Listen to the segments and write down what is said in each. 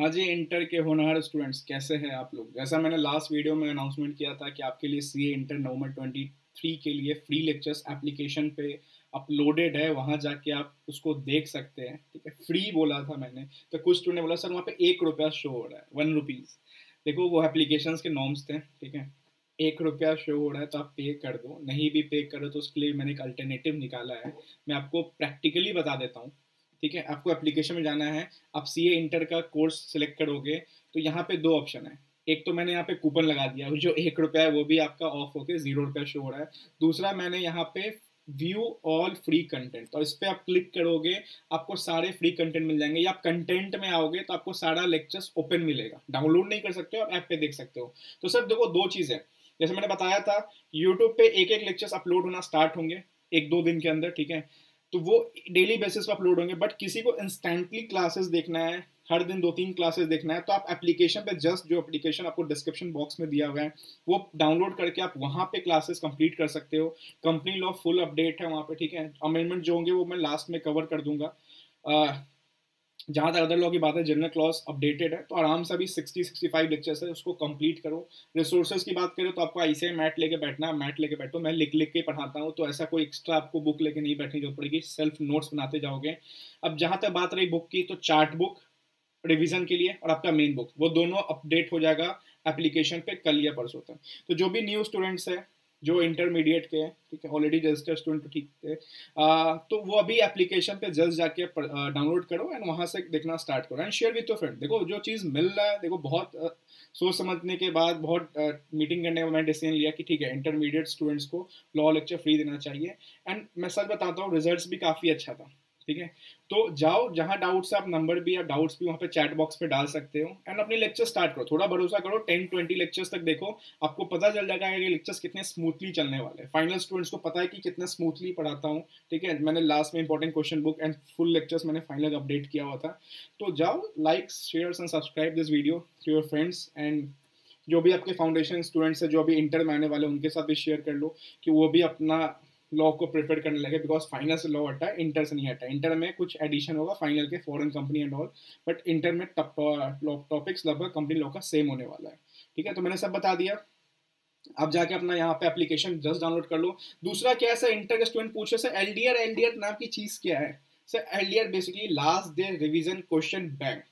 हाँ जी इंटर के होनहार स्टूडेंट्स कैसे हैं आप लोग जैसा मैंने लास्ट वीडियो में अनाउंसमेंट किया था कि आपके लिए C inter November twenty three के लिए फ्री लेक्चर्स एप्लीकेशन पे अपलोडेड है वहाँ जाके आप उसको देख सकते हैं ठीक है फ्री बोला था मैंने तो कुछ स्टूडेंट ने बोला सर वहाँ पे एक रुपया शो हो रहा है वन रुपीज़ देखो वो एप्लीकेशन के नॉर्म्स थे ठीक है एक रुपया शो हो रहा है तो आप पे कर दो नहीं भी पे करो तो उसके लिए मैंने एक अल्टरनेटिव निकाला है मैं आपको प्रैक्टिकली बता देता हूँ ठीक है आपको एप्लीकेशन में जाना है आप सी इंटर का कोर्स सेलेक्ट करोगे तो यहाँ पे दो ऑप्शन है एक तो मैंने यहाँ पे कूपन लगा दिया जो एक रुपया है वो भी आपका ऑफ होके जीरो रुपया शो हो रहा है दूसरा मैंने यहाँ पे व्यू ऑल फ्री कंटेंट और इस पर आप क्लिक करोगे आपको सारे फ्री कंटेंट मिल जाएंगे या आप कंटेंट में आओगे तो आपको सारा लेक्चर्स ओपन मिलेगा डाउनलोड नहीं कर सकते हो आप ऐप पे देख सकते हो तो सर देखो दो चीज है जैसे मैंने बताया था यूट्यूब पे एक एक लेक्चर्स अपलोड होना स्टार्ट होंगे एक दो दिन के अंदर ठीक है तो वो डेली बेसिस पर अपलोड होंगे बट किसी को इंस्टेंटली क्लासेस देखना है हर दिन दो तीन क्लासेस देखना है तो आप एप्लीकेशन पे जस्ट जो एप्लीकेशन आपको डिस्क्रिप्शन बॉक्स में दिया हुआ है वो डाउनलोड करके आप वहाँ पे क्लासेस कंप्लीट कर सकते हो कंपनी लॉ फुल अपडेट है वहाँ पे ठीक है अमेंडमेंट जो होंगे वो मैं लास्ट में कवर कर दूंगा जहाँ तक अदर लॉ की बात है जनरल क्लॉज अपडेटेड है तो आराम से अभी सिक्सटी सिक्सटी फाइव लेक्चर्स है उसको कंप्लीट करो रिसोर्सेज की बात करें तो आपको आई मैट लेके बैठना है मैट लेके बैठो मैं लिख लिख के पढ़ाता हूँ तो ऐसा कोई एक्स्ट्रा आपको बुक लेके नहीं बैठनी की जरूरत पड़ेगी सेल्फ नोट्स बनाते जाओगे अब जहाँ तक बात रही बुक की तो चार्ट बुक रिविजन के लिए और आपका मेन बुक वो दोनों अपडेट हो जाएगा एप्लीकेशन पे कल या परसों तक तो जो भी न्यू स्टूडेंट्स है जो इंटरमीडिएट के हैं ठीक है ऑलरेडी रजिस्टर स्टूडेंट ठीक थे आ, तो वो अभी एप्लीकेशन पे जस्ट जाके डाउनलोड करो एंड वहाँ से देखना स्टार्ट करो and share with your friend देखो जो चीज़ मिल रहा है देखो बहुत आ, सोच समझने के बाद बहुत आ, मीटिंग करने में मैंने डिसीजन लिया कि ठीक है इंटरमीडिएट स्टूडेंट्स को लॉ लेक्चर फ्री देना चाहिए एंड मैं सच बताता हूँ रिजल्ट भी काफ़ी अच्छा था ठीक है तो जाओ जहाँ डाउट्स आप नंबर भी या डाउट्स भी वहाँ पे चैट बॉक्स पे डाल सकते हो एंड अपने लेक्चर स्टार्ट करो थोड़ा भरोसा करो टेन ट्वेंटी लेक्चर्स तक देखो आपको पता चल जाएगा कि लेक्चर्स कितने स्मूथली चलने वाले फाइनल स्टूडेंट्स को पता है कि कितना स्मूथली पढ़ाता हूँ ठीक है मैंने लास्ट में important question book and full lectures मैंने फाइनल अपडेट किया हुआ था तो जाओ like share and subscribe this video to your friends and जो भी आपके फाउंडेशन स्टूडेंट्स हैं जो अभी इंटर में आने वाले उनके साथ भी शेयर कर लो कि वो भी अपना लॉ को प्रेफर करने लगे बिकॉज फाइनल से लॉ हटा इंटर से नहीं हटा इंटर में कुछ एडिशन होगा फाइनल के foreign company and all but inter में टॉपिक्स लगभग कंपनी लॉ का सेम होने वाला है ठीक है तो मैंने सब बता दिया अब जाके अपना यहाँ पे एप्लीकेशन जस्ट डाउनलोड कर लो दूसरा क्या है सर इंटर का स्टूडेंट पूछे sir L D R L D R नाम की चीज़ क्या है sir L D R basically last day revision question bank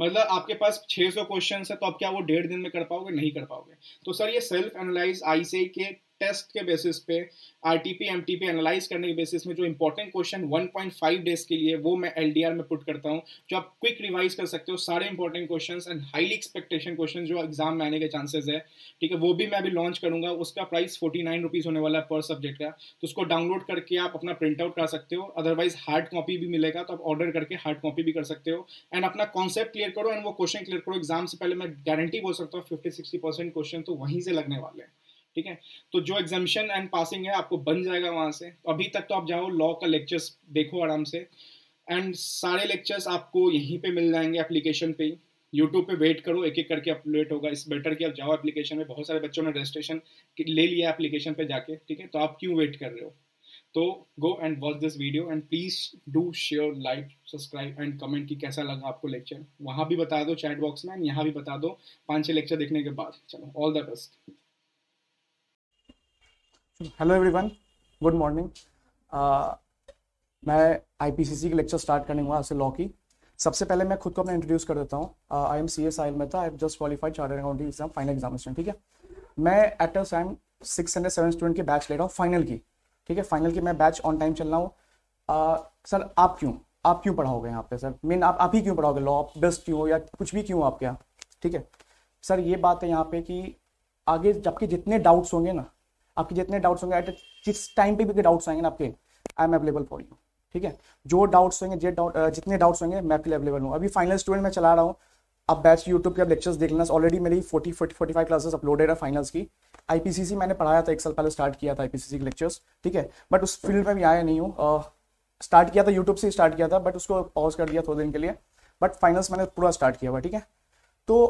मतलब आपके पास 600 क्वेश्चन है तो आप क्या वो डेढ़ दिन में कर पाओगे नहीं कर पाओगे तो सर ये सेल्फ एनालाइज आई के टेस्ट के बेसिस पे आरटीपी एमटीपी एनालाइज करने के बेसिस में जो इंपॉर्टेंट क्वेश्चन 1.5 डेज के लिए वो मैं एलडीआर में पुट करता हूँ जो आप क्विक रिवाइज कर सकते हो सारे important questions and highly expectation questions जो एग्जाम में आने के चांसेस है ठीक है वो भी मैं अभी लॉन्च करूंगा उसका प्राइस फोर्टी होने वाला है पर सब्जेक्ट का तो उसको डाउनलोड करके आप अपना प्रिंट आउट कर सकते हो अदरवाइज हार्ड कॉपी भी मिलेगा तो आप ऑर्डर करके हार्ड कॉपी भी कर सकते हो एंड अपना कॉन्सेप्ट क्लियर करो एंड वो क्वेश्चन क्लियर करो एग्जाम से पहले मैं गारंटी बोल सकता हूँ फिफ्टी सिक्सटी क्वेश्चन तो वहीं से लगने वाले हैं ठीक है तो जो एग्जामिशन एंड पासिंग है आपको बन जाएगा वहां से तो अभी तक तो आप जाओ लॉ का लेक्चर्स देखो आराम से एंड सारे लेक्चर्स आपको यहीं पे मिल जाएंगे एप्लीकेशन पे यूट्यूब पे वेट करो एक एक करके अपलोड होगा इस बेटर कि आप जाओ एप्लीकेशन में बहुत सारे बच्चों ने रजिस्ट्रेशन ले लिया एप्लीकेशन पे जाके ठीक है तो आप क्यों वेट कर रहे हो तो go and watch this video and please do share like subscribe and comment कि कैसा लगा आपको लेक्चर वहाँ भी बता दो चैट बॉक्स में एंड यहाँ भी बता दो पाँच छः लेक्चर देखने के बाद चलो all the best hello everyone good morning मैं आईपीसीसी के लेक्चर स्टार्ट करने हुआ आपसे लॉ की सबसे पहले मैं खुद को अपना इंट्रोड्यूस कर देता हूँ I am C S I L में था I just qualified charter accounting exam final examination ठीक है मैं at a M six hundred seven student की बैच ले रहा हूँ फाइनल की ठीक है फाइनल की मैं बैच ऑन टाइम चल रहा हूँ सर uh, आप क्यों आप क्यों पढ़ाओगे यहाँ पे सर मेन आप आप ही क्यों पढ़ाओगे लॉ आप बेस्ट क्यों या कुछ भी क्यों आपके यहाँ ठीक है सर ये बात है यहाँ पे कि आगे जबकि जितने डाउट्स होंगे ना आपके जितने डाउट्स होंगे एट जिस टाइम पे भी डाउट्स आएंगे ना आपके I am available for you ठीक है जो डाउट्स होंगे जे डाउट जितने डाउट्स होंगे मैं आपके लिए अवेलेबल हूँ अभी फाइनल स्टूडेंट मैं चला रहा हूँ आप बैच यूट्यूब के लेक्चर्स देख लेना ऑलरेडी मेरी forty forty forty five classes uploaded है फाइनल्स की आईपीसीसी मैंने पढ़ाया था एक साल पहले स्टार्ट किया था आईपीसीसी के लेक्चर्स ठीक है बट उस फील्ड में भी आया नहीं हूँ स्टार्ट किया था यूट्यूब से स्टार्ट किया था बट उसको पॉज कर दिया थोड़े दिन के लिए बट फाइनल्स मैंने पूरा स्टार्ट किया हुआ ठीक है तो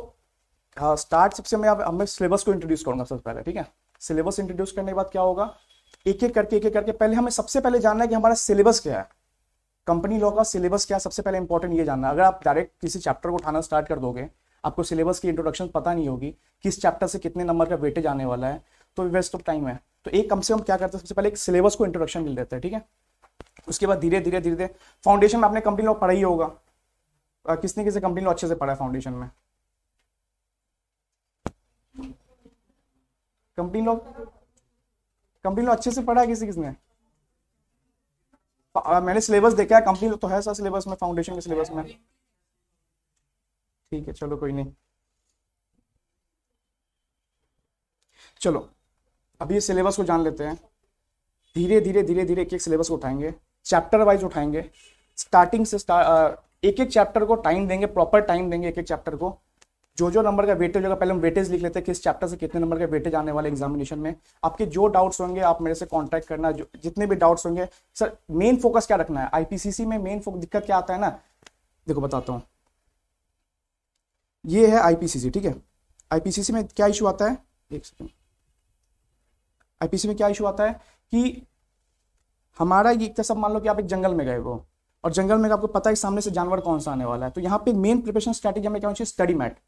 स्टार्ट सबसे मैं अब मैं सिलेबस को इंट्रोड्यूस करूँगा सबसे पहले ठीक है सिलेबस इंट्रोड्यूस करने के बाद क्या होगा एक एक करके एक एक करके पहले हमें सबसे पहले जानना है कि हमारा सिलेबस क्या है कंपनी लॉ का सिलेबस क्या सबसे पहले इंपॉर्टेंट ये जानना अगर आप डायरेक्ट किसी चैप्टर को उठाना स्टार्ट कर दोगे आपको सिलेबस की इंट्रोडक्शन पता नहीं होगी किस चैप्टर से कितने नंबर का वेटेज आने वाला है तो वेस्ट ऑफ टाइम है तो एक कम से कम क्या करते हैं सबसे पहले एक सिलेबस को इंट्रोडक्शन मिल देता है ठीक है उसके बाद धीरे धीरे धीरे धीरे फाउंडेशन में आपने कंपनी लॉ पढ़ा ही होगा किसने किसी कंपनी लॉ अच्छे से पढ़ा है फाउंडेशन में कंपनी लोग कंपनी लोग अच्छे से पढ़ा है किसी किसने मैंने सिलेबस देखा है कंपनी तो है सर सिलेबस में फाउंडेशन के सिलेबस में ठीक है चलो कोई नहीं चलो अभी सिलेबस को जान लेते हैं धीरे धीरे धीरे धीरे एक एक सिलेबस को उठाएंगे चैप्टर वाइज उठाएंगे स्टार्टिंग से स्टार्ट एक एक चैप्टर को टाइम देंगे प्रॉपर टाइम देंगे एक एक चैप्टर को जो जो नंबर का वेटेज होगा पहले हम वेटेज लिख लेते हैं किस चैप्टर से कितने नंबर का वेटेज आने वाले एग्जामिनेशन में आपके जो डाउट्स होंगे आप मेरे से कॉन्टैक्ट करना जो जितने भी डाउट्स होंगे सर मेन फोकस क्या रखना है आईपीसीसी में मेन दिक्कत क्या आता है ना देखो बताता हूँ ये है आईपीसीसी ठीक है आईपीसीसी में क्या इशू आता है एक सेकेंड आईपीसी में क्या इशू आता है कि हमारा ये तो सब मान लो कि आप एक जंगल में गए हो और जंगल में आपको पता है सामने से जानवर कौन सा आने वाला है तो यहाँ पे मेन प्रिपरेशन स्ट्रेटेजी हमें क्या चाहिए स्टडी मैट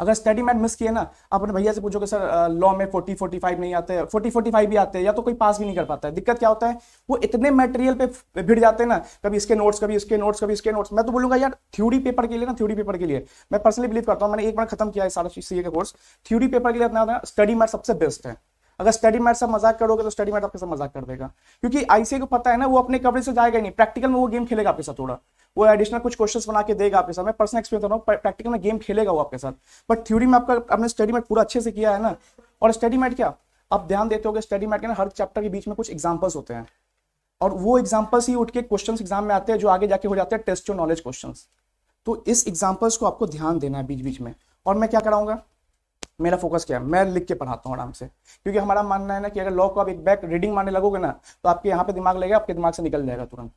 अगर स्टडी मैट मिस किए ना आप अपने भैया से पूछोगे सर लॉ में 40 फोर्टी फाइव नहीं आते फोर्टी फोर्टी फाइव भी आते हैं या तो कोई पास भी नहीं कर पाता है दिक्कत क्या होता है वो इतने मटेरियल पे भिड़ जाते हैं ना कभी इसके नोट्स कभी इसके नोट्स कभी इसके नोट्स मैं तो बोलूंगा यार थ्योरी पेपर के लिए ना थ्योरी पेपर के लिए मैं पर्सनली बिलीव करता हूँ मैंने एक बार खत्म किया है सारा सी का कोर्स थ्योरी पेपर के लिए इतना स्टडी मैट सबसे बेस्ट है अगर स्टडी मैट से मजाक करोगे तो स्टडी मैट आपके साथ मजाक कर देगा क्योंकि आईसीए को पता है ना वो अपने कवरेज से जाएगा नहीं प्रैक्टिकल में वो गेम खेलेगा आपके साथ थोड़ा वो एडिशनल कुछ क्वेश्चन बना के देगा आपके साथ मैं पर्सनल एक्सपीरियंस रहा हूँ प्रैक्टिकल में गेम खेलेगा वो आपके साथ बट थ्योरी में आपका आपने स्टडी मैट पूरा अच्छे से किया है ना और स्टडी मैट क्या आप ध्यान देते हो स्टडी मैट के ना हर चैप्टर के बीच में कुछ एग्जाम्पल्स होते हैं और वो एग्जाम्पल्स ही उठ के क्वेश्चन एग्जाम में आते हैं जो आगे जाके हो जाते हैं टेस्ट और नॉलेज क्वेश्चन तो इस एग्जाम्पल्स को आपको ध्यान देना है बीच बीच में और मैं क्या कराऊंगा मेरा फोकस क्या है मैं लिख के पढ़ाता हूँ आराम से क्योंकि हमारा मानना है ना कि अगर लॉ को आप एक बैक रीडिंग मारने लगोगे ना तो आपके यहाँ पे दिमाग लगेगा आपके दिमाग से निकल जाएगा तुरंत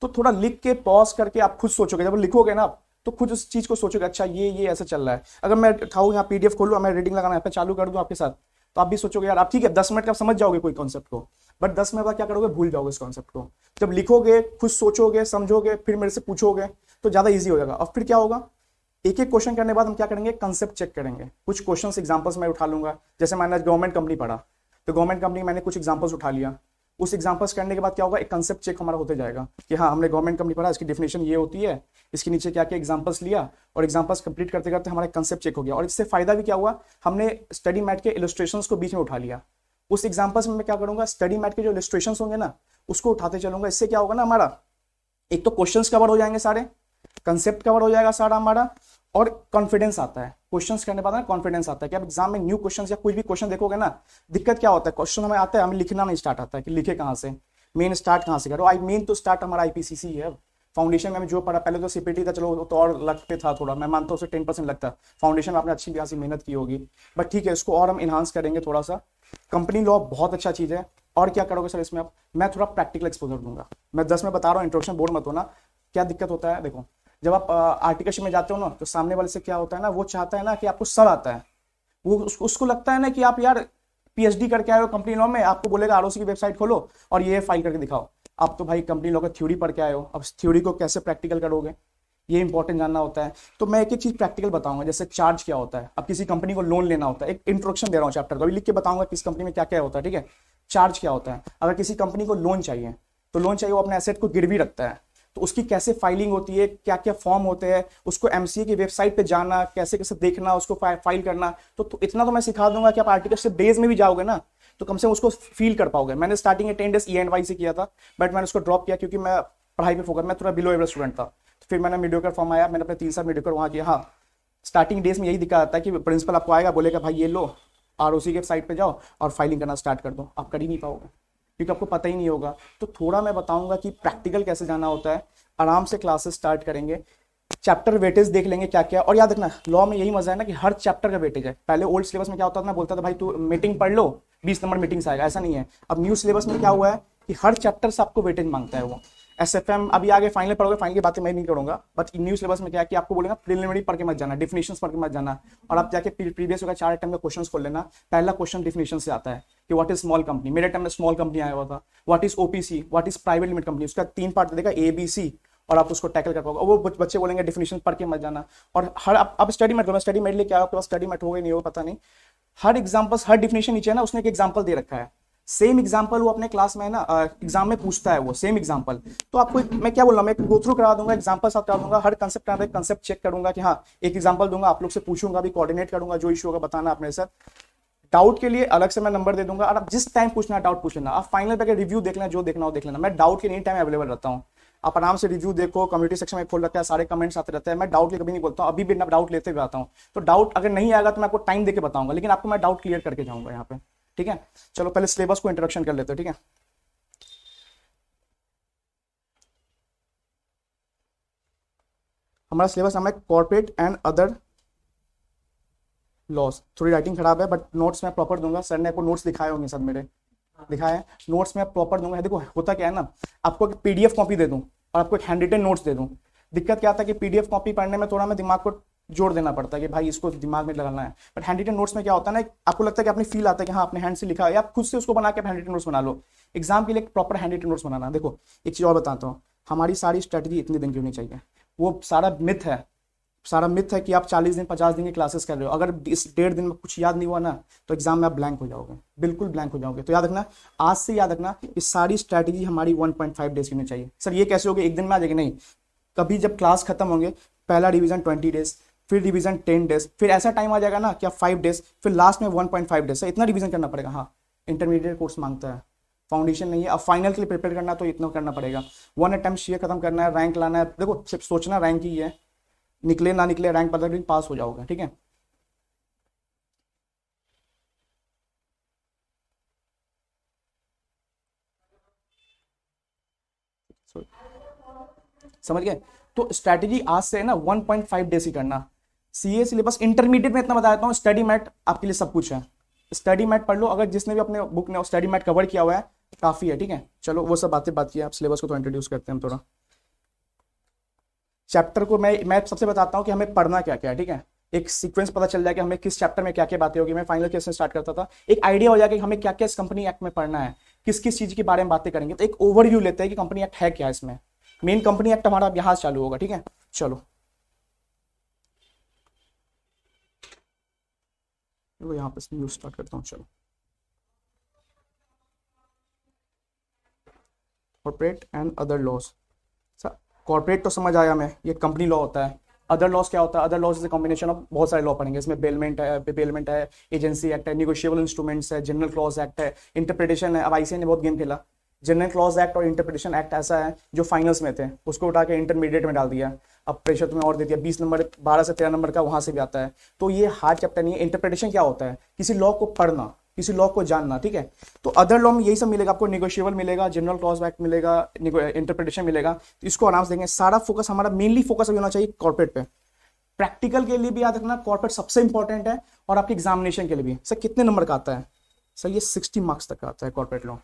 तो थोड़ा लिख के पॉज करके आप खुद सोचोगे जब लिखोगे ना आप तो खुद उस चीज को सोचोगे अच्छा ये ये ऐसा चल रहा है अगर मैं खाऊँ यहाँ पीडीएफ खोलू मैं रीडिंग लगाना यहाँ पे चालू कर दूँ आपके साथ तो आप भी सोचोगे यार आप ठीक है दस मिनट का समझ जाओगे कोई कॉन्सेप्ट को बट दस मिनट बाद क्या करोगे भूल जाओगे उस कॉन्सेप्ट को जब लिखोगे खुद सोचोगे समझोगे फिर मेरे से पूछोगे तो ज़्यादा ईजी हो जाएगा और फिर क्या होगा एक एक क्वेश्चन करने के बाद हम क्या करेंगे कंसेप्ट चेक करेंगे कुछ क्वेश्चंस एग्जांपल्स मैं उठा लूंगा जैसे मैंने आज गवर्नमेंट कंपनी पढ़ा तो गवर्नमेंट कंपनी मैंने कुछ एग्जांपल्स उठा लिया उस एग्जांपल्स करने के बाद क्या होगा एक कंसेप्ट चेक हमारा होते जाएगा कि हाँ हमने गवर्नमेंट कंपनी पढ़ा इसकी डिफिनेशन ये होती है इसके नीचे क्या क्या एग्जाम्पल्स लिया और एग्जाम्पल्स कंप्लीट करते करते हमारा कंसेप्ट चेक हो गया और इससे फायदा भी क्या हुआ हमने स्टडी मैट के इलस्ट्रेशन को बीच में उठा लिया उस एग्जाम्पल्स में मैं क्या करूंगा स्टडी मैट के जो इलस्ट्रेशन होंगे ना उसको उठाते चलूंगा इससे क्या होगा ना हमारा एक तो क्वेश्चन कवर हो जाएंगे सारे कंसेप्ट कवर हो जाएगा सारा हमारा और कॉन्फिडेंस आता है क्वेश्चन करने बाद कॉन्फिडेंस आता है कि आप एग्जाम में न्यू क्वेश्चन या कुछ भी क्वेश्चन देखोगे ना दिक्कत क्या होता है क्वेश्चन हमें आता है हमें लिखना नहीं स्टार्ट आता है कि लिखे कहाँ से मेन स्टार्ट कहाँ से करो आई मेन तो स्टार्ट हमारा आईपीसीसी है फाउंडेशन में जो पढ़ा पहले तो सीपीटी था चलो तो और लग पे था थोड़ा मैं मानता हूँ उसे टेन परसेंट लगता फाउंडेशन में आपने अच्छी खासी मेहनत की होगी बट ठीक है इसको और हम इन्हांस करेंगे थोड़ा सा कंपनी लॉ बहुत अच्छा चीज़ है और क्या करोगे सर इसमें आप मैं थोड़ा प्रैक्टिकल एक्सपोजर दूंगा मैं दस में बता रहा हूँ इंट्रोडक्शन बोर्ड मत होना क्या दिक्कत होता है देखो जब आप आर्टिकलशिप में जाते हो ना तो सामने वाले से क्या होता है ना वो चाहता है ना कि आपको सब आता है वो उसको उसको लगता है ना कि आप यार पीएचडी करके आए हो कंपनी लॉ में आपको बोलेगा आर की वेबसाइट खोलो और ये फाइल करके दिखाओ आप तो भाई कंपनी लॉ का थ्योरी पढ़ के आए हो अब थ्योरी को कैसे प्रैक्टिकल करोगे ये इंपॉर्टेंट जानना होता है तो मैं एक एक चीज प्रैक्टिकल बताऊंगा जैसे चार्ज क्या होता है अब किसी कंपनी को लोन लेना होता है एक इंट्रोडक्शन दे रहा हूँ चैप्टर को अभी लिख के बताऊंगा किस कंपनी में क्या क्या होता है ठीक है चार्ज क्या होता है अगर किसी कंपनी को लोन चाहिए तो लोन चाहिए वो अपने एसेट को गिरवी रखता है तो उसकी कैसे फाइलिंग होती है क्या क्या फॉर्म होते हैं उसको एम की वेबसाइट पर जाना कैसे कैसे देखना उसको फाइल करना तो, तो इतना तो मैं सिखा दूंगा कि आप आर्टिकल से डेज में भी जाओगे ना तो कम से कम उसको फील कर पाओगे मैंने स्टार्टिंग में ten days E and Y से किया था बट मैंने उसको ड्रॉप किया क्योंकि मैं पढ़ाई में फोकस मैं थोड़ा बिलो एवरेज स्टूडेंट था तो फिर मैंने मीडियोकर फॉर्म आया मैंने अपने तीन साल मीडियोकर वहाँ किया हाँ स्टार्टिंग डेज में यही दिखा जाता है कि प्रिंसिपल आपको आएगा बोलेगा भाई ये लो आर के साइट पर जाओ और फाइलिंग करना स्टार्ट कर दो आप कर ही नहीं पाओगे क्योंकि आपको पता ही नहीं होगा तो थोड़ा मैं बताऊंगा कि प्रैक्टिकल कैसे जाना होता है आराम से क्लासेस स्टार्ट करेंगे चैप्टर वेटेज देख लेंगे क्या क्या और याद रखना लॉ में यही मजा है ना कि हर चैप्टर का वेटेज है पहले ओल्ड सिलेबस में क्या होता था ना बोलता था भाई तू मीटिंग पढ़ लो बीस नंबर मीटिंग से आएगा ऐसा नहीं है अब न्यू सिलेबस में क्या हुआ है कि हर चैप्टर से आपको वेटेज मांगता है वो एस एफ एम अभी आगे फाइनल पढ़ोगे फाइनल की बातें मैं नहीं करूंगा बट न्यू सिलेबस में क्या कि आपको बोलेगा प्रिलिमिनरी पढ़ के मत जाना डिफिनेशन पढ़ के मत जाना और आप जाके प्रीवियस होगा चार टाइम का क्वेश्चन खोल लेना पहला क्वेश्चन डिफिनेशन से आता है कि व्हाट इज स्मॉल कंपनी मेरे टाइम में स्मॉल कंपनी आया हुआ था what is OPC what is private limit company उसका तीन पार्ट देगा ए बी सी और आप उसको टैकल कर पाओगे वो बच्चे बोलेंगे डेफिनेशन पढ़ के मत जाना और हर आप, स्टडी मेट करो स्टडी मेट लेके आओ आपके पास स्टडी मेट हो गई नहीं हो पता नहीं हर एग्जाम्पल्स हर डिफिनेशन नीचे ना उसने एक एग्जाम्पल दे रखा है सेम एग्जाम्पल वो अपने क्लास में है ना एग्जाम में पूछता है वो सेम एग्जाम्पल तो आपको मैं क्या बोल रहा हूँ मैं गो थ्रू करा दूंगा एग्जाम्पल साथ करा दूंगा हर कंसेप्ट करा कंसेप्ट चेक करूंगा कि हाँ एक एग्जाम्पल दूंगा आप लोग से पूछूंगा भी कोऑर्डिनेट करूंगा जो इशू होगा बताना अपने सर डाउट के लिए अलग से मैं नंबर दे दूंगा और आप जिस टाइम पूछना डाउट पूछ लेना आप फाइनल पे रिव्यू देख लेना जो देखना हो देख लेना मैं डाउट के एनी टाइम अवेलेबल रहता हूँ आप आराम से रिव्यू देखो कम्युनिटी सेक्शन में खोल रखा है सारे कमेंट्स आते रहते हैं मैं डाउट के कभी नहीं बोलता हूँ अभी भी डाउट लेते हुए आता हूँ तो डाउट अगर नहीं आएगा तो मैं आपको टाइम देकर बताऊंगा लेकिन आपको मैं डाउट क्लियर करके जाऊंगा यहाँ पे ठीक है चलो पहले सिलेबस को इंट्रोडक्शन कर लेते हैं ठीक है हमारा सिलेबस है कॉर्पोरेट एंड अदर लॉस थोड़ी राइटिंग खराब है बट नोट्स मैं प्रॉपर दूंगा सर ने आपको नोट्स दिखाए होंगे सर मेरे दिखाए हैं नोट्स मैं प्रॉपर दूंगा देखो होता क्या है ना आपको एक पीडीएफ कॉपी दे दूं और आपको एक हैंड रिटेन नोट्स दे दूं दिक्कत क्या था कि पीडीएफ कॉपी पढ़ने में थोड़ा मैं दिमाग को जोड़ देना पड़ता है कि भाई इसको दिमाग में लगाना है बट हैंड रिटन नोट्स में क्या होता है ना आपको लगता है कि अपनी फील आता है कि हाँ अपने हैंड से लिखा है या आप खुद से उसको बना के हैंड रिटन नोट्स बना लो एग्जाम के लिए प्रॉपर हैंड रिटन नोट्स बनाना देखो एक चीज़ और बताता हूँ हमारी सारी स्ट्रैटेजी इतने दिन की होनी चाहिए वो सारा मिथ है सारा मिथ है कि आप चालीस दिन पचास दिन की क्लासेस कर रहे हो अगर इस डेढ़ दिन में कुछ याद नहीं हुआ ना तो एग्जाम में आप ब्लैंक हो जाओगे बिल्कुल ब्लैंक हो जाओगे तो याद रखना आज से याद रखना कि सारी स्ट्रैटेजी हमारी वन पॉइंट फाइव डेज की होनी चाहिए सर ये कैसे होगी एक दिन में आ जाएगी नहीं कभी जब क्लास खत्म होंगे पहला डिवीजन ट्वेंटी डेज फिर रिविजन टेन डेज फिर ऐसा टाइम आ जाएगा ना कि आप फाइव डेज फिर लास्ट में वन पॉइंट फाइव डेज इतना रिविजन करना पड़ेगा हाँ इंटरमीडिएट कोर्स मांगता है फाउंडेशन नहीं है अब फाइनल के लिए प्रिपेयर करना तो इतना करना पड़ेगा वन अटैम्प्ट ये खत्म करना है रैंक लाना है देखो सिर्फ सोचना रैंक ही है निकले ना निकले रैंक पता नहीं पास हो जाओगे ठीक है समझ गए तो स्ट्रैटेजी आज से है ना 1.5 डेज ही करना सीए सिलेबस इंटरमीडिएट में इतना बता देता हूँ स्टडी मैट आपके लिए सब कुछ है स्टडी मैट पढ़ लो अगर जिसने भी अपने बुक ने स्टडी मैट कवर किया हुआ है काफी है ठीक है चलो वो सब बातें बात की आप सिलेबस को तो इंट्रोड्यूस करते हैं हम थोड़ा चैप्टर को मैं मैं सबसे बताता हूँ कि हमें पढ़ना क्या क्या है ठीक है एक सीक्वेंस पता चल जाए कि हमें किस चैप्टर में क्या क्या बातें होगी मैं फाइनल क्वेश्चन स्टार्ट करता था एक आइडिया हो जाएगा कि हमें क्या क्या इस कंपनी एक्ट में पढ़ना है किस किस चीज के बारे में बातें करेंगे तो एक ओवरव्यू लेते हैं कि कंपनी एक्ट है क्या इसमें मेन कंपनी एक्ट हमारा यहाँ चालू होगा ठीक है चलो देखो यहाँ पे न्यूज स्टार्ट करता हूँ चलो corporate and other laws sir corporate तो समझ आया मैं ये कंपनी लॉ होता है अदर लॉस क्या होता है other laws is combination of बहुत सारे लॉ पड़ेंगे इसमें बेलमेंट है बेलमेंट है एजेंसी एक्ट है निगोशियबल इंस्ट्रूमेंट्स है जनरल क्लॉज एक्ट है इंटरप्रिटेशन है अब आईसीए ने बहुत गेम खेला जनरल क्लॉज एक्ट और इंटरप्रिटेशन एक्ट ऐसा है जो फाइनल्स में थे उसको उठा के इंटरमीडिएट में डाल दिया अब प्रेशर तुम्हें और दे दिया बीस नंबर बारह से तेरह नंबर का वहां से भी आता है तो ये हार्ड चैप्टर नहीं है इंटरप्रिटेशन क्या होता है किसी लॉ को पढ़ना किसी लॉ को जानना ठीक है तो अदर लॉ में यही सब मिलेगा आपको निगोशियबल मिलेगा जनरल क्लॉज बैक मिलेगा इंटरप्रिटेशन मिलेगा तो इसको आराम से देंगे सारा फोकस हमारा मेनली फोकस अभी होना चाहिए कॉर्पोरेट पे प्रैक्टिकल के लिए भी याद रखना कॉर्पोरेट सबसे इंपॉर्टेंट है और आपके एग्जामिनेशन के लिए भी सर कितने नंबर का आता है सर ये सिक्सटी मार्क्स तक का आता है कॉर्पोरेट लॉ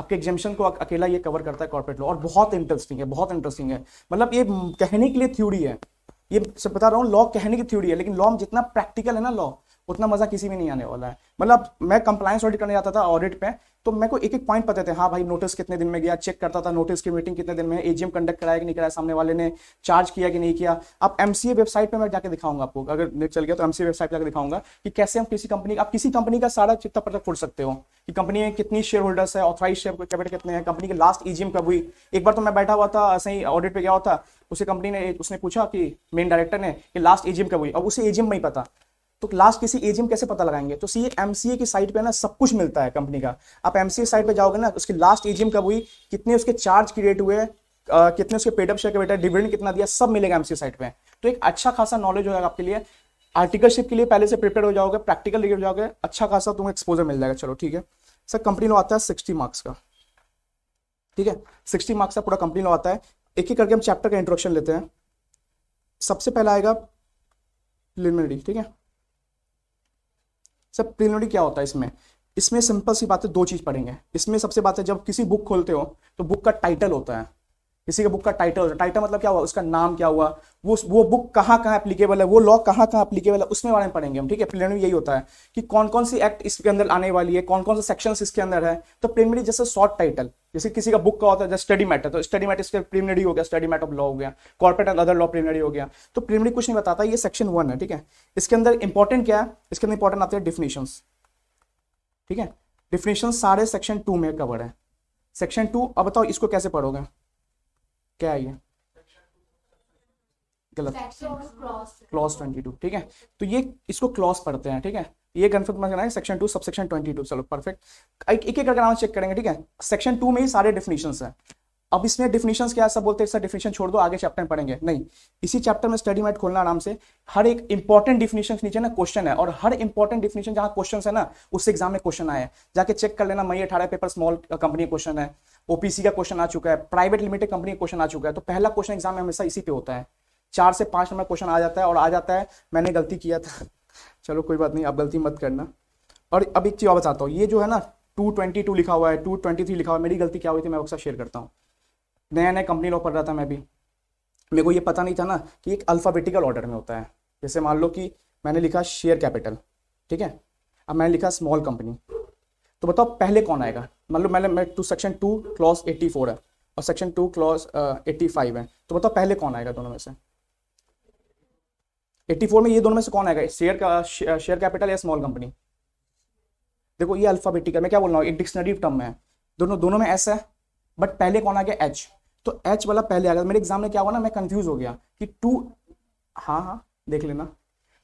आपके एग्जामेशन को अकेला ये कवर करता है कॉर्पोरेट लॉ और बहुत इंटरेस्टिंग है बहुत इंटरेस्टिंग है मतलब ये कहने के लिए थ्योरी है ये सब बता रहा हूँ लॉ कहने की थ्योरी है लेकिन लॉ जितना प्रैक्टिकल है ना लॉ उतना मजा किसी में नहीं आने वाला है मतलब मैं कंप्लायंस ऑडिट करने जाता था ऑडिट पे तो मेरे को एक एक पॉइंट पता थे हाँ भाई नोटिस कितने दिन में गया चेक करता था नोटिस की मीटिंग कितने दिन में एजीएम कंडक्ट कराया कि नहीं कराया सामने वाले ने चार्ज किया कि नहीं किया अब एमसीए वेबसाइट पर मैं जाकर दिखाऊंगा आपको अगर नेट चल गया तो एमसीए वेबसाइट पर जाकर दिखाऊंगा कि कैसे हम किसी कंपनी आप किसी कंपनी का सारा चित्ता पत्र खोल सकते हो कि कंपनी में कितनी शेयर होल्डर्स है ऑथराइज शेयर कैपिटल कितने हैं कंपनी के लास्ट एजीएम कब हुई एक बार तो मैं बैठा हुआ था ऐसे ही ऑडिट पे गया हुआ था उसे कंपनी ने उसने पूछा कि मेन डायरेक्टर ने कि लास्ट एजीएम कब हुई अब उसे एजीएम नहीं पता तो लास्ट किसी एजीएम कैसे पता लगाएंगे तो सी एमसीए की साइट पे ना सब कुछ मिलता है कंपनी का आप एमसीए साइट पे जाओगे ना उसकी लास्ट एजीएम कब हुई कितने उसके चार्ज क्रिएट हुए Uh, कितने उसके पेडअप शेयर का बेटा डिविडेंड कितना दिया सब मिलेगा एमसी साइट पे तो एक अच्छा खासा नॉलेज होगा आपके लिए आर्टिकलशिप के लिए पहले से प्रिपेयर हो जाओगे प्रैक्टिकल लेकर जाओगे अच्छा खासा तुम्हें एक्सपोजर मिल जाएगा चलो ठीक है सर कंपनी लो आता है सिक्सटी मार्क्स का ठीक है सिक्सटी मार्क्स का पूरा कंपनी लो आता है एक ही करके हम चैप्टर का इंट्रोडक्शन लेते हैं सबसे पहला आएगा प्रिलिमिनरी ठीक है सर प्रिलिमिनरी क्या होता है इसमें इसमें सिंपल सी बात है दो चीज़ पढ़ेंगे इसमें सबसे बात है जब किसी बुक खोलते हो तो बुक का टाइटल होता है किसी के बुक का टाइटल टाइटल मतलब क्या हुआ उसका नाम क्या हुआ वो वो बुक कहाँ कहाँ एप्लीकेबल है वो लॉ कहाँ कहाँ एप्लीकेबल है उसमें बारे में पढ़ेंगे हम ठीक है प्लेनरी यही होता है कि कौन कौन सी एक्ट इसके अंदर आने वाली है कौन कौन से सेक्शन इसके अंदर है तो प्लेनरी जैसे शॉर्ट टाइटल जैसे किसी का बुक का होता है स्टडी मैटर तो स्टडी मैटर इसका प्लेनरी हो गया स्टडी मैट ऑफ लॉ हो गया corporate and other law plenary हो गया तो प्रीमरी कुछ नहीं बताता ये सेक्शन वन है ठीक है इसके अंदर इंपॉर्टेंट क्या है इसके अंदर इंपॉर्टेंट आते हैं डिफिनेशन ठीक है डिफिनेशन सारे सेक्शन टू में कवर है सेक्शन टू अब बताओ इसको कैसे पढ़ोगे क्या आई है गलत क्लॉस ट्वेंटी टू ठीक है तो ये इसको क्लॉस पढ़ते हैं ठीक है ये कन्फर्म करना है section two subsection twenty two चलो परफेक्ट एक एक करके नाम चेक करेंगे ठीक है सेक्शन टू में ही सारे डिफिनीशन है अब इसमें डिफिनीशन क्या सब बोलते हैं सर डिफिनीशन छोड़ दो आगे चैप्टर में पढ़ेंगे नहीं इसी चैप्टर में स्टडी मैट खोलना आराम से हर एक इंपॉर्टेंट डिफिनीशन नीचे ना क्वेश्चन है और हर इंपॉर्टेंट डिफिनीशन जहाँ क्वेश्चन है ना उससे एग्जाम में क्वेश्चन आए जाके चेक कर लेना मई अठारह पेपर स्मॉल कंपनी क्वेश्चन है ओपीसी का क्वेश्चन आ चुका है प्राइवेट लिमिटेड कंपनी का क्वेश्चन आ चुका है तो पहला क्वेश्चन एग्जाम में हमेशा इसी पे होता है चार से पांच नंबर क्वेश्चन आ जाता है और आ जाता है मैंने गलती किया था चलो कोई बात नहीं आप गलती मत करना और अब एक चीज़ और बताता हूँ ये जो है ना टू ट्वेंटी टू लिखा हुआ है टू ट्वेंटी थ्री लिखा हुआ है मेरी गलती क्या हुई थी मैं अक्सर शेयर करता हूँ नया नया कंपनी लॉ पढ़ रहा था मैं भी मेरे को ये पता नहीं था ना कि एक अल्फ़ाबेटिकल ऑर्डर में होता है जैसे मान लो कि मैंने लिखा शेयर कैपिटल ठीक है अब मैंने लिखा स्मॉल कंपनी तो बताओ पहले कौन आएगा मान लो मैंने मैं two section two clause eighty four है और section two clause eighty five है तो बताओ पहले कौन आएगा दोनों में से एट्टी फोर में ये दोनों में से कौन आएगा शेयर का शेयर कैपिटल या स्मॉल कंपनी देखो ये अल्फाबेटिक है मैं क्या बोल रहा हूँ डिक्शनरी टर्म में दोनों दोनों में एस है बट पहले कौन आ गया एच तो एच वाला पहले आ गया मेरे एग्जाम में क्या हुआ ना मैं कंफ्यूज हो गया कि टू हाँ हाँ देख लेना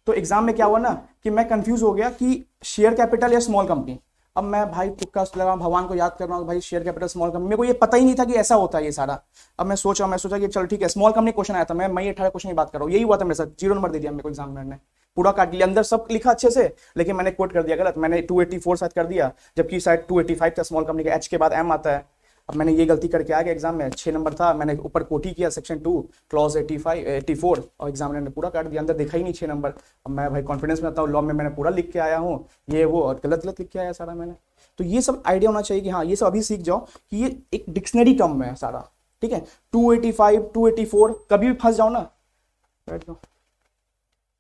तो एग्जाम में क्या हुआ ना कि मैं कंफ्यूज हो गया कि शेयर कैपिटल या स्मॉल कंपनी अब मैं भाई तुक्का लगा भगवान को याद कर रहा हूँ भाई शेयर कैपिटल स्मॉल कंपनी मेरे को ये पता ही नहीं था कि ऐसा होता है ये सारा अब मैं सोच रहा हूँ मैं सोचा कि चलो ठीक है स्मॉल कंपनी क्वेश्चन आया था मैं मई अठारह क्वेश्चन की बात कर रहा हूँ यही हुआ था मेरे साथ जीरो नंबर दे दिया मेरे को एग्जामिनर ने पूरा काट लिया अंदर सब लिखा अच्छे से लेकिन मैंने कोट कर दिया गलत मैंने फोर शायद कर दिया जबकि शायद फाइव था स्मॉल कंपनी का एच के बाद एम आता है अब मैंने ये गलती करके आ गया एग्जाम में छः नंबर था मैंने ऊपर कोटी किया section two clause eighty five eighty four और एग्जामिनर ने पूरा काट दिया अंदर दिखा ही नहीं छः नंबर अब मैं भाई कॉन्फिडेंस में आता हूँ लॉ में मैंने पूरा लिख के आया हूँ ये वो और गलत गलत लिख के आया सारा मैंने तो ये सब आइडिया होना चाहिए कि हाँ ये सब अभी सीख जाओ कि ये एक डिक्शनरी टर्म है सारा ठीक है two eighty five two eighty four कभी भी फंस जाओ ना बैठ जाओ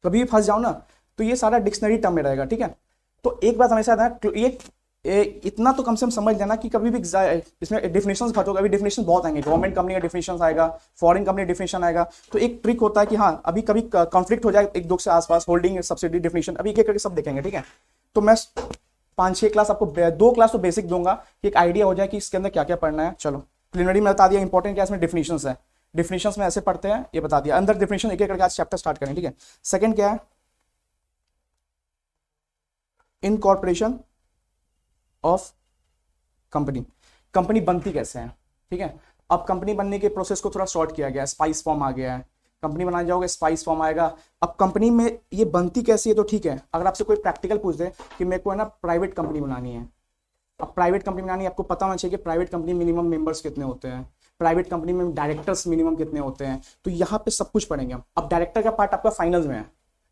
कभी भी फंस जाओ ना तो ये सारा डिक्शनरी टर्म में रहेगा ठीक है तो एक बात हमेशा ये ए, इतना तो कम से कम समझ लेना कि कभी भी इसमें डेफिनेशन होगा अभी डेफिनेशन बहुत आएंगे गवर्नमेंट कंपनी का डेफिनेशन आएगा फॉरेन कंपनी डेफिनेशन आएगा तो एक ट्रिक होता है कि हाँ अभी कभी कॉन्फ्लिक्ट हो जाए एक दो से आसपास होल्डिंग सब्सिडी डेफिनेशन अभी एक करके सब देखेंगे ठीक है तो मैं पाँच छः क्लास आपको दो क्लास तो बेसिक दूंगा कि एक आइडिया हो जाए कि इसके अंदर क्या क्या पढ़ना है चलो प्रिलिमिनरी में बता दिया इंपॉर्टेंट क्या इसमें डेफिनेशन है डिफिनेशन में ऐसे पढ़ते हैं ये बता दिया अंदर डिफिनेशन एक एक करके आज चैप्टर स्टार्ट करें ठीक है सेकंड क्या है इनकॉर्पोरेशन ऑफ कंपनी कंपनी बनती कैसे है ठीक है अब कंपनी बनने के प्रोसेस को थोड़ा शॉर्ट किया गया स्पाइस फॉर्म आ गया है कंपनी बनाने जाओगे स्पाइस फॉर्म आएगा अब कंपनी में ये बनती कैसी है तो ठीक है अगर आपसे कोई प्रैक्टिकल पूछ दे कि मेरे को है ना प्राइवेट कंपनी बनानी है अब प्राइवेट कंपनी बनानी आपको पता होना चाहिए कि प्राइवेट कंपनी मिनिमम मेंबर्स कितने होते हैं प्राइवेट कंपनी में डायरेक्टर्स मिनिमम कितने होते हैं तो यहाँ पे सब कुछ पढ़ेंगे हम अब डायरेक्टर का पार्ट आपका फाइनल में है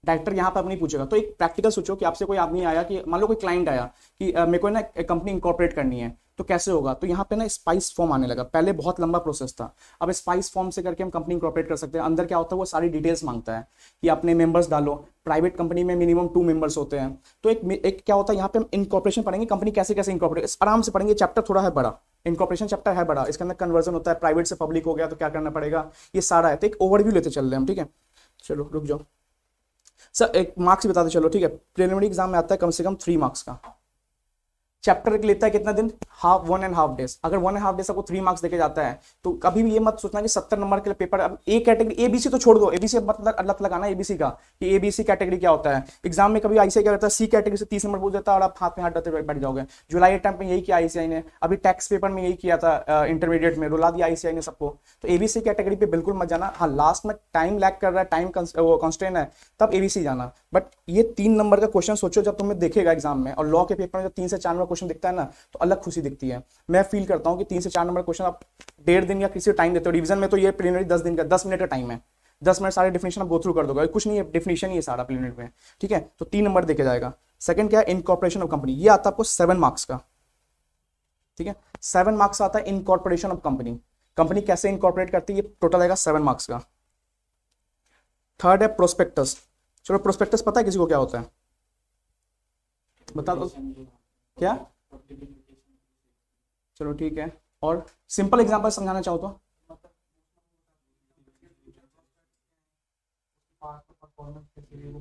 डायरेक्टर यहाँ पर अपनी पूछेगा तो एक प्रैक्टिकल सोचो कि आपसे कोई आदमी आया कि मान लो कोई क्लाइंट आया कि मेरे को ना कंपनी इंकॉर्पोरेट करनी है तो कैसे होगा तो यहाँ पे ना स्पाइस फॉर्म आने लगा पहले बहुत लंबा प्रोसेस था अब स्पाइस फॉर्म से करके हम कंपनी इंकॉर्पोरेट कर सकते हैं अंदर क्या होता है वो सारी डिटेल्स मांगता है कि अपने मेंबर्स डालो प्राइवेट कंपनी में मिनिमम टू मेंबर्स होते हैं तो एक एक क्या होता है यहाँ पे हम इनकॉपरेशन पढ़ेंगे कंपनी कैसे कैसे इनकॉपरेट आराम से पढ़ेंगे चैप्टर थोड़ा है बड़ा इनकॉपरेशन चैप्टर है बड़ा इसके अंदर कन्वर्जन होता है प्राइवेट से पब्लिक हो गया तो क्या करना पड़ेगा ये सारा है तो एक ओवरव्यू लेते चल रहे हैं हम ठीक है चलो रुक जाओ सर एक मार्क्स बता दो चलो ठीक है प्रिलिमिनरी एग्जाम में आता है कम से कम थ्री मार्क्स का चैप्टर के लेता है कितना दिन half one and half days अगर वन एंड हाफ डेज आपको थ्री मार्क्स देके जाता है तो कभी भी ये मत सोचना कि सत्तर नंबर के पेपर अब ए कैटेगरी एबीसी तो छोड़ दो एबीसी मतलब अलग लगाना एबीसी का कि एबीसी कैटेगरी क्या होता है एग्जाम में कभी आईसीआई क्या करता है सी कैटेगरी से तीस नंबर पूछ देता है और आप हाथ में हाथ डरते बैठ जाओगे जुलाई टाइम में यही किया आईसीआई ने अभी टैक्स पेपर में यही किया था इंटरमीडिएट में रुला दिया आईसीआई ने सबको तो एबीसी कैटेगरी पे बिल्कुल मत जाना हाँ लास्ट में टाइम लैक कर रहा है टाइम कॉन्स्टेंट है तब एबीसी जाना बट ये तीन नंबर का क्वेश्चन सोचो जब तुम्हें देखेगा एग्जाम में और लॉ के पेपर में जब तीन से चार नंबर क्वेश्चन दिखता है ना तो अलग खुशी दिखती है मैं फील करता हूँ कि तीन से चार नंबर क्वेश्चन आप डेढ़ दिन या किसी टाइम देते हो रिविजन में तो ये प्लेनरी दस दिन का दस मिनट का टाइम है दस मिनट सारे डेफिनेशन आप गो थ्रू कर दोगे कुछ नहीं है डेफिनेशन ही है सारा प्लेनरी में ठीक है तो तीन नंबर देखे जाएगा सेकंड क्या है इनकॉर्पोरेशन ऑफ कंपनी ये आता है आपको सेवन मार्क्स का ठीक है सेवन मार्क्स आता है इनकॉर्पोरेशन ऑफ कंपनी कंपनी कैसे इनकॉर्पोरेट करती है ये टोटल आएगा सेवन मार्क्स का थर्ड है प्रोस्पेक्टस चलो प्रोस्पेक्टस पता है किसी को क्या होता है बता दो क्या चलो ठीक है और सिंपल एग्जांपल समझाना चाहो तो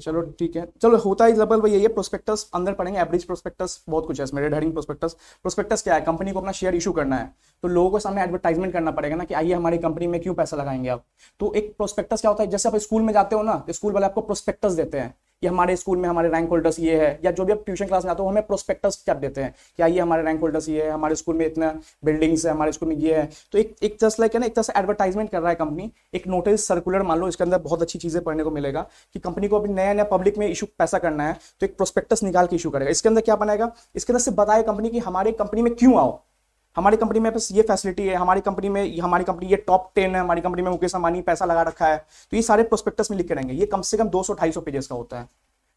चलो ठीक है चलो होता है एग्जाम्पल भैया ये प्रोस्पेक्टस अंदर पड़ेंगे एवरेज प्रोस्पेक्टस बहुत कुछ है इसमें रेड हेडिंग प्रोस्पेक्टस प्रोस्पेक्टस क्या है कंपनी को अपना शेयर इशू करना है तो लोगों के सामने एडवर्टाइजमेंट करना पड़ेगा ना कि आइए हमारी कंपनी में क्यों पैसा लगाएंगे आप तो एक प्रोस्पेक्टस क्या होता है जैसे आप स्कूल में जाते हो ना स्कूल तो वाले आपको प्रोस्पेक्टस देते हैं कि हमारे स्कूल में हमारे रैंक होल्डर्स ये है या जो भी आप ट्यूशन क्लास में आते हो हमें प्रोस्पेक्टस क्या देते हैं क्या ये हमारे रैंक होल्डर्स ये है हमारे स्कूल में इतना बिल्डिंग्स है हमारे स्कूल में ये है तो एक एक तरह लाइक है ना एक तरह से एडवर्टाइजमेंट कर रहा है कंपनी एक नोटिस सर्कुलर मान लो इसके अंदर बहुत अच्छी चीज़ें पढ़ने को मिलेगा कि कंपनी को अभी नया नया पब्लिक में इशू पैसा करना है तो एक प्रोस्पेक्टस निकाल के इशू करेगा इसके अंदर क्या बनाएगा इसके अंदर से बताया कंपनी की हमारे कंपनी में क्यों आओ हमारी कंपनी में बस ये फैसिलिटी है हमारी कंपनी में हमारी कंपनी ये टॉप टेन है हमारी कंपनी में मुकेश अंबानी पैसा लगा रखा है तो ये सारे प्रोस्पेक्टस में लिख के रहेंगे ये कम से कम दो सौ ढाई सौ पेजेस का होता है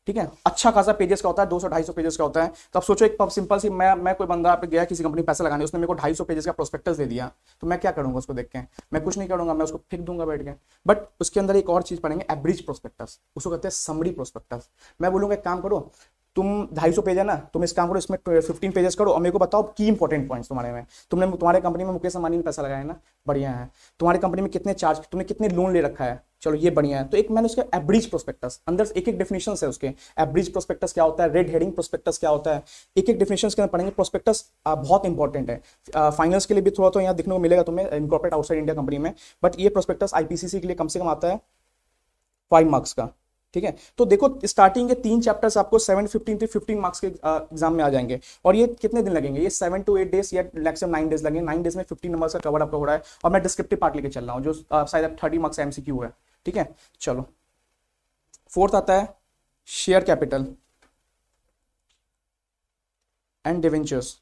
ठीक है अच्छा खासा पेजेस का होता है दो सौ ढाई सौ पेजेस का होता है तो आप सोचो एक सिंपल सी मैं मैं कोई बंदा पे गया किसी कंपनी पैसा लगाने उसने मेरे को ढाई सौ पेजेस का प्रोस्पेक्टस दे दिया तो मैं क्या करूंगा उसको देख के मैं कुछ नहीं करूंगा मैं उसको फेंक दूंगा बैठ के बट उसके अंदर एक और चीज पढ़ेंगे एवरेज प्रोस्पेक्टस उसको कहते हैं समरी प्रोस्पेक्टस मैं बोलूंगा एक काम करो तुम ढाई सौ पेज है ना तुम इस काम करो इसमें फिफ्टीन पेजेस करो और मेरे को बताओ की इंपॉर्टेंट पॉइंट्स तुम्हारे में तुमने तुम्हारे कंपनी में मुकेश अंबानी ने पैसा लगाया ना बढ़िया है तुम्हारी कंपनी में कितने चार्ज तुमने कितने लोन ले रखा है चलो ये बढ़िया है तो एक मैंने उसके एवरेज प्रोस्पेक्टस अंदर एक एक डेफिनेशन है उसके एवरेज प्रोस्पेक्टस क्या होता है रेड हेडिंग प्रोस्पेक्टस क्या होता है एक एक डेफिनेशन के अंदर पढ़ेंगे प्रोस्पेक्टस बहुत इंपॉर्टेंट है फाइनेंस के लिए भी थोड़ा तो यहाँ देखने को मिलेगा तुम्हें इनकॉर्पोरेट आउटसाइड इंडिया कंपनी में बट ये प्रोस्पेक्टस आईपीसीसी के लिए कम से कम आता है फाइव मार्क्स का ठीक है तो देखो स्टार्टिंग के तीन चैप्टर्स आपको seven fifteen to fifteen marks के एग्जाम uh, में आ जाएंगे और ये कितने दिन लगेंगे ये सेवन टू एट डेज या मैक्सिमम नाइन डेज लगेंगे नाइन डेज में फिफ्टी नंबर का कवर आपका हो रहा है और मैं डिस्क्रिप्टिव पार्ट लेकर चल रहा हूँ जो uh, शायद थर्टी मार्क्स एम सी है ठीक है चलो फोर्थ आता है शेयर कैपिटल एंड डिवेंचर्स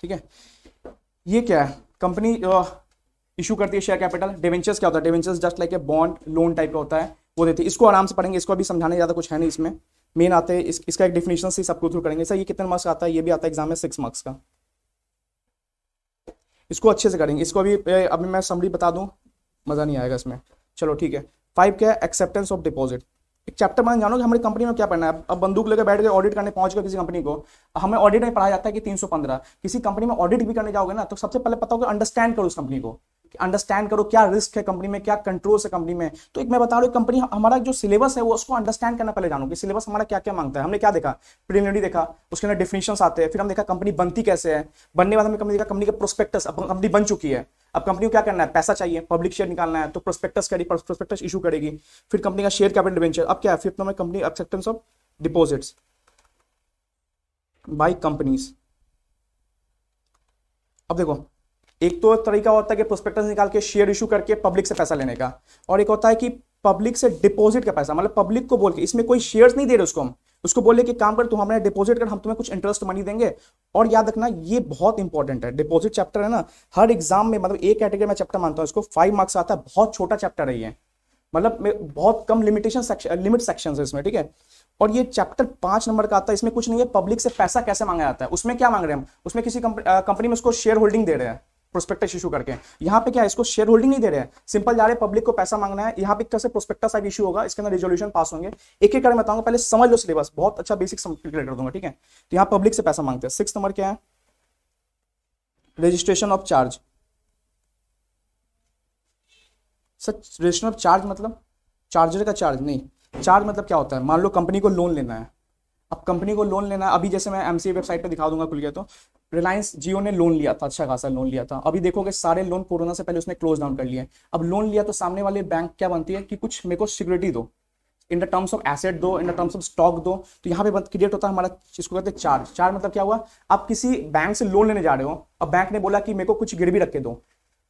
ठीक है ये क्या है कंपनी इशू uh, करती है शेयर कैपिटल डिवेंचर्स क्या होता है debentures just like a bond loan type का होता है वो देते हैं इसको आराम से पढ़ेंगे इसको अभी समझाने ज़्यादा कुछ है नहीं इसमें मेन आते हैं इस, इसका एक डिफिनेशन से सबको थ्रू करेंगे सर ये कितने मार्क्स आता है ये भी आता है एग्जाम में सिक्स मार्क्स का इसको अच्छे से करेंगे इसको अभी अभी मैं समरी बता दूँ मज़ा नहीं आएगा इसमें चलो ठीक है फाइव क्या है एक्सेप्टेंस ऑफ डिपॉजिट एक चैप्टर बना जानो कि हमारी कंपनी में क्या पढ़ना है अब बंदूक लेकर बैठ गए ऑडिट करने पहुंच गए किसी कंपनी को हमें ऑडिट में पढ़ाया जाता है कि 315 किसी कंपनी में ऑडिट भी करने जाओगे ना तो सबसे पहले पता होगा अंडरस्टैंड करो उस कंपनी को अंडरस्टैंड करो क्या रिस्क है कंपनी में क्या कंट्रोल है कंपनी में तो एक मैं बता रहा हूँ कंपनी हमारा जो सिलेबस है वो उसको अंडरस्टैंड करना पहले जानू कि सिलेबस हमारा क्या क्या मांगता है हमने क्या देखा प्रीलिमिनरी देखा उसके अंदर डिफिनेशन आते हैं फिर हम देखा कंपनी बनती कैसे है बनने बाद हमें कंपनी देखा कंपनी का प्रोस्पेक्टस अब कंपनी बन चुकी है अब कंपनी को क्या करना है पैसा चाहिए पब्लिक शेयर निकालना है तो प्रोस्पेक्टस करेगी प्रोस्पेक्टस इशू करेगी फिर कंपनी का शेयर कैपिटल डिवेंचर अब क्या है fifth number company acceptance of deposits by companies अब देखो एक तो तरीका होता है कि प्रोस्पेक्टस निकाल के शेयर इशू करके पब्लिक से पैसा लेने का और एक होता है कि पब्लिक से डिपॉजिट का पैसा मतलब पब्लिक को बोल के इसमें कोई शेयर नहीं दे रहे उसको हम उसको बोले कि काम कर तू हमारे डिपॉजिट कर हम तुम्हें कुछ इंटरेस्ट मनी देंगे और याद रखना ये बहुत इंपॉर्टेंट है डिपॉजिट चैप्टर है ना हर एग्जाम में मतलब एक कैटेगरी में चैप्टर मानता हूँ इसको फाइव मार्क्स आता है बहुत छोटा चैप्टर है ये मतलब बहुत कम लिमिटेशन सेक्शन लिमिट सेक्शन है इसमें ठीक है और ये चैप्टर पांच नंबर का आता है इसमें कुछ नहीं है पब्लिक से पैसा कैसे मांगा जाता है उसमें क्या मांग रहे हैं हम उसमें किसी कंपनी में उसको शेयर होल्डिंग दे रहे हैं प्रोस्पेक्टस इशू करके यहाँ पे क्या इसको शेयर होल्डिंग नहीं दे रहे हैं सिंपल जा रहे पब्लिक को पैसा मांगना है यहाँ पे कैसे प्रोस्पेक्टस आगे इशू होगा इसके अंदर रेजोल्यूशन पास होंगे एक एक करके बताऊंगा पहले समझ लो सिलेबस बहुत अच्छा बेसिक क्लियर कर दूंगा ठीक है तो यहाँ पब्लिक से पैसा मांगते हैं सिक्स नंबर क्या है registration of charge sir registration of charge मतलब चार्जर का चार्ज नहीं चार्ज मतलब क्या होता है मान लो कंपनी को लोन लेना है अब कंपनी को लोन लेना अभी जैसे मैं एम वेबसाइट पर दिखा दूंगा खुल गया तो रिलायंस जियो ने लोन लिया था अच्छा खासा लोन लिया था अभी देखोगे सारे लोन कोरोना से पहले उसने क्लोज डाउन कर लिया अब लोन लिया तो सामने वाले बैंक क्या बनती है कि कुछ मेरे को सिक्योरिटी दो in the terms of asset दो in the terms of stock दो तो यहाँ पे क्रिएट होता है हमारा इसको कहते हैं चार्ज चार्ज मतलब क्या हुआ आप किसी बैंक से लोन लेने जा रहे हो अब बैंक ने बोला कि मेरे को कुछ गिरवी रख के दो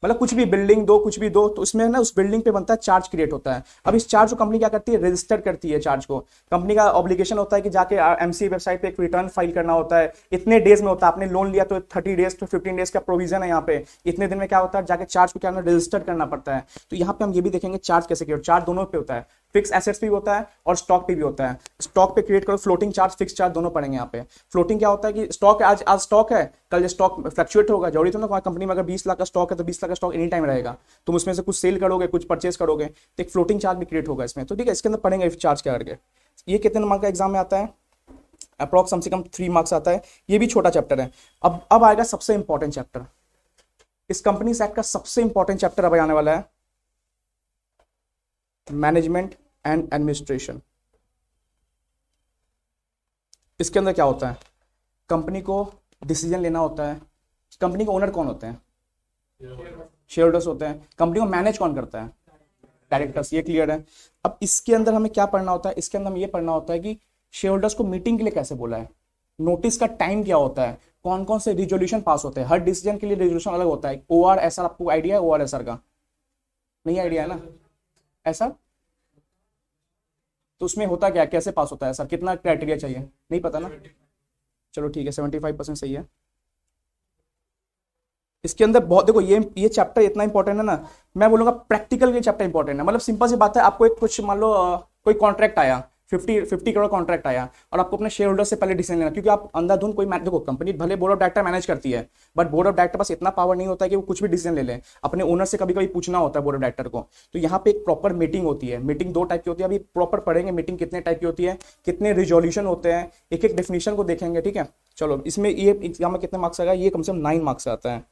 मतलब कुछ भी बिल्डिंग दो कुछ भी दो तो उसमें ना उस बिल्डिंग पे बनता है चार्ज क्रिएट होता है अब इस चार्ज को कंपनी क्या करती है रजिस्टर करती है चार्ज को कंपनी का ऑब्लिगेशन होता है कि जाके एमसी वेबसाइट पे एक रिटर्न फाइल करना होता है इतने डेज में होता है आपने लोन लिया तो थर्टी डेज तो फिफ्टीन डेज का प्रोविजन है यहाँ पे इतने दिन में क्या होता है जाके चार्ज को क्या रजिस्टर करना पड़ता है तो यहाँ पे हम ये भी देखेंगे चार्ज कैसे क्रिएट चार्ज दोनों पे होता है फिक्स एसेट्स भी होता है और स्टॉक पे भी होता है स्टॉक पे क्रिएट करो फ्लोटिंग चार्ज फिक्स चार्ज दोनों पड़ेंगे यहाँ पे फ्लोटिंग क्या होता है कि स्टॉक आज आज स्टॉक है कल जो स्टॉक फ्लक्चुएट होगा जरूरी तो ना कंपनी में अगर बीस लाख का स्टॉक है तो बीस लाख का स्टॉक एनी टाइम रहेगा तुम उसमें से कुछ सेल करोगे कुछ परचेस करोगे तो एक फ्लोटिंग चार्ज भी क्रिएट होगा इसमें तो ठीक है इसके अंदर पढ़ेंगे चार्ज क्या करके ये कितने मार्क का एग्जाम में आता है अप्रॉक्स कम से कम थ्री मार्क्स आता है ये भी छोटा चैप्टर है अब अब आएगा सबसे इंपॉर्टेंट चैप्टर इस कंपनी एक्ट का सबसे इंपॉर्टेंट चैप्टर अब आने वाला है मैनेजमेंट एंड एडमिनिस्ट्रेशन इसके अंदर क्या होता है कंपनी को डिसीजन लेना होता है कंपनी के ओनर कौन होते हैं शेयर होल्डर्स होते हैं कंपनी को मैनेज कौन करता है डायरेक्टर्स ये क्लियर है अब इसके अंदर हमें क्या पढ़ना होता है इसके अंदर हमें ये पढ़ना होता है कि शेयर होल्डर्स को मीटिंग के लिए कैसे बोला है नोटिस का टाइम क्या होता है कौन कौन से रिजोल्यूशन पास होते हैं हर डिसीजन के लिए रिजोल्यूशन अलग होता है ओ आर एस आर आपको आइडिया है ओ आर एस आर का नहीं आइडिया है ना ऐसा तो उसमें होता क्या कैसे पास होता है सर कितना क्राइटेरिया चाहिए नहीं पता ना चलो ठीक है सेवेंटी फाइव परसेंट सही है इसके अंदर बहुत देखो ये ये चैप्टर इतना इंपॉर्टेंट है ना मैं बोलूंगा प्रैक्टिकल ये चैप्टर इंपॉर्टेंट है मतलब सिंपल सी बात है आपको एक कुछ मान लो कोई कॉन्ट्रैक्ट आया फिफ्टी फिफ्टी करोड़ कॉन्ट्रैक्ट आया और आपको अपने शेयर होल्डर से पहले डिसीजन लेना क्योंकि आप अंधाधुन कोई देखो कंपनी भले बोर्ड ऑफ डायरेक्टर मैनेज करती है बट बोर्ड ऑफ डायरेक्टर पास इतना पावर नहीं होता है कि वो कुछ भी डिसीजन ले लें अपने ओनर से कभी कभी पूछना होता है बोर्ड ऑफ डायरेक्टर को तो यहाँ पे एक प्रॉपर मीटिंग होती है मीटिंग दो टाइप की होती है अभी प्रॉपर पढ़ेंगे मीटिंग कितने टाइप की होती है कितने रिजोल्यूशन होते हैं एक एक डेफिनेशन को देखेंगे ठीक है चलो इसमें ये एग्जाम में कितने मार्क्स आएगा ये कम से कम नाइन मार्क्स आता है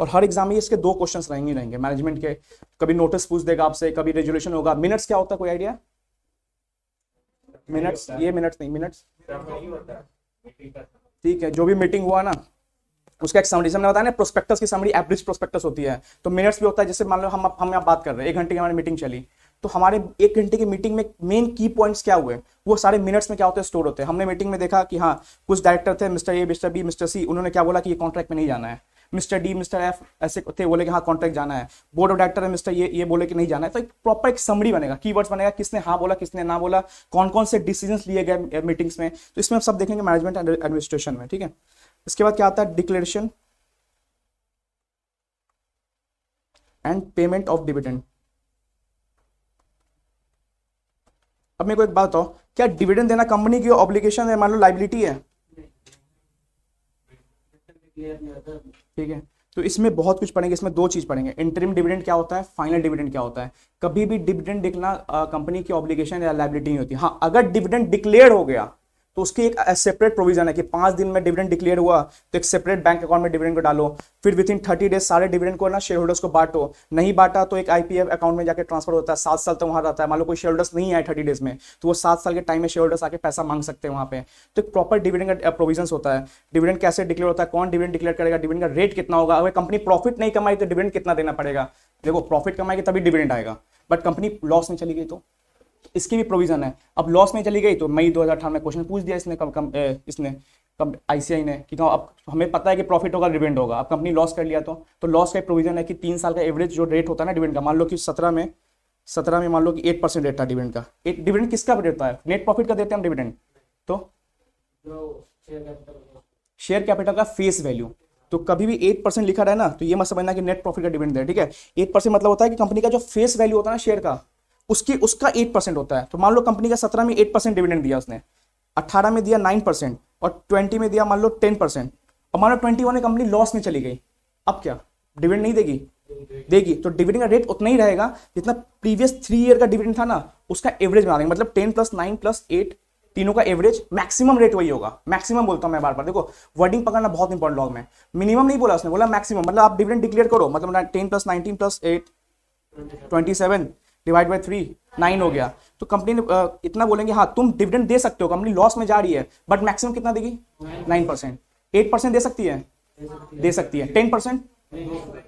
और हर एग्जाम में इसके दो क्वेश्चन रहेंगे रहेंगे मैनेजमेंट के कभी नोटिस पूछ देगा आपसे कभी रेजोल्यूशन होगा मिनट्स क्या होता है कोई आइडिया मिनट्स ये मिनट्स नहीं मिनट्स ठीक है जो भी मीटिंग हुआ ना उसका एक समरी हमने बताया ना प्रोस्पेक्टस की समरी एवरेज प्रोस्पेक्टस होती है तो मिनट्स भी होता है जैसे मान लो हम हम यहाँ बात कर रहे हैं एक घंटे की हमारी मीटिंग चली तो हमारे एक घंटे की मीटिंग में मेन की पॉइंट्स क्या हुए वो सारे मिनट्स में क्या होते हैं स्टोर होते हैं हमने मीटिंग में देखा कि हाँ कुछ डायरेक्टर थे mister A mister B mister C उन्होंने क्या बोला कि ये कॉन्ट्रैक्ट में नहीं जाना है मिस्टर डी मिस्टर एफ ऐसे थे बोले कि हाँ कॉन्ट्रैक्ट जाना है बोर्ड ऑफ डायरेक्टर है मिस्टर ये ये बोले कि नहीं जाना है तो एक प्रॉपर एक समरी बनेगा की बनेगा किसने हाँ बोला किसने ना बोला कौन कौन से डिसीजन लिए गए मीटिंग्स में तो इसमें हम सब देखेंगे मैनेजमेंट एंड एडमिनिस्ट्रेशन में ठीक है इसके बाद क्या आता है declaration and payment of dividend अब मेरे को एक बात बताओ क्या डिविडेंड देना कंपनी की ऑब्लिगेशन है मान लो लाइबिलिटी है ठीक है तो इसमें बहुत कुछ पढ़ेंगे इसमें दो चीज़ पढ़ेंगे इंटरिम डिविडेंड क्या होता है फाइनल डिविडेंड क्या होता है कभी भी डिविडेंड देखना कंपनी की ऑब्लिगेशन या लाइबिलिटी नहीं होती हाँ अगर डिविडेंड डिक्लेयर हो गया तो उसकी एक सेपरेट प्रोविजन है कि पांच दिन में डिविडेंड डिक्लेयर हुआ तो एक सेपरेट बैंक अकाउंट में डिविडेंड को डालो फिर विद इन थर्टी डेज सारे डिविडेंड को ना शेयर होल्डर्स को बांटो नहीं बांटा तो एक आईपीएफ अकाउंट में जाकर ट्रांसफर होता है सात साल तक तो वहां रहता है मान लो कोई शेयर होल्डर्स नहीं आए थर्टी डेज में तो वो सात साल के टाइम में शेयर होल्डर्स आके पैसा मांग सकते हैं वहां पे तो एक प्रॉपर डिविडेंड का प्रोविजन होता है डिविडेंड कैसे डिक्लेयर होता है कौन डिविडेंड डिक्लेयर करेगा डिविडेंड का रेट कितना होगा अगर कंपनी प्रॉफिट नहीं कमाई तो डिविडेंड कितना देना पड़ेगा देखो प्रॉफिट कमाएगी तभी डिविडेंड आएगा बट कंपनी लॉस में चली गई तो इसकी भी प्रोविजन है अब लॉस में चली गई तो मई दो में क्वेश्चन पूछ दिया इसने कम कम ए, इसने कम आईसीआई ने कि अब हमें पता है कि प्रॉफिट होगा डिविडेंड होगा अब कंपनी लॉस कर लिया तो तो लॉस का प्रोविजन है कि तीन साल का एवरेज जो रेट होता है ना डिविडेंड का मान लो कि सत्रह में सत्रह में मान लो कि एट परसेंट रेट था डिविडेंड का एट डिविडेंड किसका देता है नेट प्रॉफिट का देते हैं हम डिविडेंड तो शेयर कैपिटल का फेस वैल्यू तो कभी भी एट परसेंट लिखा रहे ना तो ये मत समझना कि नेट प्रॉफिट का डिविडेंड है ठीक है एट परसेंट मतलब होता है कि कंपनी का जो फेस वैल्यू होता है ना शेयर का उसकी उसका एट परसेंट होता है तो मान लो कंपनी का सत्रह में एट परसेंट डिविडेंड दिया उसने अट्ठारह में दिया नाइन परसेंट और ट्वेंटी में दिया मान लो टेन परसेंट और मान लो ट्वेंटी वन में कंपनी लॉस में चली गई अब क्या डिविडेंड नहीं देगी देगी तो डिविडेंड का रेट उतना ही रहेगा जितना प्रीवियस थ्री ईयर का डिविडेंड था ना उसका एवरेज बना देंगे मतलब ten plus nine plus eight तीनों का एवरेज मैक्सिमम रेट वही होगा मैक्सिमम बोलता हूँ मैं बार बार देखो वर्डिंग पकड़ना बहुत इंपॉर्टेंट लॉग में मिनिमम नहीं बोला उसने बोला मैक्सिमम मतलब आप डिविडेंड डिक्लेयर करो मतलब ten plus nineteen plus eight twenty seven divide by three nine हो गया तो कंपनी ने इतना बोलेंगे हाँ तुम डिविडेंड दे सकते हो कंपनी लॉस में जा रही है बट मैक्सिमम कितना देगी नाइन परसेंट एट परसेंट दे सकती है दे सकती है टेन परसेंट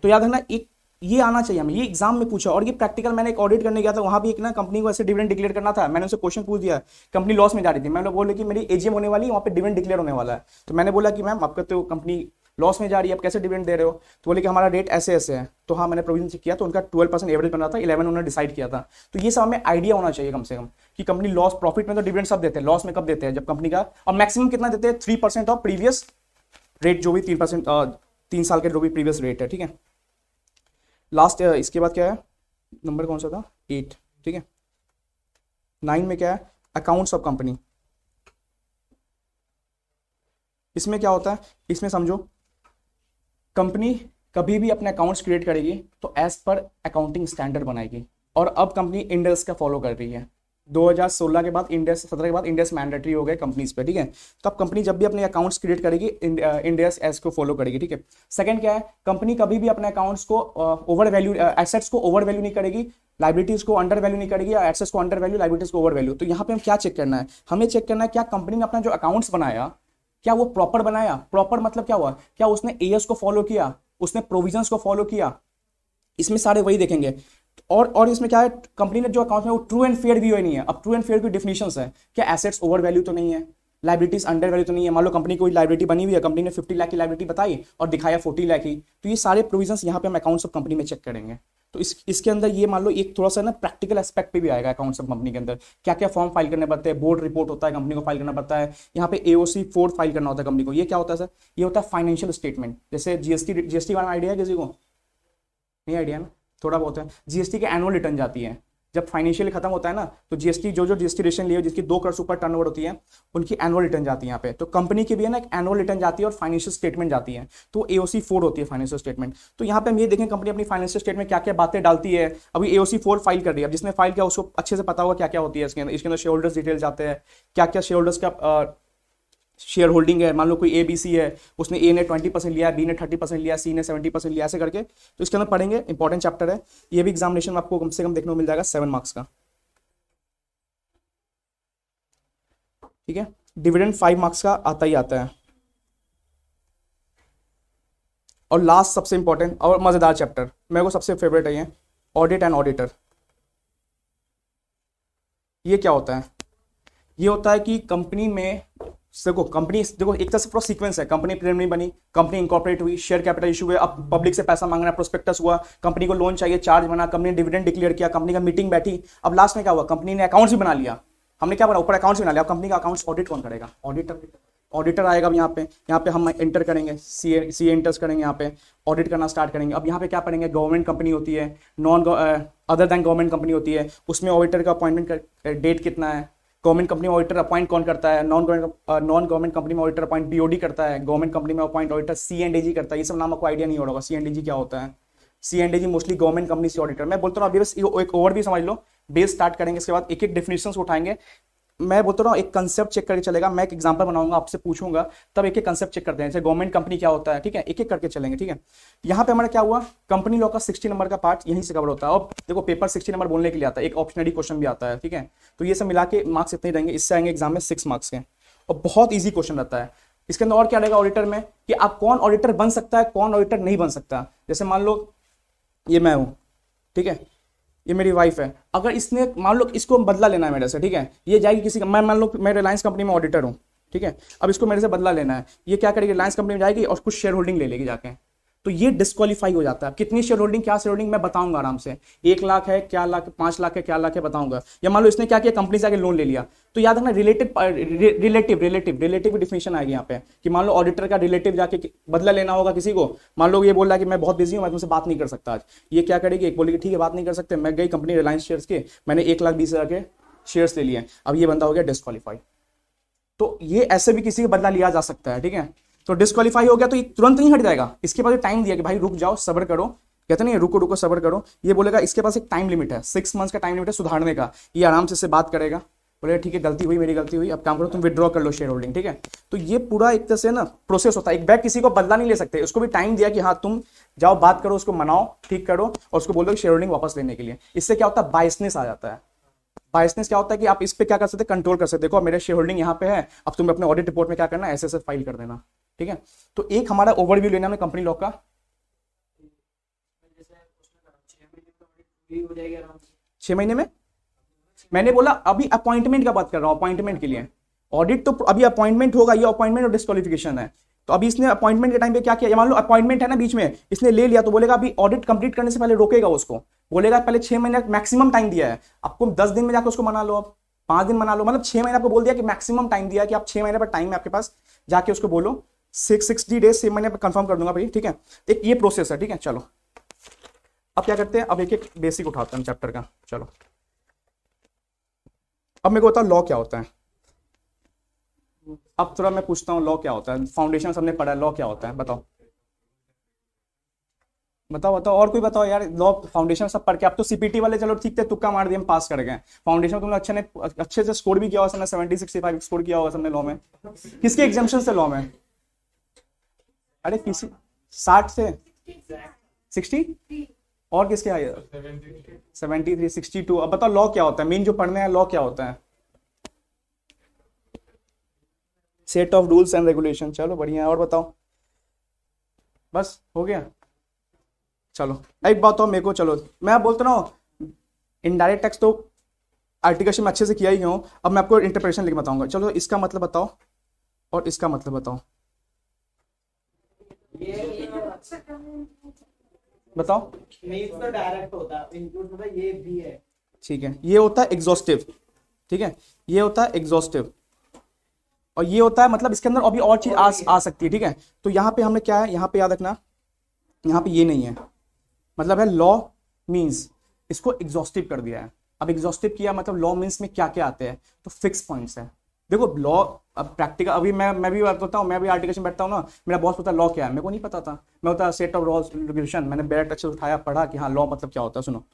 तो याद रखना एक ये आना चाहिए हमें ये एग्जाम में पूछा और ये प्रैक्टिकल मैंने एक ऑडिट करने गया था वहाँ भी एक ना कंपनी को ऐसे डिविडेंड डिक्लेयर करना था मैंने उसे क्वेश्चन पूछ दिया कंपनी लॉस में जा रही थी मैंने बोला कि मेरी एजीएम होने वाली है वहाँ पे डिविडेंड डिक्लेयर होने वाला है तो मैंने बोला कि मैम आपका तो कंपनी लॉस में जा रही है आप कैसे डिविडेंड दे रहे हो तो बोले कि हमारा रेट ऐसे ऐसे है तो हाँ मैंने प्रोविजन से किया तो उनका ट्वेल्व परसेंट एवरेज बना था इलेवन उन्होंने डिसाइड किया था तो ये सब हमें आइडिया होना चाहिए कम से कम कि कंपनी लॉस प्रॉफिट में तो डिविडेंड सब देते हैं लॉस में कब देते हैं जब कंपनी का और मैक्सिमम कितना देते हैं three percent of previous rate जो भी तीन परसेंट तीन साल के जो भी प्रीवियस रेट है ठीक है लास्ट इसके बाद क्या है नंबर कौन सा था एट ठीक है नाइन में क्या है अकाउंट्स ऑफ कंपनी इसमें क्या होता है इसमें समझो कंपनी कभी भी अपने अकाउंट्स क्रिएट करेगी तो एज पर अकाउंटिंग स्टैंडर्ड बनाएगी और अब कंपनी इंडस का फॉलो कर रही है 2016 के बाद इंडियस सत्रह के बाद इंडियस मैंडेटरी हो गए कंपनीज पे ठीक है तो अब कंपनी जब भी अपने अकाउंट्स क्रिएट करेगी इंडेक्स एस को फॉलो करेगी ठीक है सेकंड क्या है कंपनी कभी भी अपने अकाउंट्स को ओवर वैल्यू एसेट्स को ओवर वैल्यू नहीं करेगी लाइब्रिटीज को अंडर वैल्यू नहीं करेगी एसेट्स को अंडर वैल्यू लाइब्रिटीज को ओवर वैल्यू तो यहाँ पे हम क्या चेक करना है हमें चेक करना है क्या कंपनी ने अपना जो अकाउंट्स बनाया क्या वो प्रॉपर बनाया प्रॉपर मतलब क्या हुआ क्या उसने एएस को फॉलो किया उसने प्रोविजन को फॉलो किया इसमें सारे वही देखेंगे और और इसमें क्या है कंपनी ने जो अकाउंट में वो ट्रू एंड फेयर भी नहीं है अब ट्रू एंड फेयर की डिफिनेशन है क्या एसेट्स ओवर वैल्यू तो नहीं है लाइब्रेटीज अंडर वैल्यू तो नहीं है मान लो कंपनी कोई लाइब्रेटी बनी हुई है कंपनी ने फिफ्टी लाख की लाइब्रेटी बताई और दिखाया फोर्टी लाख की तो ये सारे प्रोविजन यहाँ पे हम अकाउंट्स ऑफ कंपनी में चेक करेंगे तो इस इसके अंदर ये मान लो एक थोड़ा सा ना प्रैक्टिकल एस्पेक्ट पे भी आएगा अकाउंट्स ऑफ कंपनी के अंदर क्या क्या फॉर्म फाइल करने पड़ते हैं बोर्ड रिपोर्ट होता है कंपनी को फाइल करना पड़ता है यहाँ पे एओसी फोर फाइल करना होता है कंपनी को ये क्या होता है सर ये होता है फाइनेंशियल स्टेटमेंट जैसे जीएसटी जीएसटी वाला आइडिया है किसी को नहीं आइडिया ना थोड़ा बहुत है जीएसटी के एनुअल रिटर्न जाती है जब फाइनेंशियल खत्म होता है ना तो जीएसटी जो जो जीएसटी रेशन लिए जिसकी दो करोड़ ऊपर टर्न होती है उनकी एनुअल रिटर्न जाती है यहाँ पे तो कंपनी की भी है ना एक एनुअल रिटर्न जाती है और फाइनेंशियल स्टेटमेंट जाती है तो एओसी फोर होती है फाइनेंशियल स्टेटमेंट तो यहाँ पे हम ये देखें कंपनी अपनी फाइनेंशियल स्टेटमेंट क्या क्या बातें डालती है अभी एओसी फोर फाइल कर रही है जिसने फाइल किया उसको अच्छे से पता होगा क्या क्या होती है इसके अंदर इसके अंदर शेयर होल्डर्स डिटेल जाते हैं क्या क्या शेयर होल्डर्स का शेयर होल्डिंग है मान लो कोई ए बी सी है उसने ए ने ट्वेंटी परसेंट लिया बी ने थर्टी परसेंट लिया सी ने सेवेंटी परसेंट लिया ऐसे करके तो इसके अंदर पढ़ेंगे इंपॉर्टेंट चैप्टर है ये भी एग्जामिनेशन में आपको कम से कम देखने को मिल जाएगा सेवन मार्क्स का ठीक है डिविडेंड फाइव मार्क्स का आता ही आता है और लास्ट सबसे इंपॉर्टेंट और मज़ेदार चैप्टर मेरे को सबसे फेवरेट है ये ऑडिट एंड ऑडिटर ये क्या होता है ये होता है कि कंपनी में देखो कंपनी देखो एक तरह से पूरा सीक्वेंस है कंपनी प्रेम नहीं बनी कंपनी इंकॉपरेट हुई शेयर कैपिटल इशू हुए अब पब्लिक से पैसा मांगना प्रोस्पेक्टस हुआ कंपनी को लोन चाहिए चार्ज बना कंपनी ने डिविडेंड डिक्लेयर किया कंपनी का मीटिंग बैठी अब लास्ट में क्या हुआ कंपनी ने अकाउंट्स भी बना लिया हमने क्या बना ऊपर अकाउंट्स बना लिया अब कंपनी का अकाउंट्स ऑडिट कौन करेगा ऑडिटर ऑडिटर आएगा अब यहाँ पे यहाँ पे हम एंटर करेंगे सी ए सी एंटर्स करेंगे यहाँ पे ऑडिट करना स्टार्ट करेंगे अब यहाँ पे क्या करेंगे गवर्नमेंट कंपनी होती है non other than government company होती है उसमें ऑडिटर का अपॉइंटमेंट डेट कितना है गवर्नमेंट कंपनी में ऑडिटर अपॉइंट कौन करता है non government non government company में ऑडिटर अपॉइंट बीओडी करता है गवर्नमेंट कंपनी में appoint auditor C and G करता है ये सब नाम आपको आइडिया नहीं होगा सी एंड क्या होता है C and G mostly government company से ऑडिटर मैं बोलता हूँ अभी बस एक ओवर भी समझ लो बेस स्टार्ट करेंगे इसके बाद एक एक डेफिनेशन उठाएंगे मैं बोलता रहा हूँ एक कंसेप्ट चेक करके चलेगा मैं एक एग्जाम्पल बनाऊंगा आपसे पूछूंगा तब एक एक कंसेप्ट चेक करते हैं जैसे गवर्नमेंट कंपनी क्या होता है ठीक है एक एक करके चलेंगे ठीक है यहाँ पे हमारा क्या हुआ कंपनी लॉ का सिक्सटी नंबर का पार्ट यहीं से कवर होता है और देखो पेपर सिक्सटी नंबर बोलने के लिए आता है एक ऑप्शनरी क्वेश्चन भी आता है ठीक है तो ये सब मिला के मार्क्स इतने रहेंगे इससे आएंगे एग्जाम में सिक्स मार्क्स के और बहुत ईजी क्वेश्चन रहता है इसके अंदर और क्या रहेगा ऑडिटर में कि आप कौन ऑडिटर बन सकता है कौन ऑडिटर नहीं बन सकता जैसे मान लो ये मैं हूँ ठीक है ये मेरी वाइफ है अगर इसने मान लो इसको बदला लेना है मेरे से ठीक है ये जाएगी किसी मैं मान लो मैं रिलायंस कंपनी में ऑडिटर हूँ ठीक है अब इसको मेरे से बदला लेना है ये क्या करेगी रिलायंस कंपनी में जाएगी और कुछ शेयर होल्डिंग ले लेगी जाके तो ये डिस्कालीफाई हो जाता है कितनी शेयर होल्डिंग क्या शेयर होल्डिंग मैं बताऊंगा आराम से एक लाख है क्या लाख पांच लाख है क्या लाख है बताऊंगा या मान लो इसने क्या किया कंपनी से आगे लोन ले लिया तो याद रखना relative relative relative relative definition आएगी यहाँ पे कि मान लो ऑडिटर का रिलेटिव जाके बदला लेना होगा किसी को मान लो ये बोल रहा है कि मैं बहुत बिजी हूँ मैं तुमसे बात नहीं कर सकता आज ये क्या करेगी एक बोलेगी ठीक है बात नहीं कर सकते मैं गई कंपनी रिलायंस शेयर के मैंने एक लाख बीस हज़ार के शेयर्स ले लिए अब ये बंदा हो गया डिस्कालीफाई तो ये ऐसे भी किसी का बदला लिया जा सकता है ठीक है तो डिस्कालीफाई हो गया तो ये तुरंत नहीं हट जाएगा इसके पास टाइम दिया कि भाई रुक जाओ सबर करो कहते नहीं रुको रुको सबर करो ये बोलेगा इसके पास एक टाइम लिमिट है सिक्स मंथ्स का टाइम लिमिट है सुधारने का ये आराम से इससे बात करेगा बोलेगा ठीक है गलती हुई मेरी गलती हुई अब काम करो तुम विद्रॉ कर लो शेयर होल्डिंग ठीक है तो ये पूरा एक तरह से ना प्रोसेस होता है एक बैग किसी को बदला नहीं ले सकते उसको भी टाइम दिया कि हाँ तुम जाओ बात करो उसको मनाओ ठीक करो और उसको बोलो शेयर होल्डिंग वापस लेने के लिए इससे क्या होता है बाइसनेस आ जाता है बाइसनेस क्या होता है कि आप इस पर क्या कर सकते कंट्रोल कर सकते देखो मेरे शेयर होल्डिंग यहाँ पे है अब तुम्हें अपने ऑडिट रिपोर्ट में क्या करना एस फाइल कर देना ठीक है तो एक हमारा ओवरव्यू लेना हमें कंपनी लॉ का छह महीने में मैंने बोला अभी अपॉइंटमेंट का बात कर रहा हूँ अपॉइंटमेंट के लिए ऑडिट तो अभी अपॉइंटमेंट होगा ये अपॉइंटमेंट और डिस्कालिफिकेशन है तो अभी इसने अपॉइंटमेंट के टाइम पे क्या किया मान लो अपॉइंटमेंट है ना बीच में इसने ले लिया तो बोलेगा अभी ऑडिट कंप्लीट करने से पहले रोकेगा उसको बोलेगा पहले छह महीने मैक्सिमम टाइम दिया है आपको दस दिन में जाकर उसको मना लो आप पांच दिन मना लो मतलब छह महीने आपको बोल दिया कि मैक्सिमम टाइम दिया कि आप छह महीने पर टाइम है आपके पास जाके उसको बोलो सिक्स सिक्सटी डेज से मैंने कंफर्म कर दूंगा भाई ठीक है एक ये प्रोसेस है ठीक है चलो अब क्या करते हैं अब एक एक बेसिक उठाते हैं चैप्टर का चलो अब मेरे को बताओ लॉ क्या होता है अब थोड़ा मैं पूछता हूँ लॉ क्या होता है फाउंडेशन सबने पढ़ा है लॉ क्या होता है बताओ बताओ बताओ और कोई बताओ यार लॉ फाउंडेशन सब पढ़ के आप तो सीपीटी वाले चलो ठीक थे तुक्का मार दिया हम पास कर गए फाउंडेशन तुमने अच्छे ने अच्छे से स्कोर भी किया होगा सबने सेवेंटी सिक्सटी फाइव स्कोर किया होगा सबने लॉ में किसके एग्जामेशन से लॉ में अरे किसी साठ से सिक्सटी और किसके आए सेवेंटी थ्री सिक्सटी टू अब बताओ लॉ क्या होता है मेन जो पढ़ने हैं लॉ क्या होता है set of rules and regulation चलो बढ़िया और बताओ बस हो गया चलो एक बात तो मेरे को चलो मैं बोलता ना इनडायरेक्ट टैक्स तो आर्टिकल में अच्छे से किया ही हूँ अब मैं आपको इंटरप्रेशन लिख बताऊंगा चलो इसका मतलब बताओ और इसका मतलब बताओ बताओ तो डायरेक्ट होता है ये भी है ठीक है ये होता है एग्जॉस्टिव ठीक है ये होता है एग्जॉस्टिव और ये होता है मतलब इसके अंदर अभी और चीज आ, आ सकती है ठीक है तो यहाँ पे हमने क्या है यहाँ पे याद रखना यहाँ पे ये नहीं है मतलब है लॉ मीन्स इसको एग्जॉस्टिव कर दिया है अब एग्जॉस्टिव किया मतलब लॉ मीन्स में क्या क्या आते हैं तो फिक्स पॉइंट्स है देखो लॉ अब प्रैक्टिकल अभी मैं मैं भी होता हूँ मैं भी आर्टिकल में बैठता हूँ ना मेरा बॉस पता लॉ क्या है मेरे को नहीं पता था मैं होता सेट ऑफ रॉल्स रेगुलेशन मैंने बैठ अच्छे से उठाया पढ़ा कि हाँ लॉ मतलब क्या होता है सुनो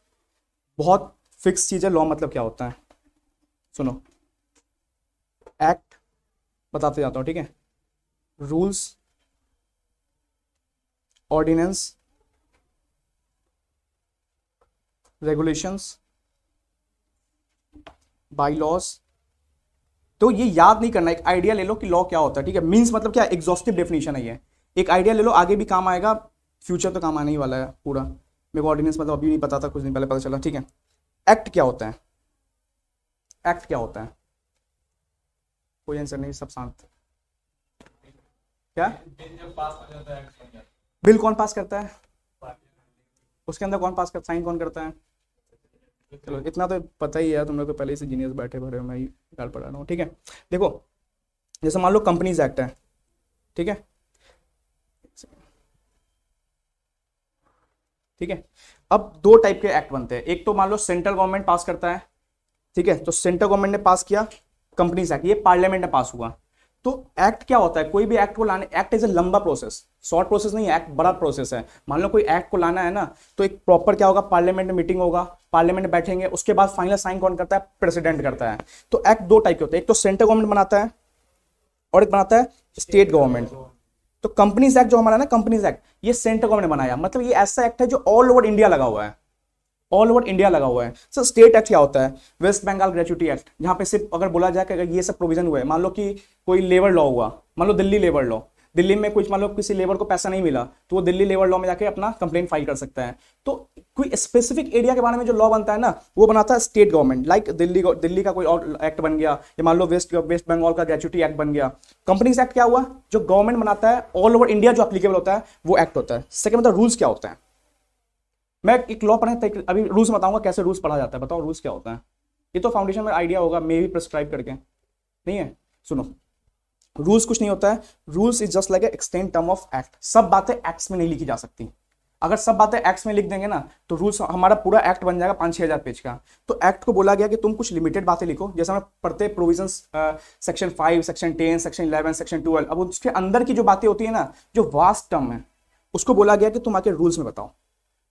बहुत फिक्स चीज़ है लॉ मतलब क्या होता है सुनो एक्ट बताते जाता हूँ ठीक है rules ordinance regulations bylaws तो ये याद नहीं करना एक आइडिया ले लो कि लॉ क्या होता है ठीक है मीन्स मतलब क्या एग्जॉस्टिव डेफिनेशन है ये एक आइडिया ले लो आगे भी काम आएगा फ्यूचर तो काम आने ही वाला है पूरा मेरे को ऑर्डिनेंस मतलब अभी नहीं पता था कुछ दिन पहले पता चला ठीक है एक्ट क्या होता है एक्ट क्या होता है कोई आंसर नहीं सब शांत क्या बिल कौन पास करता है उसके अंदर कौन पास कर साइन कौन करता है चलो इतना तो पता ही है तुम लोग को तो पहले से जीनियस बैठे भरे हो मैं ही डाल पढ़ा रहा हूँ ठीक है देखो जैसे मान लो कंपनीज एक्ट है ठीक है ठीक है अब दो टाइप के एक्ट बनते हैं एक तो मान लो सेंट्रल गवर्नमेंट पास करता है ठीक है तो सेंट्रल गवर्नमेंट ने पास किया कंपनीज एक्ट ये पार्लियामेंट ने पास हुआ तो एक्ट क्या होता है कोई भी एक्ट को लाने एक्ट इज ए लंबा प्रोसेस शॉर्ट प्रोसेस नहीं एक्ट बड़ा प्रोसेस है मान लो कोई एक्ट को लाना है ना तो एक प्रॉपर क्या होगा पार्लियामेंट में मीटिंग होगा पार्लियामेंट बैठेंगे उसके बाद फाइनल साइन कौन करता है प्रेसिडेंट करता है तो एक्ट दो टाइप के होते हैं एक तो सेंट्रल गवर्नमेंट बनाता है और एक बनाता है स्टेट गवर्नमेंट तो कंपनीज एक्ट जो हमारा ना कंपनीज एक्ट ये सेंट्रल गवर्नमेंट बनाया मतलब ये ऐसा एक्ट है जो ऑल ओवर इंडिया लगा हुआ है ऑल ओवर इंडिया लगा हुआ है सर स्टेट एक्ट क्या होता है वेस्ट बंगाल ग्रेचुटी एक्ट जहाँ पे सिर्फ अगर बोला जाए कि अगर ये सब प्रोविजन हुए मान लो कि कोई लेबर लॉ हुआ मान लो दिल्ली लेबर लॉ दिल्ली में कुछ मान लो किसी लेबर को पैसा नहीं मिला तो वो दिल्ली लेबर लॉ में जाके अपना कंप्लेन फाइल कर सकता है तो कोई स्पेसिफिक एरिया के बारे में जो लॉ बनता है ना वो बनाता है state government like Delhi Delhi का कोई एक्ट बन गया या मान लो वेस्ट वेस्ट बंगाल का ग्रेचुटी एक्ट बन गया कंपनीज एक्ट क्या हुआ जो गवर्नमेंट बनाता है ऑल ओवर इंडिया जो अप्लीकेबल होता है वो एक्ट होता है सेकंड मतलब रूल्स क्या होता है मैं एक लॉ पढ़ा तो अभी रूल्स बताऊंगा कैसे रूल्स पढ़ा जाता है बताओ रूल्स क्या होता है ये तो फाउंडेशन में आइडिया होगा मे भी प्रिस्क्राइब करके नहीं है सुनो रूल्स कुछ नहीं होता है rules is just like extend term of act सब बातें एक्ट्स में नहीं लिखी जा सकती अगर सब बातें एक्ट्स में लिख देंगे ना तो रूल्स हमारा पूरा एक्ट बन जाएगा पाँच छः हज़ार पेज का तो एक्ट को बोला गया कि तुम कुछ लिमिटेड बातें लिखो जैसे हम पढ़ते provision section five section ten section eleven section twelve अब उसके अंदर की जो बातें होती है ना जो वास्ट टर्म है उसको बोला गया कि तुम आके रूल्स में बताओ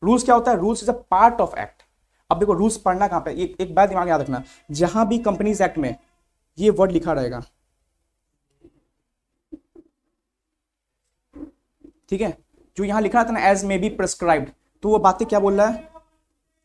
रूल्स क्या होता है rules is a part of act अब देखो रूल्स पढ़ना कहां पे एक, एक बात दिमाग याद रखना जहां भी कंपनीज एक्ट में ये वर्ड लिखा रहेगा ठीक है जो यहां लिखा था ना एज मे बी प्रेस्क्राइब्ड तो वो बातें क्या बोल रहा है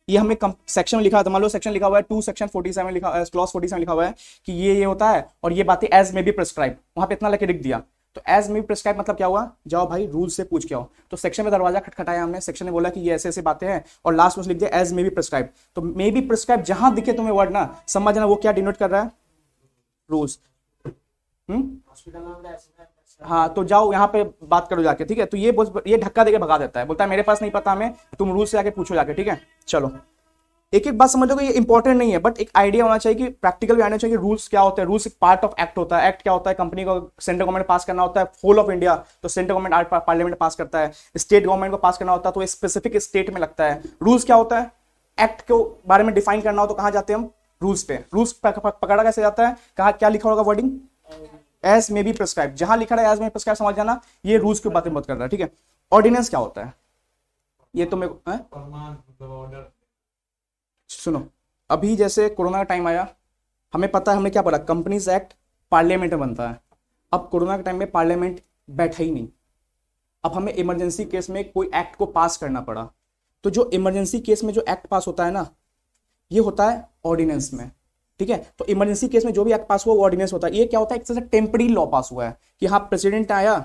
ये हमें सेक्शन लिखा था मान लो सेक्शन लिखा हुआ है टू सेक्शन फोर्टी सेवन लिखा क्लॉस फोर्टी सेवन लिखा हुआ है कि ये ये होता है और ये बातें एज मे बी प्रेस्क्राइब वहां पे इतना लेके लिख दिया तो एज मी प्रिस्क्राइब मतलब क्या हुआ जाओ भाई रूल से पूछ के आओ तो सेक्शन में दरवाजा खटखटाया हमने सेक्शन ने बोला कि ये ऐसे ऐसे बातें हैं और लास्ट में लिख दिया एज मे बी प्रिस्क्राइब तो मे बी प्रिस्क्राइब जहां दिखे तुम्हें वर्ड ना समझना वो क्या डिनोट कर रहा है रूल्स हम्म? हाँ तो जाओ यहाँ पे बात करो जाके ठीक है तो ये ये ढक्का देके भगा देता है बोलता है मेरे पास नहीं पता हमें तुम रूल से आके पूछो जाके ठीक है चलो एक एक बात समझ लो ये इंपॉर्टेंट नहीं है बट एक आइडिया होना चाहिए कि प्रैक्टिकल भी आना चाहिए कि रूल्स क्या होता है रूल्स एक पार्ट ऑफ एक्ट होता है एक्ट क्या होता है कंपनी को सेंट्रल गवर्नमेंट पास करना होता है होल ऑफ इंडिया तो सेंट्रल गवर्नमेंट पार्लियामेंट पास करता है स्टेट गवर्नमेंट को पास करना होता है तो स्पेसिफिक स्टेट में लगता है रूल्स क्या होता है एक्ट के बारे में डिफाइन करना हो तो कहा जाते हैं हम रूल्स पे रूल्स पकड़ा कैसे जाता है कहा क्या लिखा होगा wording as may be prescribe जहां लिखा है एज मे प्रिस्क्राइब समझ जाना ये रूल्स की बातें बहुत कर रहा है ठीक है ऑर्डिनेंस क्या होता है ये तो मेरे को सुनो अभी जैसे कोरोना का टाइम आया हमें पता है हमें क्या पता कंपनीज एक्ट पार्लियामेंट में बनता है अब कोरोना के टाइम में पार्लियामेंट बैठा ही नहीं अब हमें इमरजेंसी केस में कोई एक्ट को पास करना पड़ा तो जो इमरजेंसी केस में जो एक्ट पास होता है ना ये होता है ऑर्डिनेंस में ठीक है तो इमरजेंसी केस में जो भी एक्ट पास हुआ वो ऑर्डिनेंस होता है ये क्या होता है एक तरह से टेम्परी लॉ पास हुआ है कि हाँ प्रेसिडेंट आया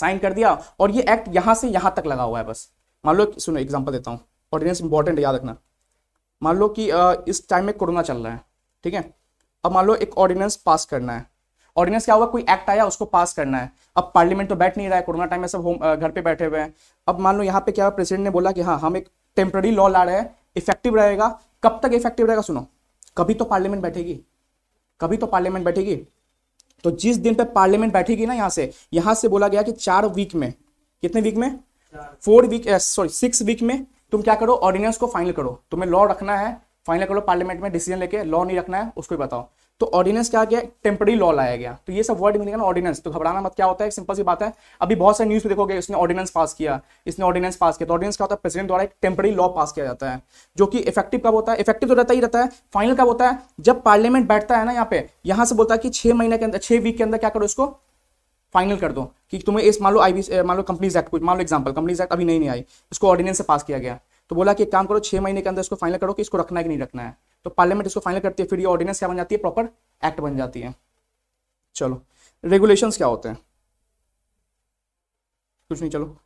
साइन कर दिया और ये एक्ट यहाँ से यहाँ तक लगा हुआ है बस मान लो सुनो एग्जाम्पल देता हूँ ऑर्डिनेंस इंपॉर्टेंट याद रखना मान लो कि इस टाइम में कोरोना चल रहा है ठीक है अब मान लो एक ऑर्डिनेंस पास करना है ऑर्डिनेंस क्या हुआ कोई एक्ट आया उसको पास करना है अब पार्लियामेंट तो बैठ नहीं रहा है कोरोना टाइम में सब होम घर पे बैठे हुए हैं अब मान लो यहाँ पे क्या प्रेसिडेंट ने बोला कि हाँ हम एक टेम्प्ररी लॉ ला रहे हैं इफेक्टिव रहेगा कब तक इफेक्टिव रहेगा सुनो कभी तो पार्लियामेंट बैठेगी कभी तो पार्लियामेंट बैठेगी तो जिस दिन पे पार्लियामेंट बैठेगी ना यहाँ से यहाँ से बोला गया कि चार वीक में कितने वीक में four week sorry six week में तुम क्या करो ऑर्डिनेंस को फाइनल करो तुम्हें लॉ रखना है फाइनल करो पार्लियामेंट में डिसीजन लेके लॉ नहीं रखना है उसको बताओ तो ऑर्डिनेंस क्या गया टेम्पररी लॉ लाया गया तो ये सब वर्ड मिलेगा ना ऑर्डिनेंस तो घबराना मत क्या होता है सिंपल सी बात है अभी बहुत सारे न्यूज़ देखोगे इसने ऑर्डिनेंस पास किया इसने ऑर्डिनेंस पास किया तो ऑर्डिनेंस क्या होता है प्रेसिडेंट द्वारा एक टेम्पररी लॉ पास किया जाता है जो कि इफेक्टिव कब होता है इफेक्टिव तो रहता ही रहता है फाइनल कब होता है जब पार्लियामेंट बैठता है ना यहाँ पे यहाँ से बोलता है कि छह महीने के अंदर छह वीक के अंदर क्या करो इसको फाइनल कर दो कि तुम्हें इस मान लो आई मान लो कंपनीज एक्ट कुछ मान लो एग्जाम्पल कंपनीज एक्ट अभी नहीं नहीं आई इसको ऑर्डिनेंस से पास किया गया तो बोला कि एक काम करो छह महीने के अंदर इसको फाइनल करो कि इसको रखना है कि नहीं रखना है तो पार्लियामेंट इसको फाइनल करती है फिर ये ऑर्डिनेंस क्या बन जाती है प्रॉपर एक्ट बन जाती है चलो रेगुलेशन क्या होते हैं कुछ नहीं चलो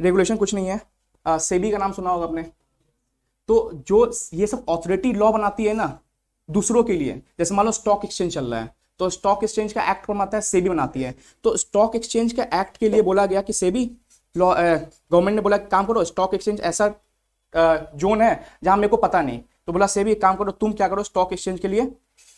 रेगुलेशन कुछ नहीं है आ, सेबी का नाम सुना होगा आपने तो जो ये सब ऑथोरिटी लॉ बनाती है ना दूसरों के लिए जैसे मान लो स्टॉक एक्सचेंज चल रहा है तो स्टॉक एक्सचेंज का एक्ट कौन बनाता है सेबी बनाती है तो स्टॉक एक्सचेंज का एक्ट के लिए बोला गया कि सेबी गवर्नमेंट ने बोला काम करो स्टॉक एक्सचेंज ऐसा जोन है जहां मेरे को पता नहीं तो बोला सेबी काम करो तुम क्या करो स्टॉक एक्सचेंज के लिए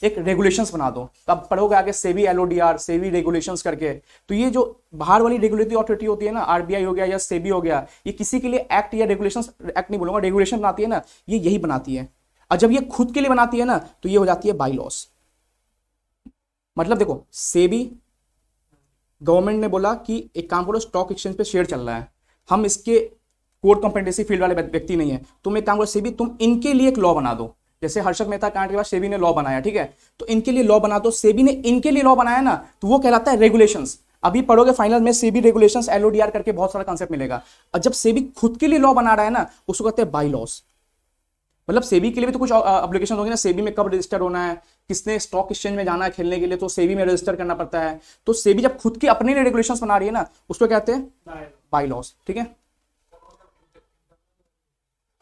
एक रेगुलेशंस बना दो तब तो पढ़ोगे आगे सेबी एलओडीआर सेबी रेगुलेशंस करके तो ये जो बाहर वाली रेगुलेटरी अथॉरिटी होती है ना आरबीआई हो गया या सेबी हो गया ये किसी के लिए एक्ट या रेगुलेशंस एक्ट नहीं बोलूंगा रेगुलेशन बनाती है ना ये यही बनाती है और जब ये खुद के लिए बनाती है ना तो ये हो जाती है बाई लॉस मतलब देखो सेबी गवर्नमेंट ने बोला कि एक काम करो स्टॉक एक्सचेंज पे शेयर चल रहा है हम इसके कोर कॉम्पिटेंसी फील्ड वाले व्यक्ति नहीं है तुम एक काम करो सेबी तुम इनके लिए एक लॉ बना दो जैसे हर्षक मेहता कांड के बाद सेबी ने लॉ बनाया ठीक है तो इनके लिए लॉ बना दो सेबी ने इनके लिए लॉ बनाया ना तो वो कहलाता है रेगुलेशन अभी पढ़ोगे फाइनल में सेबी रेगुलेशन एलओडीआर करके बहुत सारा कॉन्सेप्ट मिलेगा और जब सेबी खुद के लिए लॉ बना रहा है ना उसको कहते हैं बाई लॉस मतलब सेबी के लिए भी तो कुछ अप्लीकेशन होंगे ना सेबी में कब रजिस्टर होना है किसने स्टॉक एक्सचेंज में जाना है खेलने के लिए तो सेबी में रजिस्टर करना पड़ता है तो सेबी जब खुद के अपने रेगुलेशन बना रही है ना उसको कहते हैं बाई लॉस ठीक है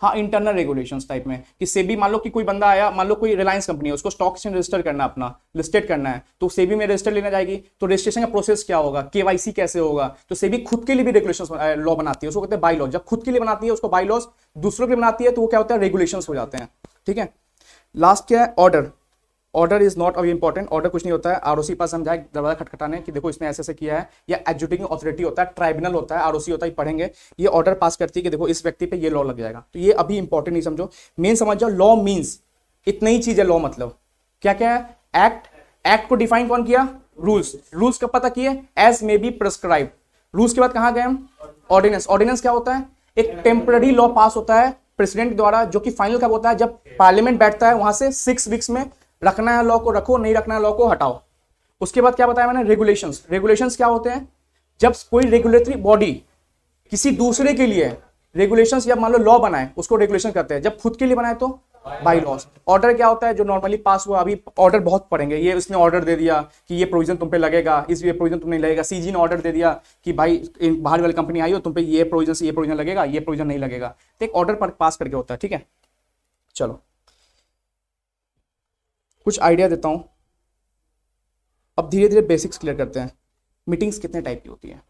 हाँ इंटरनल रेगुलेशंस टाइप में कि सेबी मान लो कि कोई बंदा आया मान लो कोई रिलायंस कंपनी है उसको स्टॉक एक्सचेंज रजिस्टर करना अपना लिस्टेड करना है तो सेबी में रजिस्टर लेना जाएगी तो रजिस्ट्रेशन का प्रोसेस क्या होगा केवाईसी कैसे होगा तो सेबी खुद के लिए भी रेगुलेशन लॉ बनाती है उसको कहते हैं बाई लॉ जब खुद के लिए बनाती है उसको बाई लॉज दूसरों के लिए बनाती है तो वो क्या होता है रेगुलेशन हो जाते हैं ठीक है लास्ट क्या है ऑर्डर ऑर्डर इज नॉट अभी इंपॉर्टेंट ऑर्डर कुछ नहीं होता है आरओसी पास जाए दरवाजा खटखटाने कि देखो इसने ऐसे ऐसे किया है या एजुटिंग अथॉरिटी होता है ट्राइब्यूनल होता है आरओसी होता है पढ़ेंगे ये ऑर्डर पास करती है कि देखो इस व्यक्ति पे ये लॉ लग जाएगा तो ये अभी इंपॉर्टेंट नहीं समझो मेन समझ जाओ लॉ मीन्स इतना ही चीज है लॉ मतलब क्या क्या है एक्ट एक्ट को डिफाइन कौन किया रूल्स रूल्स कब पता किए as may be prescribe rules के बाद कहा गए हम ऑर्डिनेंस ऑर्डिनेंस क्या होता है एक टेम्पररी लॉ पास होता है प्रेसिडेंट द्वारा जो कि फाइनल कब होता है जब पार्लियामेंट बैठता है वहां से सिक्स वीक्स में रखना है लॉ को रखो नहीं रखना है लॉ को हटाओ उसके बाद क्या बताया मैंने रेगुलेशंस रेगुलेशंस क्या होते हैं जब कोई रेगुलेटरी बॉडी किसी दूसरे के लिए रेगुलेशंस या मान लो लॉ बनाए उसको रेगुलेशन करते हैं जब खुद के लिए बनाए तो बाई लॉस ऑर्डर क्या होता है जो नॉर्मली पास हुआ अभी ऑर्डर बहुत पड़ेंगे ये उसने ऑर्डर दे दिया कि ये प्रोविजन तुम पे लगेगा इस ये प्रोविजन तुम नहीं लगेगा सीजी ने ऑर्डर दे दिया कि भाई बाहर वाली कंपनी आई हो तुम पे ये प्रोविजन से ये प्रोविजन लगेगा ये प्रोविजन नहीं लगेगा तो एक ऑर्डर पास करके होता है ठीक है चलो कुछ आइडिया देता हूँ अब धीरे धीरे बेसिक्स क्लियर करते हैं मीटिंग्स कितने टाइप की होती है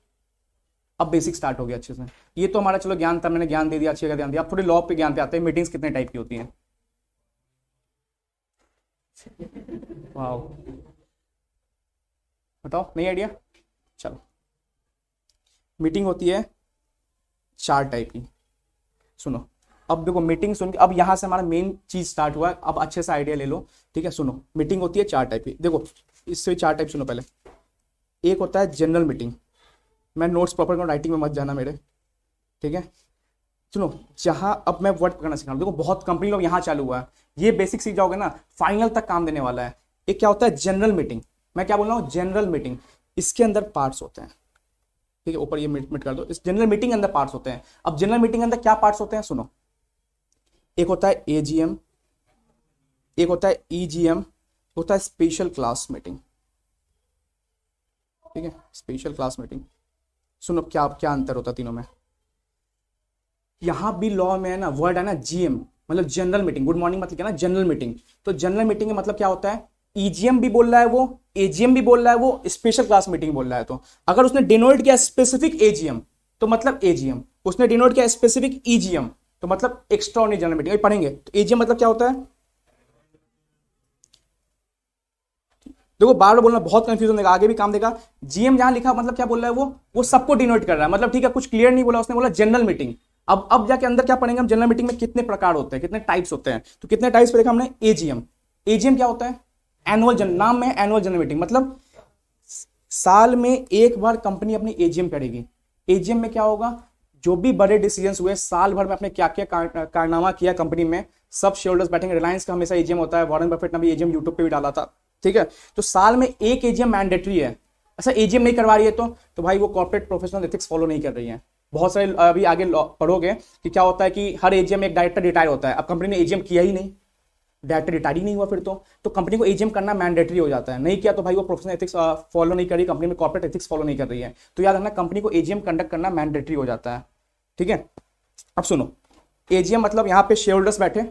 अब बेसिक स्टार्ट हो गया अच्छे से ये तो हमारा चलो ज्ञान था मैंने ज्ञान दे दिया अच्छी जगह ध्यान दिया अब थोड़े लॉ पे ज्ञान पे आते हैं मीटिंग्स कितने टाइप की होती हैं बताओ नहीं आइडिया चलो मीटिंग होती है चार टाइप की सुनो अब देखो मीटिंग सुन के अब यहाँ से हमारा मेन चीज स्टार्ट हुआ अब अच्छे से आइडिया ले लो ठीक है सुनो मीटिंग होती है चार टाइप की देखो इससे चार टाइप सुनो पहले एक होता है जनरल मीटिंग मैं नोट्स प्रॉपर करूँ राइटिंग में मत जाना मेरे ठीक है सुनो जहाँ अब मैं वर्ड पकड़ना सिखा रहा देखो बहुत कंपनी लोग यहाँ चालू हुआ है ये बेसिक सीख जाओगे ना फाइनल तक काम देने वाला है एक क्या होता है जनरल मीटिंग मैं क्या बोल रहा हूँ जनरल मीटिंग इसके अंदर पार्ट्स होते हैं ठीक है ऊपर ये मिट मिट कर दो इस जनरल मीटिंग के अंदर पार्ट्स होते हैं अब जनरल मीटिंग के अंदर क्या पार्ट्स होते हैं सुनो एक होता है एजीएम एक होता है ईजीएम e होता है स्पेशल क्लास मीटिंग ठीक है स्पेशल क्लास मीटिंग सुनो क्या क्या अंतर होता तीनों में यहां भी लॉ में है ना वर्ड है ना जीएम मतलब जनरल मीटिंग गुड मॉर्निंग मतलब क्या ना जनरल मीटिंग तो जनरल मीटिंग मतलब क्या होता है ईजीएम e भी बोल रहा है वो एजीएम भी बोल रहा है वो स्पेशल क्लास मीटिंग बोल रहा है तो अगर उसने डिनोट किया स्पेसिफिक एजीएम तो मतलब एजीएम उसने डिनोट किया स्पेसिफिक ईजीएम e तो मतलब एक्स्ट्रा ऑर्डनरी जनरल मीटिंग पढ़ेंगे तो एजीएम मतलब क्या होता है देखो बार बार बोलना बहुत कंफ्यूजन देगा आगे भी काम देगा जीएम जहां लिखा मतलब क्या बोल रहा है वो वो सबको डिनोट कर रहा है मतलब ठीक है कुछ क्लियर नहीं बोला उसने बोला जनरल मीटिंग अब अब जाके अंदर क्या पढ़ेंगे हम जनरल मीटिंग में कितने प्रकार होते हैं कितने टाइप्स होते हैं तो कितने टाइप्स पर देखा हमने एजीएम एजीएम क्या होता है एनुअल जनरल नाम में एनुअल जनरल मीटिंग मतलब साल में एक बार कंपनी अपनी एजीएम करेगी एजीएम में क्या होगा जो भी बड़े डिसीजन हुए साल भर में आपने क्या क्या कारनामा किया कंपनी में सब शेयर होल्डर्स बैठेंगे रिलायंस का हमेशा एजीएम होता है वॉरेन बफेट ने भी एजीएम यूट्यूब पे भी डाला था ठीक है तो साल में एक एजीएम मैंडेटरी है अच्छा एजीएम नहीं करवा रही है तो तो भाई वो कॉर्पोरेट प्रोफेशनल एथिक्स फॉलो नहीं कर रही है बहुत सारे अभी आगे पढ़ोगे कि क्या होता है कि हर एजीएम एक डायरेक्टर रिटायर होता है अब कंपनी ने एजीएम किया ही नहीं डायरेक्टर ही नहीं हुआ फिर तो तो कंपनी को एजीएम करना मैंडेटरी हो जाता है नहीं किया तो भाई वो प्रोफेशनल एथिक्स फॉलो नहीं कर रही कंपनी में कॉर्पोरेट एथिक्स फॉलो नहीं कर रही है तो याद रखना कंपनी को एजीएम कंडक्ट करना मैंडेटरी हो जाता है ठीक है अब सुनो एजीएम मतलब यहाँ पे शेयर होल्डर्स बैठे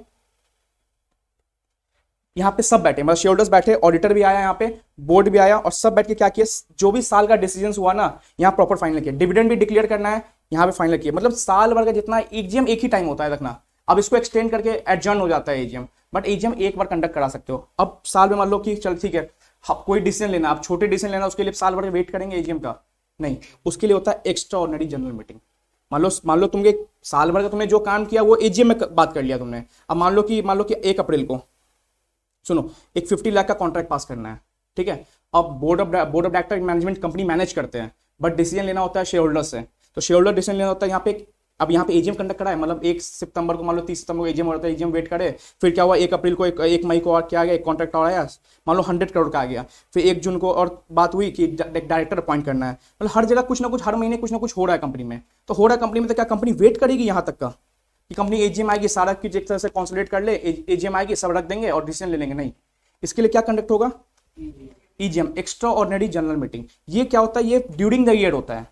यहाँ पे सब बैठे मतलब शेयर होल्डर्स बैठे ऑडिटर भी आया यहाँ पे बोर्ड भी आया और सब बैठ के क्या किया जो भी साल का डिसीजन हुआ ना यहाँ प्रॉपर फाइनल किया डिविडेंड भी डिक्लेयर करना है यहाँ पे फाइनल किया मतलब साल भर का जितना एजीएम एक ही टाइम होता है रखना अब इसको एक्सटेंड करके एडजर्न हो जाता है एजीएम बट एग्जाम एक बार कंडक्ट करा सकते हो अब साल में मान लो कि चल ठीक है हाँ, कोई डिसीजन लेना आप छोटे डिसीजन लेना उसके लिए साल भर वेट करेंगे एग्जाम का नहीं उसके लिए होता है एक्स्ट्रा ऑर्डनरी जनरल मीटिंग मान लो मान लो तुमने साल भर का तुमने जो काम किया वो एजीएम में बात कर लिया तुमने अब मान लो कि मान लो कि एक अप्रैल को सुनो एक फिफ्टी लाख का कॉन्ट्रैक्ट पास करना है ठीक है अब board of board of director management company manage करते हैं बट डिसीजन लेना होता है शेयर होल्डर से तो शेयर होल्डर डिसीजन लेना होता है यहाँ पे अब यहाँ पे एजीएम कंडक्ट करा है मतलब एक सितंबर को मान लो तीस सितंबर को एजीएम हो रहा था एजीएम वेट करे फिर क्या हुआ एक अप्रैल को एक, एक मई को और क्या आ गया एक कॉन्ट्रैक्ट और आया मान लो हंड्रेड करोड़ का आ गया फिर एक जून को और बात हुई कि डायरेक्टर अपॉइंट करना है मतलब हर जगह कुछ ना कुछ हर महीने कुछ ना कुछ हो रहा है कंपनी में तो हो रहा है कंपनी में तो क्या कंपनी वेट करेगी यहाँ तक का कि कंपनी एजीएम आएगी सारा कुछ एक तरह से कॉन्सुलेट कर ले एजीएम आएगी सब रख देंगे और डिसीजन ले लेंगे नहीं इसके लिए क्या कंडक्ट होगा EGM extraordinary general meeting ये क्या होता है ये ड्यूरिंग द ईयर होता है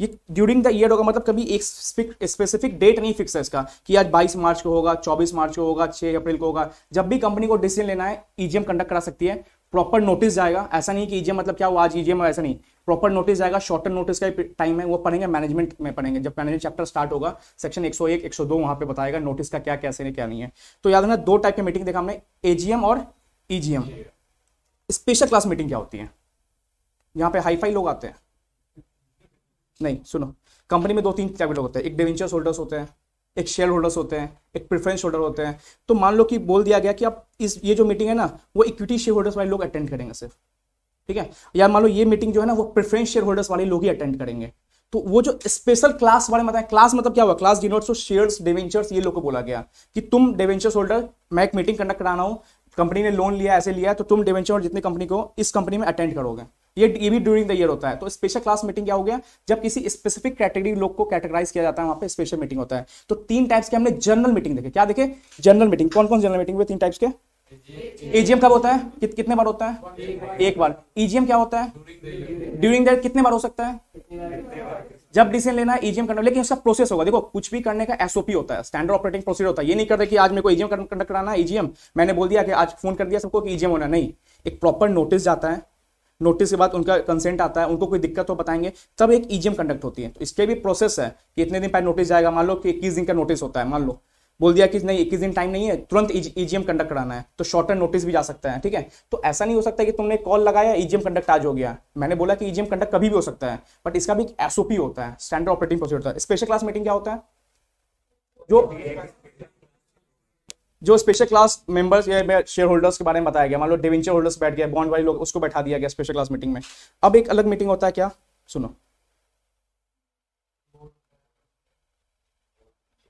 ये ड्यूरिंग द ईयर होगा मतलब कभी एक स्पेसिफिक डेट नहीं फिक्स है इसका कि आज 22 मार्च को होगा 24 मार्च को होगा 6 अप्रैल को होगा जब भी कंपनी को डिसीजन लेना है ईजीएम e कंडक्ट करा सकती है प्रॉपर नोटिस जाएगा ऐसा नहीं कि ईजीएम e मतलब क्या हुआ आज ईजीएम e ऐसा नहीं प्रॉपर नोटिस जाएगा शॉर्ट टर्म नोटिस का टाइम है वो पढ़ेंगे मैनेजमेंट में पढ़ेंगे जब मैनेजमेंट चैप्टर स्टार्ट होगा सेक्शन 101 102 वहां पे बताएगा नोटिस का क्या कैसे नहीं क्या नहीं है तो याद रखना दो टाइप की मीटिंग देखा हमने एजीएम और ईजीएम स्पेशल क्लास मीटिंग क्या होती है यहाँ पे हाई लोग आते हैं नहीं सुनो कंपनी में दो तीन कैपिटल होते हैं एक डेवेंचर होल्डर्स होते हैं एक शेयर होल्डर्स होते हैं एक प्रेफरेंस होल्डर होते हैं तो मान लो कि बोल दिया गया कि आप इस ये जो मीटिंग है ना वो इक्विटी शेयर होल्डर्स वाले लोग अटेंड करेंगे सिर्फ ठीक है या मान लो ये मीटिंग जो है ना वो प्रेफरेंस शेयर होल्डर्स वाले लोग ही अटेंड करेंगे तो वो जो स्पेशल क्लास वाले मतलब क्लास मतलब क्या हुआ class denotes share debentures ये लोग को बोला गया कि तुम डेवेंचर्स होल्डर मैं एक मीटिंग कंडक्ट कराना हूँ कंपनी ने लोन लिया ऐसे लिया तो तुम डिवेंचर जितनी कंपनी को इस कंपनी में अटेंड करोगे ये ये भी ड्यूरिंग द ईयर होता है तो स्पेशल क्लास मीटिंग क्या हो गया जब किसी स्पेसिफिक कैटेगरी लोग को कैटेगराइज किया जाता है वहां पे स्पेशल मीटिंग होता है तो तीन टाइप्स के हमने जनरल मीटिंग देखे क्या देखे जनरल मीटिंग कौन कौन जनरल मीटिंग हुए तीन टाइप्स के एजीएम कब होता है कि, कितने बार होता है एक बार, ईजीएम e क्या होता है ड्यूरिंग दर कितने बार हो सकता है जब डिसीजन लेना है ईजीएम e करना लेकिन उसका प्रोसेस होगा देखो कुछ भी करने का एसओपी होता है स्टैंडर्ड ऑपरेटिंग प्रोसीजर होता है ये नहीं करता कि आज मेरे को ईजीएम e कंडक्ट कराना है ईजीएम मैंने बोल दिया कि आज फोन कर दिया सबको कि ईजीएम होना नहीं एक प्रॉपर नोटिस जाता है नोटिस के बाद उनका कंसेंट आता है उनको कोई दिक्कत हो बताएंगे तब एक ईजीएम e कंडक्ट होती है तो इसके भी प्रोसेस है कि इतने दिन पहले नोटिस जाएगा मान लो कि इक्कीस दिन का नोटिस होता है मान लो बोल दिया कि नहीं इक्कीस दिन टाइम नहीं है तुरंत ईजीएम e कंडक्ट e कराना है तो शॉर्टर नोटिस भी जा सकता है ठीक है तो ऐसा नहीं हो सकता कि तुमने कॉल लगाया ईजीएम कंडक्ट आज हो गया मैंने बोला कि ईजीएम कंडक्ट कभी भी हो सकता है बट इसका भी एक एसओपी होता है स्टैंडर्ड ऑपरेटिंग प्रोसीजर होता है स्पेशल क्लास मीटिंग क्या होता है जो जो स्पेशल क्लास मेंबर्स या शेयर होल्डर्स के बारे में बताया गया मान लो डिवेंचर होल्डर्स बैठ गया बॉन्ड वाले लोग उसको बैठा दिया गया स्पेशल क्लास मीटिंग में अब एक अलग मीटिंग होता है क्या सुनो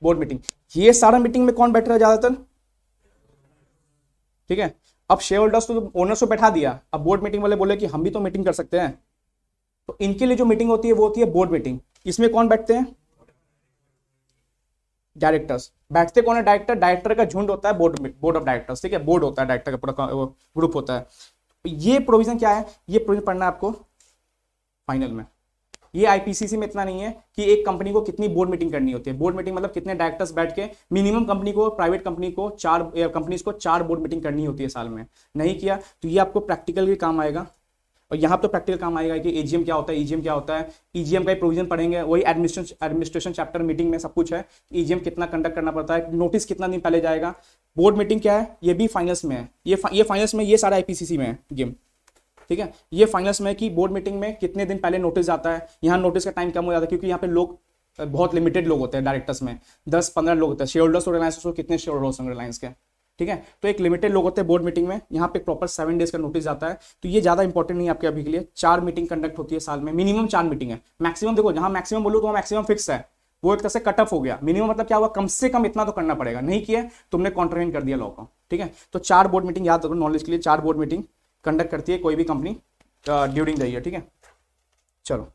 बोर्ड मीटिंग ये सारा मीटिंग में कौन बैठ रहा है ज्यादातर ठीक है अब शेयर होल्डर्स तो ओनर्स को बैठा दिया अब बोर्ड मीटिंग वाले बोले कि हम भी तो मीटिंग कर सकते हैं तो इनके लिए जो मीटिंग होती है वो होती है बोर्ड मीटिंग इसमें कौन बैठते हैं डायरेक्टर्स बैठते कौन है डायरेक्टर डायरेक्टर का झुंड होता है बोर्ड बोर्ड ऑफ डायरेक्टर्स ठीक है बोर्ड होता है डायरेक्टर का पूरा ग्रुप होता है ये प्रोविजन क्या है ये प्रोविजन पढ़ना है आपको फाइनल में ये आईपीसीसी में इतना नहीं है कि एक कंपनी को कितनी बोर्ड मीटिंग करनी होती है बोर्ड मीटिंग मतलब कितने डायरेक्टर्स बैठ के मिनिमम कंपनी को प्राइवेट कंपनी को चार कंपनीज को चार बोर्ड मीटिंग करनी होती है साल में नहीं किया तो ये आपको प्रैक्टिकल के काम आएगा और यहाँ तो प्रैक्टिकल काम आएगा कि एजीएम क्या होता है ईजीएम e क्या होता है ईजीएम e का प्रोविजन पढ़ेंगे वही एडमिनिस्ट्रेशन एडमिनिस्ट्रेशन चैप्टर मीटिंग में सब कुछ है ईजीएम e कितना कंडक्ट करना पड़ता है नोटिस कितना दिन पहले जाएगा बोर्ड मीटिंग क्या है ये भी फाइनल्स में है ये ये फाइनल्स में ये सारा आईपीसीसी में है गेम ठीक है ये फाइनल्स में कि बोर्ड मीटिंग में कितने दिन पहले नोटिस जाता है यहाँ नोटिस का टाइम कम हो जाता है क्योंकि यहाँ पे लोग बहुत लिमिटेड लोग होते हैं डायरेक्टर्स में दस पंद्रह लोग होते हैं शेयर होल्डर्स रिलायंस कितने शेयर होल्डर्स रिलायंस के ठीक है तो एक लिमिटेड लोग होते हैं बोर्ड मीटिंग में यहाँ पे प्रॉपर सेवन डेज का नोटिस जाता है तो ये ज्यादा इंपॉर्टेंट नहीं है आपके अभी के लिए चार मीटिंग कंडक्ट होती है साल में मिनिमम चार मीटिंग है मैक्सिमम देखो जहां मैक्सिमम बोलूँ तो वहां मैक्सिमम फिक्स है वो एक तरह से कट ऑफ हो गया मिनिमम मतलब क्या हुआ कम से कम इतना तो करना पड़ेगा नहीं किया तुमने कॉन्ट्रेन कर दिया लॉ को ठीक है तो चार बोर्ड मीटिंग याद रखो नॉलेज के लिए चार बोर्ड मीटिंग कंडक्ट करती है कोई भी कंपनी ड्यूरिंग द ईयर ठीक है चलो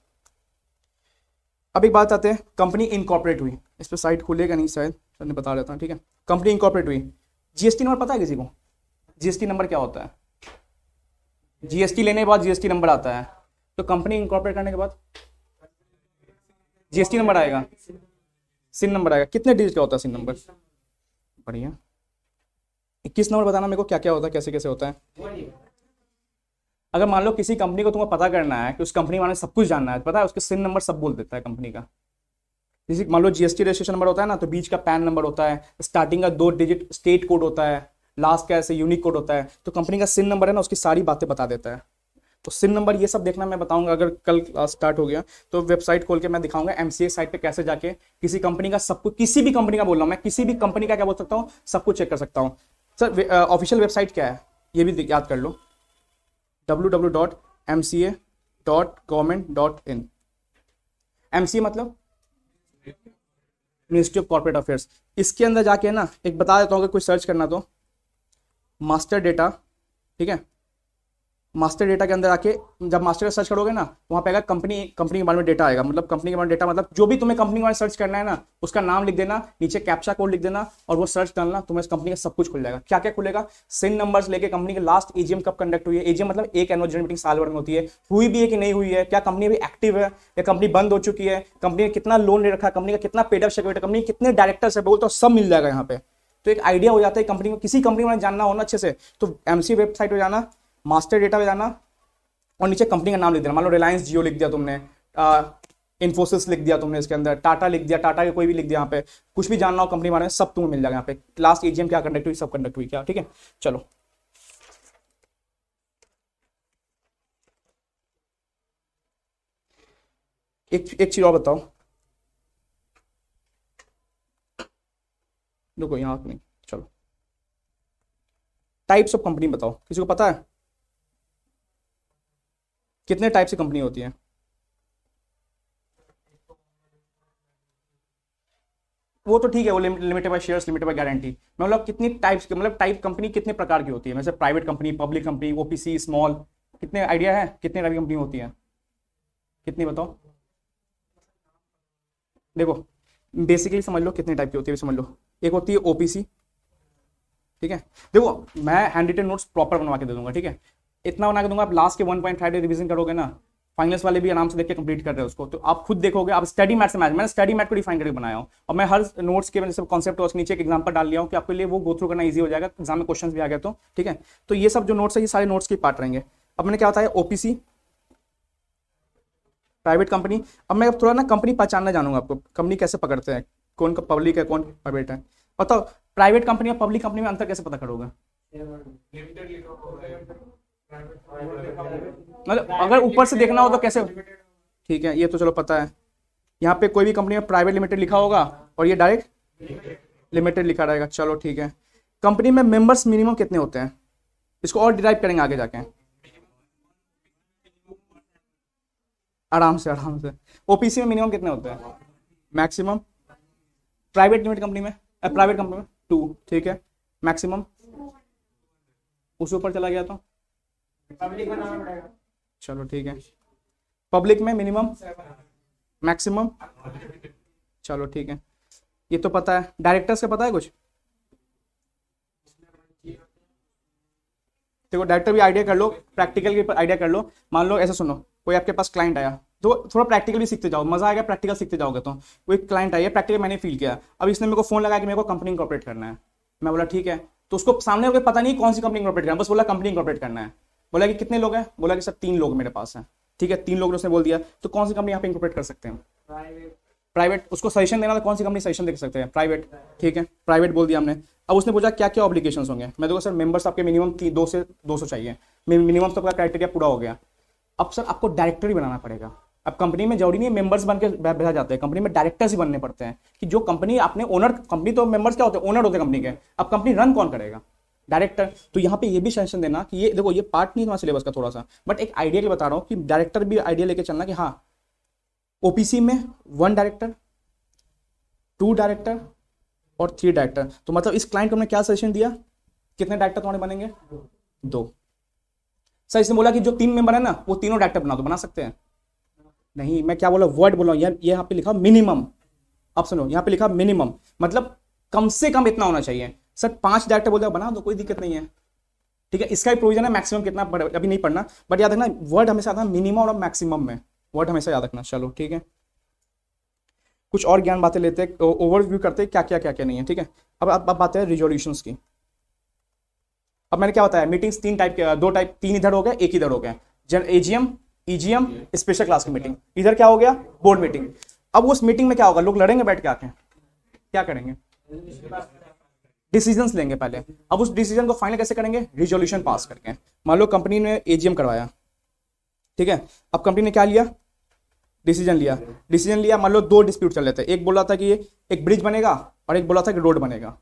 अब एक बात आते हैं कंपनी इनकॉपरेट हुई इस पर साइट खुलेगा नहीं शायद बता देता हूँ ठीक है कंपनी इनकॉपरेट हुई जीएसटी नंबर पता है किसी को जीएसटी नंबर क्या होता है जीएसटी लेने के बाद जीएसटी नंबर आता है तो कंपनी इंकॉर्पोरेट करने के बाद जीएसटी नंबर आएगा सिन नंबर आएगा कितने डिजिट का होता है सिन नंबर बढ़िया इक्कीस नंबर बताना मेरे को क्या क्या होता है कैसे कैसे होता है अगर मान लो किसी कंपनी को तुम्हें पता करना है कि उस कंपनी वाले सब कुछ जानना है तो पता है उसके सिन नंबर सब बोल देता है कंपनी का जैसे मान लो जीएसटी रजिस्ट्रेशन नंबर होता है ना तो बीच का पैन नंबर होता है स्टार्टिंग का दो डिजिट स्टेट कोड होता है लास्ट का ऐसे यूनिक कोड होता है तो कंपनी का सिन नंबर है ना उसकी सारी बातें बता देता है तो सिन नंबर ये सब देखना मैं बताऊंगा अगर कल क्लास स्टार्ट हो गया तो वेबसाइट खोल के मैं दिखाऊंगा एमसीए साइट पे कैसे जाके किसी कंपनी का सब कुछ किसी भी कंपनी का बोल रहा हूँ मैं किसी भी कंपनी का क्या बोल सकता हूँ सब कुछ चेक कर सकता हूँ सर ऑफिशियल वेबसाइट क्या है ये भी याद कर लो W W dot M C A dot government dot in M C A मतलब मिनिस्ट्री ऑफ कॉर्पोरेट अफेयर्स इसके अंदर जाके ना एक बता देता हूँ अगर कोई सर्च करना तो मास्टर डेटा ठीक है मास्टर डेटा के अंदर आके जब मास्टर सर्च करोगे ना वहाँ पे आएगा कंपनी कंपनी के बारे में डेटा आएगा मतलब कंपनी के बारे में डेटा मतलब जो भी तुम्हें कंपनी के बारे में सर्च करना है ना उसका नाम लिख देना नीचे कैप्चा कोड लिख देना और वो सर्च डालना तुम्हें इस कंपनी का सब कुछ खुल जाएगा क्या क्या खुलेगा सिन नंबर लेके कंपनी के लास्ट एजीएम कब कंडक्ट हुई है एजीएम मतलब एक एनुअल जनरल मीटिंग साल भर में होती है हुई भी है कि नहीं हुई है क्या कंपनी अभी एक्टिव है या कंपनी बंद हो चुकी है कंपनी ने कितना लोन ले रखा है कंपनी का कितना पेडअप शेक्यूरिटी कंपनी कितने डायरेक्टर्स है बोलते हो सब मिल जाएगा यहाँ पे तो एक आइडिया हो जाता है कंपनी को किसी कंपनी में जानना होना अच्छे से तो एमसी वेबसाइट पर जाना मास्टर डेटा पे जाना और नीचे कंपनी का नाम लिख देना मान लो रिलायंस जियो लिख दिया तुमने इन्फोसिस लिख दिया तुमने इसके अंदर टाटा लिख दिया टाटा के कोई भी लिख दिया यहाँ पे कुछ भी जानना हो कंपनी बारे में सब तुम्हें मिल जाएगा यहाँ पे लास्ट एजीएम क्या कंडक्ट हुई सब कंडक्ट हुई क्या ठीक है चलो एक एक चीज और बताओ देखो यहाँ नहीं चलो टाइप्स ऑफ कंपनी बताओ किसी को पता है कितने टाइप से कंपनी होती है वो तो ठीक है वो limited by shares limited by guarantee मतलब कितनी टाइप्स की मतलब टाइप कंपनी कितने प्रकार की होती है जैसे private company public company OPC small कितने आइडिया है कितने टाइप की कंपनी होती है कितनी बताओ देखो बेसिकली समझ लो कितने टाइप की होती है समझ लो एक होती है ओपीसी ठीक है देखो मैं हैंड रिटेन नोट्स प्रॉपर बनवा के दे दूंगा ठीक है इतना बना के दूंगा आप लास्ट के वन पॉइंट फाइव रिविजन करोगे ना फाइनल्स वाले भी आराम से देख के कंप्लीट कर रहे हैं उसको तो आप खुद देखोगे आप स्टडी मैट से मैच मैंने स्टडी मैट को डिफाइन करके बनाया हूँ और मैं हर नोट्स के सब कॉन्सेप्ट उसके नीचे एक एग्जाम्पल डाल लिया हूँ कि आपके लिए वो गो थ्रू करना ईजी हो जाएगा एग्जाम में क्वेश्चन भी आ गए तो ठीक है तो ये सब जो नोट्स है ये सारे नोट्स के पार्ट रहेंगे अब मैंने क्या होता है ओपीसी प्राइवेट कंपनी अब मैं अब थोड़ा ना कंपनी पहचानना जानूंगा आपको कंपनी कैसे पकड़ते हैं कौन का पब्लिक है कौन प्राइवेट है बताओ प्राइवेट कंपनी और पब्लिक कंपनी में अंतर कैसे पता करोगे मतलब अगर ऊपर से देखना हो तो कैसे ठीक है ये तो चलो पता है यहाँ पे कोई भी कंपनी में प्राइवेट लिमिटेड लिखा होगा और ये डायरेक्ट लिमिटेड लिखा रहेगा चलो ठीक है कंपनी में मेंबर्स मिनिमम कितने होते हैं इसको और डिराइव करेंगे आगे जाके आराम से आराम से ओपीसी में मिनिमम कितने होते हैं मैक्सिमम प्राइवेट लिमिटेड कंपनी में प्राइवेट कंपनी में टू ठीक है मैक्सिमम उसके ऊपर चला गया तो पड़ेगा चलो ठीक है पब्लिक में मिनिमम मैक्सिमम चलो ठीक है ये तो पता है डायरेक्टर्स का पता है कुछ देखो डायरेक्टर भी आइडिया कर लो प्रैक्टिकल भी आइडिया कर लो मान लो ऐसा सुनो कोई आपके पास क्लाइंट आया तो थोड़ा प्रैक्टिकल भी सीखते जाओ मजा आएगा प्रैक्टिकल सीखते जाओगे तो कोई क्लाइंट आया प्रैक्टिकल मैंने फील किया अब इसने मेरे को फोन लगाया कि मेरे को कंपनी इंकॉपरेट करना है मैं बोला ठीक है तो उसको सामने पता नहीं कौन सी कंपनी इंकॉपरेट करना है बस बोला कंपनी इंकॉपरेट करना है बोला कि कितने लोग हैं बोला कि सर तीन लोग मेरे पास हैं ठीक है तीन लोग ने उसने बोल दिया तो कौन सी कंपनी यहाँ पे इंक्रोपेट कर सकते हैं प्राइवेट उसको सजेशन देना था कौन सी कंपनी सजेशन दे सकते हैं प्राइवेट ठीक है प्राइवेट बोल दिया हमने अब उसने पूछा क्या क्या ऑब्लिकेशन होंगे मैं देखो तो सर मेंबर्स आपके मिनिमम दो से दो सौ चाहिए मिनिमम सबका क्राइटेरिया पूरा हो गया अब सर आपको डायरेक्टर ही बनाना पड़ेगा अब कंपनी में जरूरी नहीं मेंबर्स बन के भेजा जाते हैं कंपनी में डायरेक्टर्स ही बनने पड़ते हैं कि जो कंपनी अपने ओनर कंपनी तो मेंबर्स क्या होते हैं ओनर होते हैं कंपनी के अब कंपनी रन कौन करेगा डायरेक्टर तो यहाँ पे ये भी सजेशन देना कि ये देखो ये पार्ट नहीं हमारा सिलेबस का थोड़ा सा बट एक आइडिया बता रहा हूँ कि डायरेक्टर भी आइडिया लेके चलना कि हाँ ओपीसी में वन डायरेक्टर टू डायरेक्टर और थ्री डायरेक्टर तो मतलब इस क्लाइंट को हमने क्या सजेशन दिया कितने डायरेक्टर तुम्हारे बनेंगे दो सर इसने बोला कि जो तीन मेंबर है ना वो तीनों डायरेक्टर बना दो बना सकते हैं नहीं मैं क्या बोला वर्ड बोला यहाँ यहाँ पे लिखा मिनिमम आप सुनो यहाँ पे लिखा मिनिमम मतलब कम से कम इतना होना चाहिए सर पांच डायरेक्टर बोल दो बना दो कोई दिक्कत नहीं है ठीक है इसका भी प्रोविजन है मैक्सिमम कितना पढ़, अभी नहीं पढ़ना बट याद रखना वर्ड हमेशा आता मिनिमम और मैक्सिमम में वर्ड हमेशा याद रखना चलो ठीक है कुछ और ज्ञान बातें लेते हैं ओवरव्यू करते हैं क्या क्या क्या क्या नहीं है ठीक है अब अब बात है रिजोल्यूशन की अब मैंने क्या बताया मीटिंग्स तीन टाइप के दो टाइप तीन इधर हो गए एक इधर हो गए जन एजीएम ईजीएम स्पेशल क्लास की मीटिंग इधर क्या हो गया बोर्ड मीटिंग अब उस मीटिंग में क्या होगा लोग लड़ेंगे बैठ के आके क्या करेंगे डिसीजन लेंगे पहले अब उस डिसीजन को फाइनल कैसे करेंगे रिजोल्यूशन पास करके मान लो कंपनी ने एजीएम करवाया ठीक है अब कंपनी ने क्या लिया डिसीजन लिया डिसीजन लिया मान लो दो डिस्प्यूट चल रहे थे एक बोला था कि एक ब्रिज बनेगा और एक बोला था कि रोड बनेगा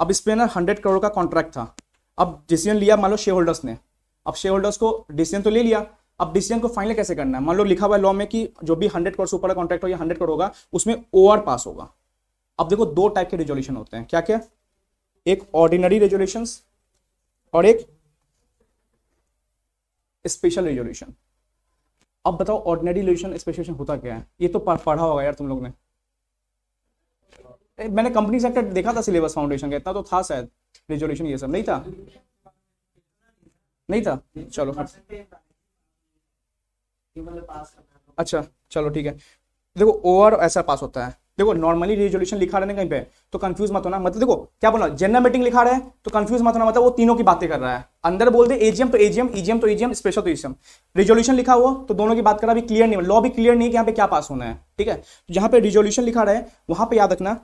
अब इस पर ना हंड्रेड करोड़ का कॉन्ट्रैक्ट था अब डिसीजन लिया मान लो शेयर होल्डर्स ने अब शेयर होल्डर्स को डिसीजन तो ले लिया अब डिसीजन को फाइनल कैसे करना है मान लो लिखा हुआ है लॉ में कि जो भी हंड्रेड करोड़ से ऊपर का कॉन्ट्रैक्ट हो या हंड्रेड करोड़ होगा उसमें ओ पास होगा अब देखो दो टाइप के रिजोल्यूशन होते हैं क्या क्या एक ऑर्डिनरी रेजोल्यूशन और एक स्पेशल रेजोल्यूशन अब बताओ ऑर्डिनरी रेजोल्यूशन स्पेशल होता क्या है ये तो पढ़ा होगा यार तुम लोग ने मैंने कंपनी सेक्टर देखा था सिलेबस फाउंडेशन का इतना तो था शायद रेजोल्यूशन ये सब नहीं था नहीं था चलो अच्छा चलो ठीक है देखो ओवर ऐसा पास होता है देखो नॉर्मली रेजोल्यूशन लिखा रहे कहीं पे तो कंफ्यूज मत होना मतलब देखो क्या बोला जनरल मीटिंग लिखा रहे तो कंफ्यूज मत होना मतलब वो तीनों की बातें कर रहा है अंदर बोल दे एजीएम तो एजीएम ईजीएम e तो ईजीएम e स्पेशल तो ईजीएम e रेजोल्यूशन लिखा हुआ तो दोनों की बात कर रहा अभी क्लियर नहीं लॉ भी क्लियर नहीं कि यहाँ पे क्या पास होना है ठीक है तो जहां पर रिजोल्यूशन लिखा रहे वहां पर याद रखना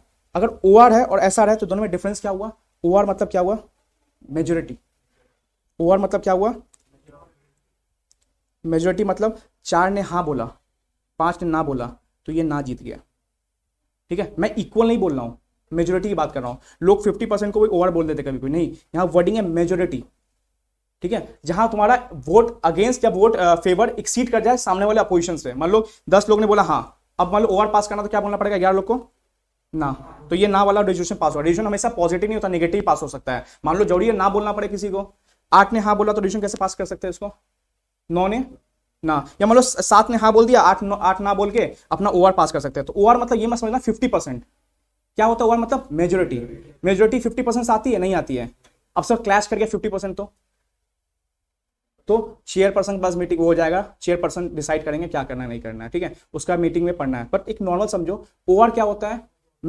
अगर ओ है और एस है तो दोनों में डिफरेंस क्या हुआ ओ मतलब क्या हुआ मेजोरिटी ओ मतलब क्या हुआ मेजोरिटी मतलब चार ने हाँ बोला पांच ने ना बोला तो ये ना जीत गया ठीक है मैं इक्वल नहीं बोल रहा हूँ मेजोरिटी की बात कर रहा हूँ लोग फिफ्टी परसेंट को भी ओवर बोल देते कभी कोई नहीं यहाँ वर्डिंग है मेजोरिटी ठीक है जहां तुम्हारा वोट अगेंस्ट या वोट फेवर एक्सीड कर जाए सामने वाले अपोजिशन से मान लो दस लोग ने बोला हाँ अब मान लो ओवर पास करना तो क्या बोलना पड़ेगा ग्यारह लोग को ना तो ये ना वाला रेजोल्यूशन पास होगा रेजोल्यूशन हमेशा पॉजिटिव नहीं होता नेगेटिव पास हो सकता है मान लो जोड़िए ना बोलना पड़े किसी को आठ ने हाँ बोला तो रेजोल्यूशन कैसे पास कर सकते हैं इसको नौ ने ना या मतलब सात ने हाँ बोल दिया आठ आठ ना बोल के अपना ओ पास कर सकते हैं तो ओ मतलब ये मैं समझना फिफ्टी परसेंट क्या होता है ओ मतलब मेजोरिटी मेजोरिटी फिफ्टी परसेंट आती है नहीं आती है अब सर क्लैश करके फिफ्टी परसेंट तो तो चेयरपर्सन के पास मीटिंग हो जाएगा चेयरपर्सन डिसाइड करेंगे क्या करना है नहीं करना है ठीक है उसका मीटिंग में पढ़ना है बट एक नॉर्मल समझो ओवर क्या होता है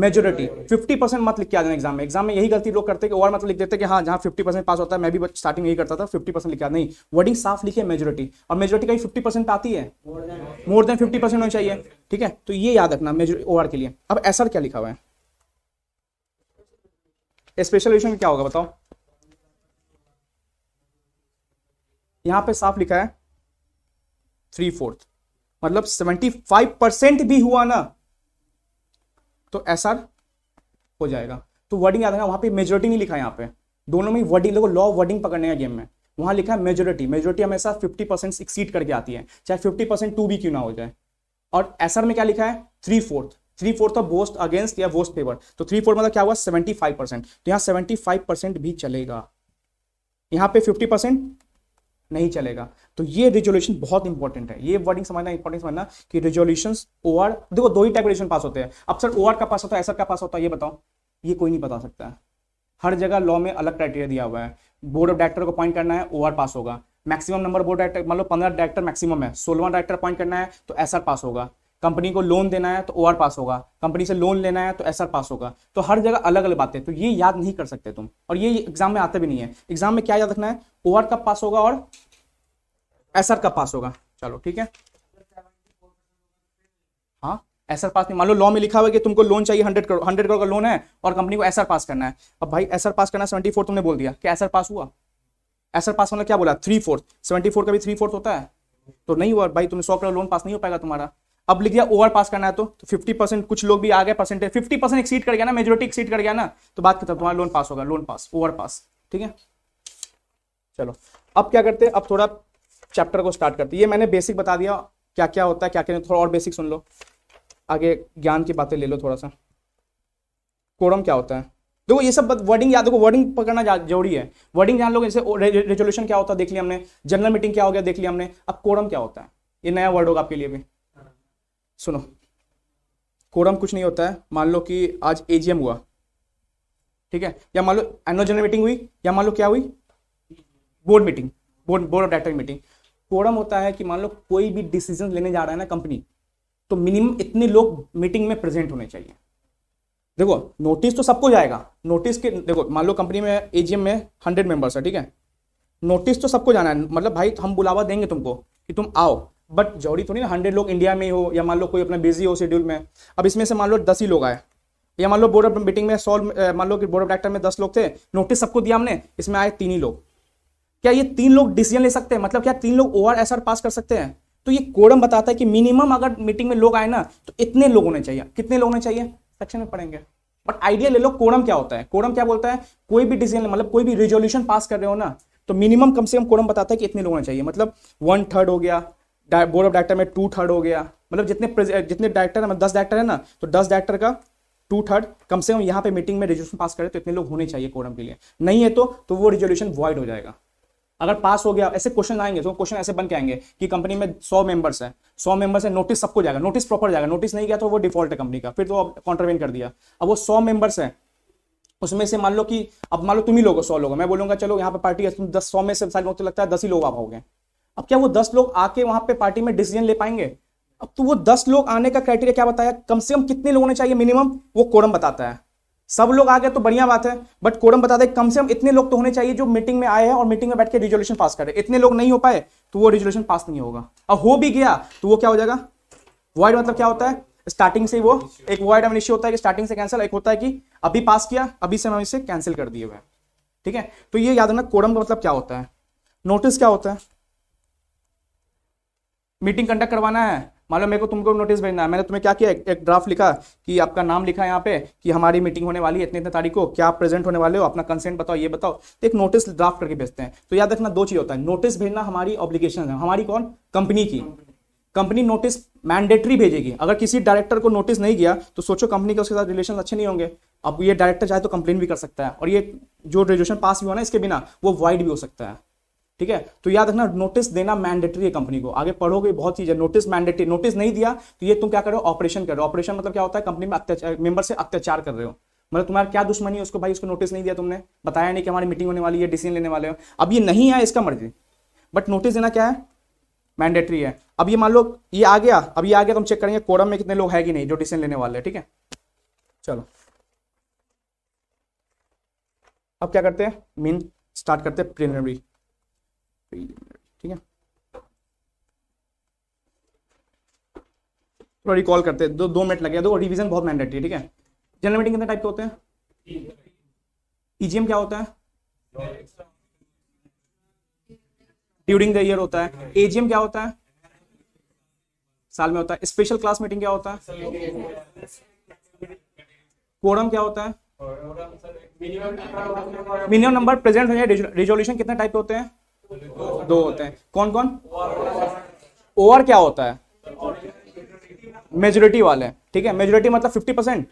मेजोरिटी फिफ्टी परसेंट मत लिख के आ जाना एग्जाम में एग्जाम में यही गलती लोग करते हैं कि मतलब लिख देते कि हाँ जहाँ फिफ्टी परसेंट पास होता है मैं भी स्टार्टिंग यही करता था फिफ्टी परसेंट लिखा नहीं वर्डिंग साफ लिखे मेजोरिटी और मेजोरिटी कहीं फिफ्टी परसेंट आती है मोर देन फिफ्टी परसेंट होना चाहिए ठीक है तो ये याद रखना मेजोर ओवर के लिए अब ऐसा क्या लिखा हुआ है स्पेशल एडिशन क्या होगा बताओ यहाँ पे साफ लिखा है थ्री फोर्थ मतलब सेवेंटी फाइव परसेंट भी हुआ ना तो एस आर हो जाएगा तो वर्डिंग याद रखना वहां पे मेजोरिटी नहीं लिखा है यहाँ पे दोनों में वर्डिंग लोग लॉ वर्डिंग पकड़ने का गेम में वहां लिखा है मेजोरिटी मेजोरिटी हमेशा फिफ्टी परसेंट एक्सीड करके आती है चाहे फिफ्टी परसेंट टू भी क्यों ना हो जाए और एस में क्या लिखा है three fourth three fourth of वोस्ट अगेंस्ट या वोस्ट फेवर तो थ्री फोर्थ मतलब क्या हुआ सेवेंटी फाइव परसेंट तो यहाँ सेवेंटी फाइव परसेंट भी चलेगा यहाँ पे फिफ्टी परसेंट नहीं चलेगा तो ये रेजोल्यूशन बहुत इंपॉर्टेंट है ये वर्डिंग समझना इंपॉर्टेंट समझना कि रेजोल्यूशन ओआर देखो दो ही टाइप रेजोल्यूशन पास होते हैं अब सर ओ का पास होता है एसर का पास होता है ये बताओ ये कोई नहीं बता सकता हर जगह लॉ में अलग क्राइटेरिया दिया हुआ है बोर्ड ऑफ डायरेक्टर को अपॉइंट करना है ओआर पास होगा मैक्सिमम नंबर बोर्ड डायरेक्टर मान लो पंद्रह डायरेक्टर मैक्सिमम है सोलवा डायरेक्टर अपॉइंट करना है तो एसआर पास होगा कंपनी को लोन देना है तो ओआर पास होगा कंपनी से लोन लेना है तो एसआर पास होगा तो हर जगह अलग अलग बातें तो ये याद नहीं कर सकते तुम और ये एग्जाम में आते भी नहीं है एग्जाम में क्या याद रखना है ओआर कब पास होगा और एसआर का पास होगा चलो ठीक है हाँ एसआर पास नहीं मान लो लॉ में लिखा हुआ कि तुमको लोन चाहिए हंड्रेड करोड़ हंड्रेड करोड़ का लोन है और कंपनी को एसआर पास करना है अब भाई एसआर पास करना सेवेंटी फोर तुमने बोल दिया क्या एसआर पास हुआ एसआर पास होना क्या बोला थ्री फोर्थ सेवेंटी फोर का भी थ्री फोर्थ होता है तो नहीं हुआ भाई तुम्हें सौ करोड़ लोन पास नहीं हो पाएगा तुम्हारा अब लिख दिया ओवर पास करना है तो फिफ्टी तो परसेंट कुछ लोग भी आ गए percentage fifty percent exceed कर गया ना मेजोरिटी एक सीट कर गया ना तो बात करता तुम्हारा लोन पास होगा लोन पास ओवर पास ठीक है चलो अब क्या करते हैं अब थोड़ा चैप्टर को स्टार्ट करते हैं ये मैंने बेसिक बता दिया क्या क्या होता है क्या क्या थोड़ा और बेसिक सुन लो आगे ज्ञान की बातें ले लो थोड़ा सा कोरम क्या होता है देखो ये सब वर्डिंग याद देखो वर्डिंग पकड़ना जरूरी है वर्डिंग जान लो जैसे रेजोल्यूशन क्या होता है देख लिया हमने जनरल मीटिंग क्या हो गया देख लिया हमने अब कोरम क्या होता है ये नया वर्ड होगा आपके लिए भी सुनो कोरम कुछ नहीं होता है मान लो कि आज एजीएम हुआ ठीक है या मान लो एनुअल जनरल मीटिंग हुई या मान लो क्या हुई board meeting board board of director meeting quorum होता है कि मान लो कोई भी डिसीजन लेने जा रहा है ना कंपनी तो मिनिमम इतने लोग मीटिंग में प्रेजेंट होने चाहिए देखो नोटिस तो सबको जाएगा नोटिस के देखो मान लो कंपनी में एजीएम में हंड्रेड मेंबर्स है ठीक है नोटिस तो सबको जाना है मतलब भाई हम बुलावा देंगे तुमको कि तुम आओ बट जरूरी थोड़ी ना हंड्रेड लोग इंडिया में हो या मान लो कोई अपना बिजी हो शेड्यूल में अब इसमें से मान लो दस ही लोग आए या मान लो बोर्ड ऑफ मीटिंग में सौ मान लो कि बोर्ड ऑफ डायरेक्टर में दस लोग थे नोटिस सबको दिया हमने इसमें आए तीन ही लोग क्या ये तीन लोग डिसीजन ले सकते हैं मतलब क्या तीन लोग ओ आर पास कर सकते हैं तो ये कोडम बताता है कि मिनिमम अगर मीटिंग में लोग आए ना तो इतने लोग होने चाहिए कितने लोग होने चाहिए सेक्शन में पढ़ेंगे बट आइडिया ले लो कोडम क्या होता है कोडम क्या बोलता है कोई भी डिसीजन मतलब कोई भी रिजोल्यूशन पास कर रहे हो ना तो मिनिमम कम से कम कोडम बताता है कि इतने लोग होने चाहिए मतलब वन थर्ड हो गया बोर्ड ऑफ डायरेक्टर में टू थर्ड हो गया मतलब जितने जितने डायरेक्टर है मतलब दस डायरेक्टर है ना तो दस डायरेक्टर का टू थर्ड कम से कम यहाँ पे मीटिंग में रेजोल्यूशन पास करे तो इतने लोग होने चाहिए कोडम के लिए नहीं है तो, तो वो रिजोल्यूशन वॉइड हो जाएगा अगर पास हो गया ऐसे क्वेश्चन आएंगे तो क्वेश्चन ऐसे बन के आएंगे कि कंपनी में सौ मेंबर्स हैं सौ मेंबर्स से नोटिस सबको जाएगा नोटिस प्रॉपर जाएगा नोटिस नहीं गया तो वो डिफॉल्ट है कंपनी का फिर तो अब कॉन्ट्रवेन कर दिया अब वो सौ मेंबर्स हैं उसमें से मान लो कि अब मान लो तुम ही लोग हो सौ लोग मैं बोलूंगा चलो यहाँ पे पार्टी है तुम दस सौ में से सारे लोग तो लगता है दस ही लोग हो गए अब क्या वो दस लोग आके वहां पे पार्टी में डिसीजन ले पाएंगे अब तो वो दस लोग आने का क्राइटेरिया क्या बताया कम से कम कितने लोगों ने चाहिए मिनिमम वो कोरम बताता है सब लोग आ गए तो बढ़िया बात है बट कोडम बता दें कम से कम इतने लोग तो होने चाहिए जो मीटिंग में आए हैं और मीटिंग में बैठ के रिजोल्यूशन पास करें इतने लोग नहीं हो पाए तो वो रिजोल्यूशन पास नहीं होगा अब हो भी गया तो वो क्या हो जाएगा वाइड मतलब क्या होता है स्टार्टिंग से वो एक वाइड एम होता है कि स्टार्टिंग से कैंसिल एक होता है कि अभी पास किया अभी से हम इसे कैंसिल कर दिए हुए ठीक है तो ये याद रखना कोडम का मतलब क्या होता है नोटिस क्या होता है मीटिंग कंडक्ट करवाना है मान लो मेरे को तुमको नोटिस भेजना है मैंने तुम्हें क्या किया एक, एक ड्राफ्ट लिखा कि आपका नाम लिखा है यहाँ पे कि हमारी मीटिंग होने वाली है इतने इतने तारीख को क्या आप प्रेजेंट होने वाले हो अपना कंसेंट बताओ ये बताओ तो एक नोटिस ड्राफ्ट करके भेजते हैं तो याद रखना दो चीज़ होता है नोटिस भेजना हमारी ऑब्लिगेशन है हमारी कौन कंपनी की कंपनी नोटिस मैंडेटरी भेजेगी अगर किसी डायरेक्टर को नोटिस नहीं गया तो सोचो कंपनी के उसके साथ रिलेशन अच्छे नहीं होंगे अब ये डायरेक्टर चाहे तो कंप्लेन भी कर सकता है और ये जो ग्रेजुएशन पास भी होना इसके बिना वो वाइड भी हो सकता है ठीक है तो याद रखना नोटिस देना मैंडेटरी है कंपनी को आगे पढ़ोगे बहुत चीज है नोटिस मैंडेटरी नोटिस नहीं दिया तो ये तुम क्या करो ऑपरेशन करो ऑपरेशन मतलब क्या होता है कंपनी में अत्याचार मेंबर से अत्याचार कर रहे हो मतलब तुम्हारा क्या दुश्मनी है उसको भाई उसको नोटिस नहीं दिया तुमने बताया नहीं कि हमारी मीटिंग होने वाली है डिसीजन लेने वाले हो अब ये नहीं है इसका मर्जी बट नोटिस देना क्या है मैंडेटरी है अब ये मान लो ये आ गया अब ये आ गया तो हम चेक करेंगे कोरम में कितने लोग है कि नहीं जो डिसीजन लेने वाले हैं ठीक है चलो अब क्या करते हैं मीन स्टार्ट करते हैं प्रिलिमिनरी मिनट ठीक है थोड़ा रिकॉल करते हैं दो दो मिनट लगे दो रिवीजन बहुत मैंडेटरी ठीक है जनरल मीटिंग कितने टाइप के होते हैं ईजीएम e क्या होता है ड्यूरिंग द ईयर होता है एजीएम क्या होता है साल में होता है स्पेशल क्लास मीटिंग क्या होता है कोरम क्या होता है मिनिमम नंबर प्रेजेंट हो जाए रिजोल्यूशन कितने टाइप के होते हैं दो होते हैं कौन कौन ओवर क्या होता है मेजोरिटी वाले ठीक है मेजोरिटी मतलब fifty percent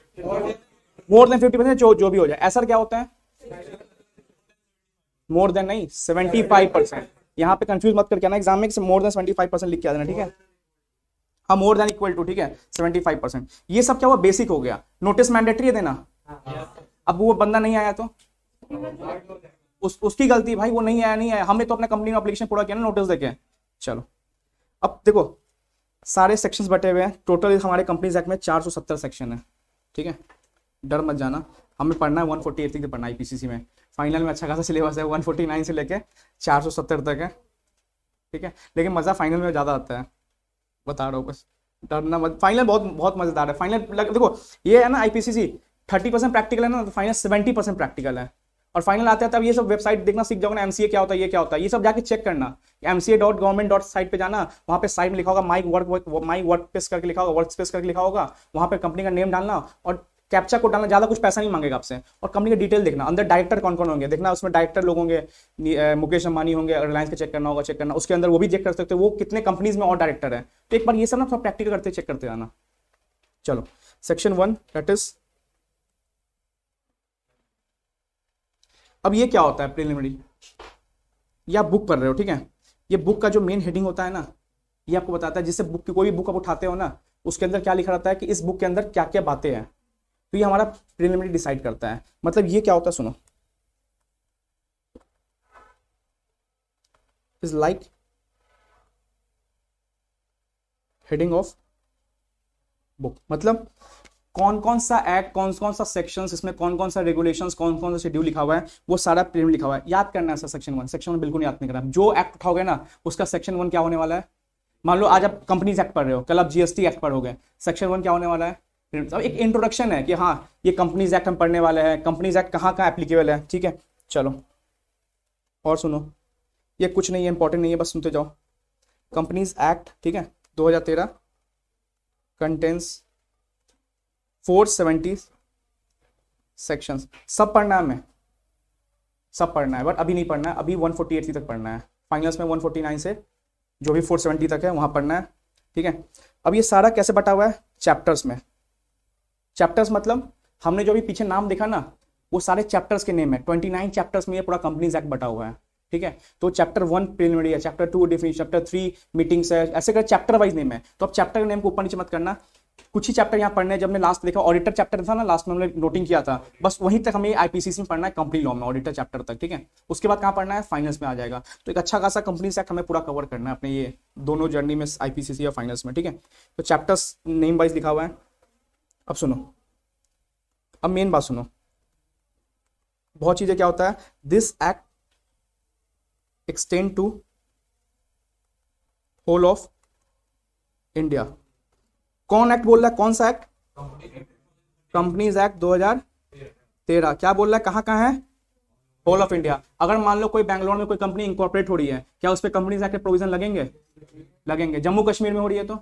more than fifty percent जो भी हो जाए ऐसा क्या होता है मोर देन नहीं सेवेंटी फाइव परसेंट यहां पे कंफ्यूज मत करके ना एग्जाम में more than seventy five percent लिख के आ देना ठीक है हाँ मोर देन इक्वल टू ठीक है सेवेंटी फाइव परसेंट ये सब क्या हुआ बेसिक हो गया नोटिस मैंडेटरी है देना अब वो बंदा नहीं आया तो उस उसकी गलती भाई वो नहीं आया नहीं आया हमने तो अपना कंपनी में अप्लीकेशन पूरा किया ना नोटिस देके चलो अब देखो सारे सेक्शंस बटे हुए हैं टोटल हमारे कंपनीज एक्ट में 470 सेक्शन है ठीक है डर मत जाना हमें पढ़ना है 148 तक पढ़ना है पी में फाइनल में अच्छा खासा सिलेबस है 149 से लेके 470 तक है ठीक है लेकिन मज़ा फाइनल में ज़्यादा आता है बता रहा हूँ बस डरना मत फाइनल बहुत बहुत मज़ेदार है फाइनल देखो ये है ना I C thirty percent practical है ना तो फाइनल सेवेंटी परसेंट प्रैक्टिकल है और फाइनल आते हैं तब ये सब वेबसाइट देखना सीख जाओगे एमसीए क्या होता है ये क्या होता है ये सब जाके चेक करना MCA dot government dot site पे जाना वहाँ पे साइट में लिखा होगा माइक वर्क माइक वर्क पेस करके लिखा होगा वर्क स्पेस करके लिखा होगा वहाँ पे कंपनी का नेम डालना और कैप्चा को डालना ज्यादा कुछ पैसा नहीं मांगेगा आपसे और कंपनी का डिटेल देखना अंदर डायरेक्टर कौन कौन होंगे देखना उसमें डायरेक्टर लोग होंगे मुकेश अंबानी होंगे रिलायंस का चेक करना होगा चेक करना उसके अंदर वो भी चेक कर सकते हो वो कितने कंपनीज में और डायरेक्टर है तो एक बार ये सब ना थोड़ा प्रैक्टिकल करते चेक करते जाना चलो सेक्शन वन दैट इज अब ये क्या होता है प्रिलिमिनरी ये आप बुक पढ़ रहे हो ठीक है ये बुक का जो मेन हेडिंग होता है ना ये आपको बताता है जिससे बुक की कोई भी बुक आप उठाते हो ना उसके अंदर क्या लिखा रहता है कि इस बुक के अंदर क्या क्या बातें हैं तो ये हमारा प्रिलिमिनरी डिसाइड करता है मतलब ये क्या होता है सुनो is like heading of book मतलब कौन कौन सा एक्ट कौन कौन सा सेक्शन इसमें कौन कौन सा रेगुलेशन कौन कौन सा शेड्यूल लिखा हुआ है वो सारा प्रेम लिखा हुआ है याद करना है सेक्शन वन सेक्शन वन बिल्कुल याद नहीं करना जो एक्ट उठाओगे ना उसका सेक्शन वन क्या होने वाला है मान लो आज आप कंपनीज एक्ट पढ़ रहे हो कल आप जीएसटी एक्ट पढ़ोगे सेक्शन वन क्या होने वाला है अब एक इंट्रोडक्शन है कि हाँ ये कंपनीज एक्ट हम पढ़ने वाले हैं कंपनीज एक्ट कहाँ कहाँ एप्लीकेबल है ठीक है चलो और सुनो ये कुछ नहीं है इंपॉर्टेंट नहीं है बस सुनते जाओ कंपनीज एक्ट ठीक है 2013 कंटेंस फोर सेवेंटी सेक्शन सब पढ़ना है हमें सब पढ़ना है बट अभी नहीं पढ़ना है अभी वन फोर्टी एट तक पढ़ना है फाइनल्स में वन फोर्टी नाइन से जो भी फोर सेवेंटी तक है वहाँ पढ़ना है ठीक है अब ये सारा कैसे बटा हुआ है चैप्टर्स में चैप्टर्स मतलब हमने जो भी पीछे नाम देखा ना वो सारे चैप्टर्स के नेम है ट्वेंटी नाइन चैप्टर्स में ये पूरा कंपनीज एक्ट बटा हुआ है ठीक है तो चैप्टर वन प्रिलिमिनरी है chapter two definition chapter three meetings है ऐसे कर चैप्टर वाइज नेम है तो अब चैप्टर के नेम को ऊपर नीचे मत करना कुछ ही चैप्टर यहाँ पढ़ने जब मैं लास्ट देखा ऑडिटर चैप्टर था ना लास्ट में हमने नोटिंग किया था बस वहीं तक हमें आईपीसी में पढ़ना है कंपनी लॉ में ऑडिटर चैप्टर तक ठीक है उसके बाद कहाँ पढ़ना है फाइनेंस में आ जाएगा तो एक अच्छा खासा कंपनी एक्ट हमें पूरा कवर करना है अपने ये दोनों जर्नी में आईपीसी और फाइनेंस में ठीक है तो चैप्टर्स नेम वाइज लिखा हुआ है अब सुनो अब मेन बात सुनो बहुत चीजें क्या होता है this act extend to whole of India कौन एक्ट बोल रहा है कौन सा एक्ट कंपनीज एक्ट तेरह क्या बोल रहा है कहाँ कहाँ है होल ऑफ इंडिया अगर मान लो कोई बैंगलोर में कोई कंपनी इंकॉर्पोरेट हो रही है क्या उस पर कंपनीज एक्ट के प्रोविजन लगेंगे लगेंगे जम्मू कश्मीर में हो रही है तो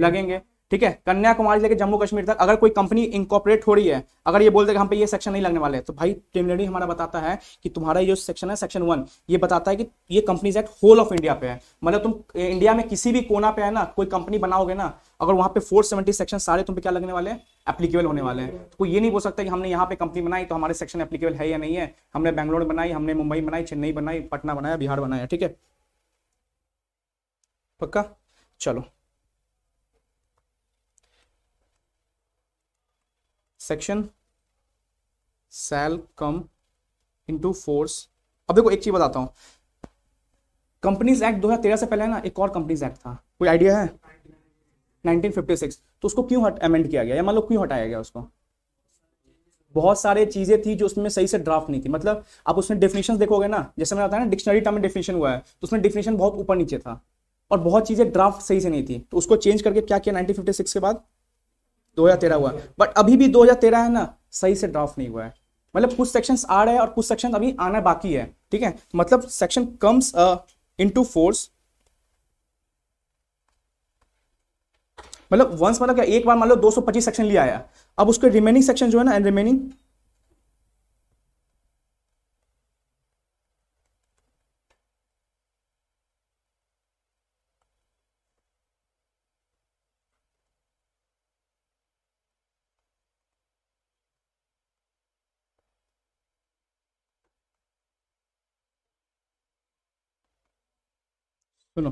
लगेंगे ठीक है कन्याकुमारी लेके जम्मू कश्मीर तक अगर कोई कंपनी इंकॉपरेट हो रही है अगर ये बोलते हैं हम पे ये सेक्शन नहीं लगने वाले तो भाई प्रिमिनरी हमारा बताता है कि तुम्हारा ये जो सेक्शन है सेक्शन वन ये बताता है कि ये companies act whole of India पे है मतलब तुम इंडिया में किसी भी कोना पे है ना कोई कंपनी बनाओगे ना अगर वहां पे फोर सेवेंटी सेक्शन सारे तुम पे क्या लगने वाले हैं एप्लीकेबल होने वाले हैं तो कोई ये नहीं बोल सकता कि हमने यहाँ पे कंपनी बनाई तो हमारे सेक्शन एप्लीकेबल है या नहीं है हमने बैंगलोर बनाई हमने मुंबई बनाई चेन्नई बनाई पटना बनाया बिहार बनाया ठीक है पक्का चलो section shall come into force अब देखो एक चीज बताता हूं कंपनीज एक्ट 2013 से पहले ना एक और कंपनीज एक्ट था कोई आइडिया है 1956 तो उसको क्यों अमेंड किया गया या मान लो क्यों हटाया गया उसको बहुत सारे चीजें थी जो उसमें सही से ड्राफ्ट नहीं थी मतलब आप उसमें डेफिनेशन देखोगे ना जैसे मैंने बताया ना डिक्शनरी टर्म में डेफिनेशन हुआ है तो उसमें डेफिनेशन बहुत ऊपर नीचे था और बहुत चीजें ड्राफ्ट सही से नहीं थी तो उसको चेंज करके क्या किया 1956 के बाद तेरह हुआ बट अभी भी तेरह है ना सही से ड्राफ्ट नहीं हुआ है मतलब कुछ सेक्शन आ रहे हैं और कुछ सेक्शन अभी आना बाकी है ठीक है मतलब section comes into force मतलब वंस मतलब क्या एक बार मान लो 225 सेक्शन लिया आया अब उसके रिमेनिंग सेक्शन जो है ना एंड रिमेनिंग सुनो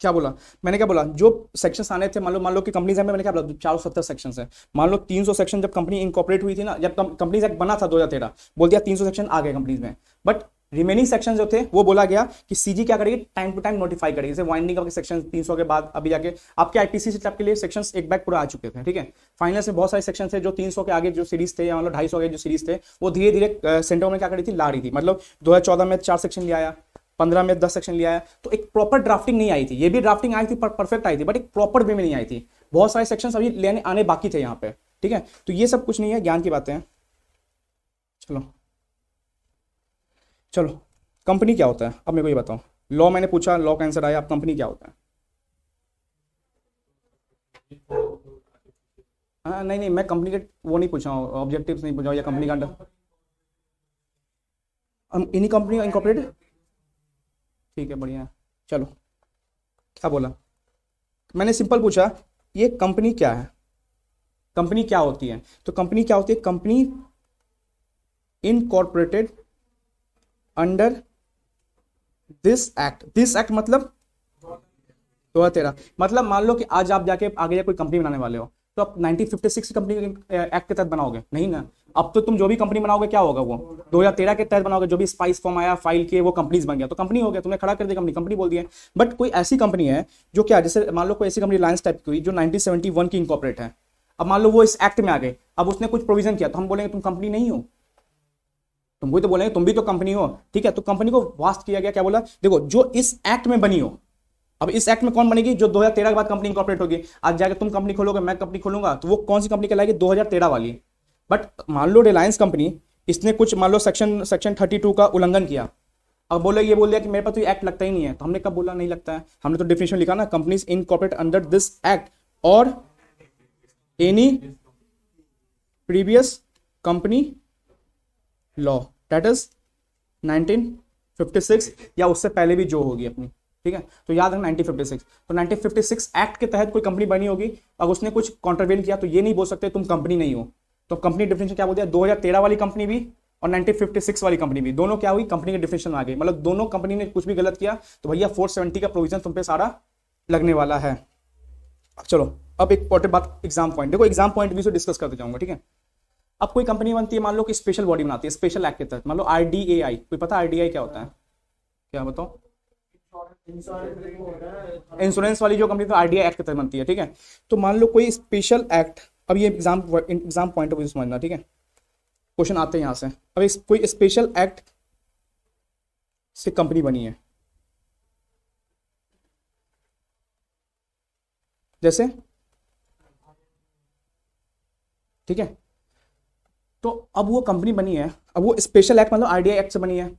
क्या बोला मैंने क्या बोला जो सेक्शंस आने थे मान लो मान लो कि कंपनीज में मैंने क्या बोला चार सौ सत्तर सेक्शन है मान लो तीन सौ सेक्शन जब कंपनी इनकॉपरेट हुई थी ना जब कंपनीज एक्ट बना था दो हजार तेरह बोल दिया तीन सौ सेक्शन आ गए कंपनीज में बट रिमेनिंग सेक्शन जो थे वो बोला गया कि सीजी क्या करेगी टाइम टू टाइम नोटिफाई करेगी जैसे वाइंडिंग के सेक्शन सौ के बाद अभी जाके आपके आईपीसी से के लिए सेक्शन एक बैक पूरा आ चुके थे ठीक है फाइनल में बहुत सारे सेक्शन थे जो तीन सौ के आगे जो सीरीज थे या मतलब ढाई सौ के जो सीरीज थे वो धीरे धीरे सेंटर में क्या करी थी ला रही थी मतलब दो में चार सेक्शन लिया आया पंद्रह में दस सेक्शन लिया है तो एक प्रॉपर ड्राफ्टिंग नहीं आई थी ये भी ड्राफ्टिंग आई थी परफेक्ट आई थी बट एक प्रॉपर वे में नहीं आई थी बहुत सारे सेक्शन अभी लेने आने बाकी थे यहाँ पे ठीक है तो ये सब कुछ नहीं है ज्ञान की बातें हैं चलो चलो कंपनी क्या होता है अब मेरे को ये बताओ लॉ मैंने पूछा लॉ का आंसर आया अब कंपनी क्या होता है आ, हाँ, नहीं नहीं मैं कंपनी के वो नहीं पूछा ऑब्जेक्टिव ऑब्जेक्टिव्स नहीं पूछा या कंपनी का इन्हीं कंपनी का इनकॉपरेट ठीक है बढ़िया चलो क्या बोला मैंने सिंपल पूछा ये कंपनी क्या है कंपनी क्या होती है तो कंपनी क्या होती है company incorporated under this act this act मतलब दो हज़ार तेरह मतलब मान लो कि आज आप जाके आगे जाके कोई कंपनी बनाने वाले हो तो आप 1956 सिक्स कंपनी एक्ट के तहत बनाओगे नहीं ना अब तो तुम जो भी कंपनी बनाओगे क्या होगा वो दो हजार तेरह के तहत बनाओगे जो भी स्पाइस फॉर्म आया फाइल किए वो कंपनीज बन गया तो कंपनी हो गया तुमने खड़ा कर दिया कंपनी कंपनी बोल दिया बट कोई ऐसी कंपनी है जो क्या जैसे मान लो कोई ऐसी कंपनी रिलायंस टाइप की हुई जो नाइनटीन की इंकॉपरेट है अब मान लो वो इस एक्ट में आ गए अब उसने कुछ प्रोविजन किया तो हम बोलेंगे तुम कंपनी नहीं हो तुम भी तो बोलेंगे तुम भी तो कंपनी हो ठीक है तो कंपनी को वास्ट किया गया क्या बोला देखो जो इस एक्ट में बनी हो अब इस एक्ट में कौन बनेगी जो 2013 के बाद कंपनी इंकॉपरेट होगी आज जाकर तुम कंपनी खोलोगे मैं कंपनी खोलूंगा तो वो कौन सी कंपनी कहलाएगी 2013 वाली बट मान लो रिलायंस कंपनी इसने कुछ मान लो सेक्शन सेक्शन थर्टी टू का उल्लंघन किया अब बोले ये बोल दिया कि मेरे पास तो ये एक्ट लगता ही नहीं है तो हमने कब बोला नहीं लगता है हमने तो डिफिनेशन लिखा ना companies incorporate under this act और any previous company law that is 1956 या उससे पहले भी जो होगी अपनी ठीक है तो याद रखना 1956 तो 1956 एक्ट के तहत कोई कंपनी बनी होगी अगर उसने कुछ कॉन्ट्रवेन किया तो ये नहीं बोल सकते तुम कंपनी नहीं हो तो कंपनी डिफिनेशन क्या बोल दिया तेरह वाली कंपनी भी और 1956 वाली कंपनी भी दोनों क्या हुई कंपनी के डिफिनेशन आ गई मतलब दोनों कंपनी ने कुछ भी गलत किया तो भैया 470 का प्रोविजन तुम पे सारा लगने वाला है चलो अब एक पॉटेड बात एग्जाम पॉइंट देखो एग्जाम पॉइंट भी डिस्कस करते जाऊंगा ठीक है अब कोई कंपनी बनती है मान लो कि स्पेशल बॉडी बनाती है स्पेशल एक्ट के तहत मान लो आर कोई पता आर क्या होता है क्या बताओ इंश्योरेंस वाली जो कंपनी तो आरडीआई एक्ट के तहत बनती है ठीक है तो मान लो कोई स्पेशल एक्ट अब ये exam exam point of view समझना ठीक है क्वेश्चन आते हैं यहाँ से अब इस, कोई स्पेशल एक्ट से कंपनी बनी है जैसे ठीक है तो अब वो कंपनी बनी है अब वो स्पेशल एक्ट मतलब आरडीआई एक्ट से बनी है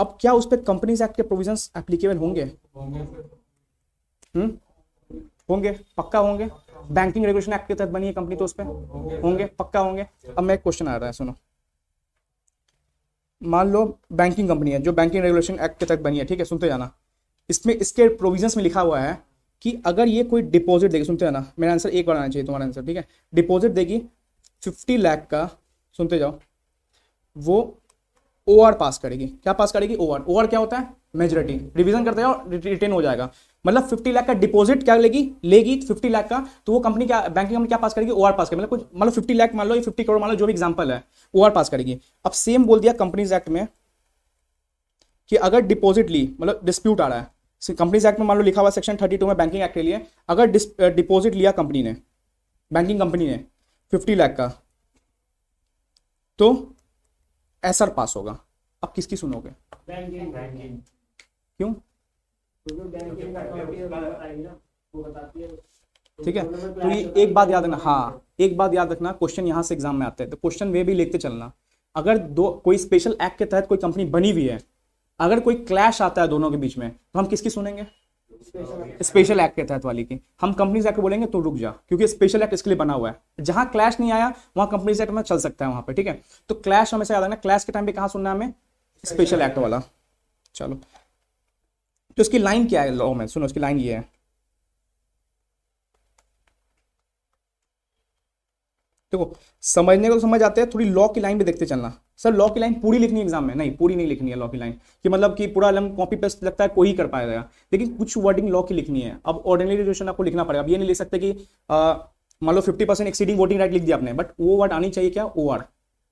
अब क्या उस पर कंपनीज एक्ट के प्रोविजंस एप्लीकेबल होंगे हम्म होंगे पक्का होंगे बैंकिंग रेगुलेशन एक्ट के तहत बनी है कंपनी तो उस पर होंगे पक्का होंगे अब मैं एक क्वेश्चन आ रहा है सुनो मान लो बैंकिंग कंपनी है जो बैंकिंग रेगुलेशन एक्ट के तहत बनी है ठीक है सुनते जाना इसमें इसके प्रोविजंस में लिखा हुआ है कि अगर ये कोई डिपॉजिट देगी सुनते जाना मेरा आंसर एक बार आना चाहिए तुम्हारा आंसर ठीक है डिपॉजिट देगी फिफ्टी लाख का सुनते जाओ वो ओ पास करेगी क्या पास करेगी ओ आर क्या होता है मेजोरिटी रिविजन करते जाओ रिटेन हो जाएगा मतलब 50 लाख का डिपॉजिट क्या लेगी लेगी 50 लाख का तो वो कंपनी क्या बैंकिंग कंपनी क्या पास करेगी ओआर पास करेगी मतलब कुछ मान लो 50 लाख मान लो ये 50 करोड़ मान लो जो भी एग्जांपल है ओआर पास करेगी अब सेम बोल दिया कंपनीज एक्ट में कि अगर डिपॉजिट ली मतलब डिस्प्यूट आ रहा है कंपनीज एक्ट में मान लो लिखा हुआ सेक्शन थर्टी में बैंकिंग एक्ट के लिए अगर डिपॉजिट लिया कंपनी ने बैंकिंग कंपनी ने फिफ्टी लाख का तो एसर पास होगा अब किसकी सुनोगे बैंकिंग बैंकिंग क्यों ठीक है तो ये एक बात याद रखना हाँ एक बात याद रखना क्वेश्चन यहाँ से एग्जाम में आते हैं तो क्वेश्चन वे भी लेते चलना अगर दो कोई स्पेशल एक्ट के तहत कोई कंपनी बनी हुई है अगर कोई क्लैश आता है दोनों के बीच में तो हम किसकी सुनेंगे स्पेशल एक्ट के तहत वाली की हम कंपनी एक्ट बोलेंगे तो रुक जा क्योंकि स्पेशल एक्ट इसके लिए बना हुआ है जहां क्लैश नहीं आया वहां कंपनी एक्ट में चल सकता है वहां पर ठीक है तो क्लैश हमेशा याद रखना क्लैश के टाइम पे कहा सुनना है हमें स्पेशल एक्ट वाला चलो तो इसकी लाइन क्या है लॉ में सुनो इसकी लाइन ये है देखो समझने को तो समझ आते हैं थोड़ी लॉ की लाइन भी देखते चलना सर लॉ की लाइन पूरी लिखनी है एग्जाम में नहीं पूरी नहीं लिखनी है लॉ की लाइन कि मतलब कि पूरा लम कॉपी पेस्ट लगता है कोई ही कर पाएगा लेकिन कुछ वर्डिंग लॉ की लिखनी है अब ऑर्डिनरी रिजोल्यूशन आपको लिखना पड़ेगा अब ये नहीं लिख सकते कि मान लो fifty percent exceeding voting right लिख दिया आपने बट वो वर्ड आनी चाहिए क्या ओ वर्ड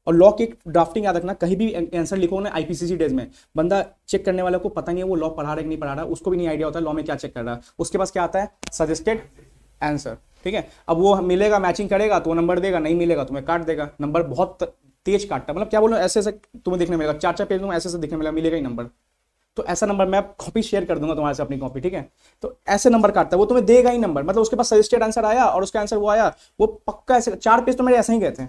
और लॉ की ड्राफ्टिंग याद रखना कहीं भी आंसर लिखो ना आईपीसीसी डेज में बंदा चेक करने वाले को पता नहीं है वो लॉ पढ़ा रहा है कि नहीं पढ़ा रहा उसको भी नहीं आइडिया होता लॉ में क्या चेक कर रहा है उसके पास क्या आता है सजेस्टेड आंसर ठीक है अब वो मिलेगा मैचिंग करेगा तो नंबर देगा नहीं मिलेगा तुम्हें काट देगा नंबर बहुत तेज काटता मतलब क्या बोलो ऐसे ऐसे तुम्हें देखने मिलेगा चार चार पेज तुम्हें ऐसे ऐसे देखने मिलेगा मिलेगा ही नंबर तो ऐसा नंबर मैं कॉपी शेयर कर दूंगा तुम्हारे से अपनी कॉपी ठीक है तो ऐसे नंबर काटता है वो तुम्हें देगा ही नंबर मतलब उसके पास सजेस्टेड आंसर आया और उसका आंसर वो आया वो पक्का ऐसे चार पेज तो मेरे ऐसे ही गए थे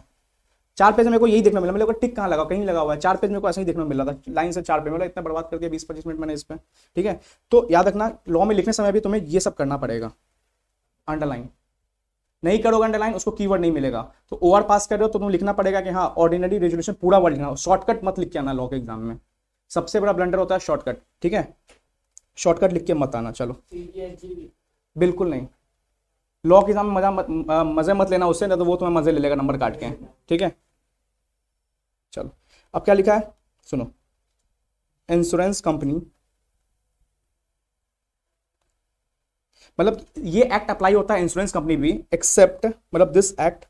चार पेज में मेरे को यही देखना मिला मेरे को टिक कहाँ लगा कहीं लगा हुआ है चार पेज मेरे को ऐसा ही देखना मिला था लाइन से चार पेज मतलब इतना बर्बाद कर दिया बीस पच्चीस मिनट मैंने इस पर ठीक है तो याद रखना लॉ में लिखने समय भी तुम्हें ये सब करना पड़ेगा अंडरलाइन नहीं करोगे अंडरलाइन उसको कीवर्ड नहीं मिलेगा तो ओवर पास कर रहे हो तो तुम्हें लिखना पड़ेगा कि हाँ ऑर्डिनरी रेजोल्यूशन पूरा वर्ड लिखना शॉर्टकट मत लिख के आना लॉ के एग्जाम में सबसे बड़ा ब्लंडर होता है शॉर्टकट ठीक है शॉर्टकट लिख के मत आना चलो बिल्कुल नहीं लॉ के एग्जाम में मजा मजे मत लेना उससे ना तो वो तुम्हें मजे ले लेगा नंबर काट के ठीक है चलो अब क्या लिखा है सुनो इंश्योरेंस कंपनी मतलब ये एक्ट अप्लाई होता है इंश्योरेंस कंपनी भी एक्सेप्ट मतलब this act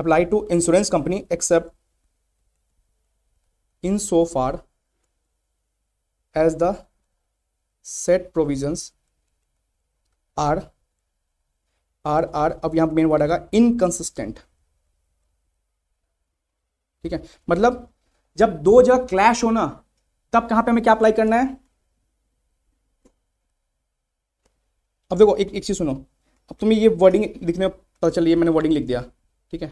apply to insurance company except in so far as the said provisions are are are अब यहां मेन वर्ड आएगा इनकंसिस्टेंट ठीक है मतलब जब दो जगह क्लैश होना तब कहां पे हमें क्या अप्लाई करना है अब देखो एक एक चीज सुनो अब तुम्हें ये वर्डिंग लिखने पता चलिए मैंने वर्डिंग लिख दिया ठीक है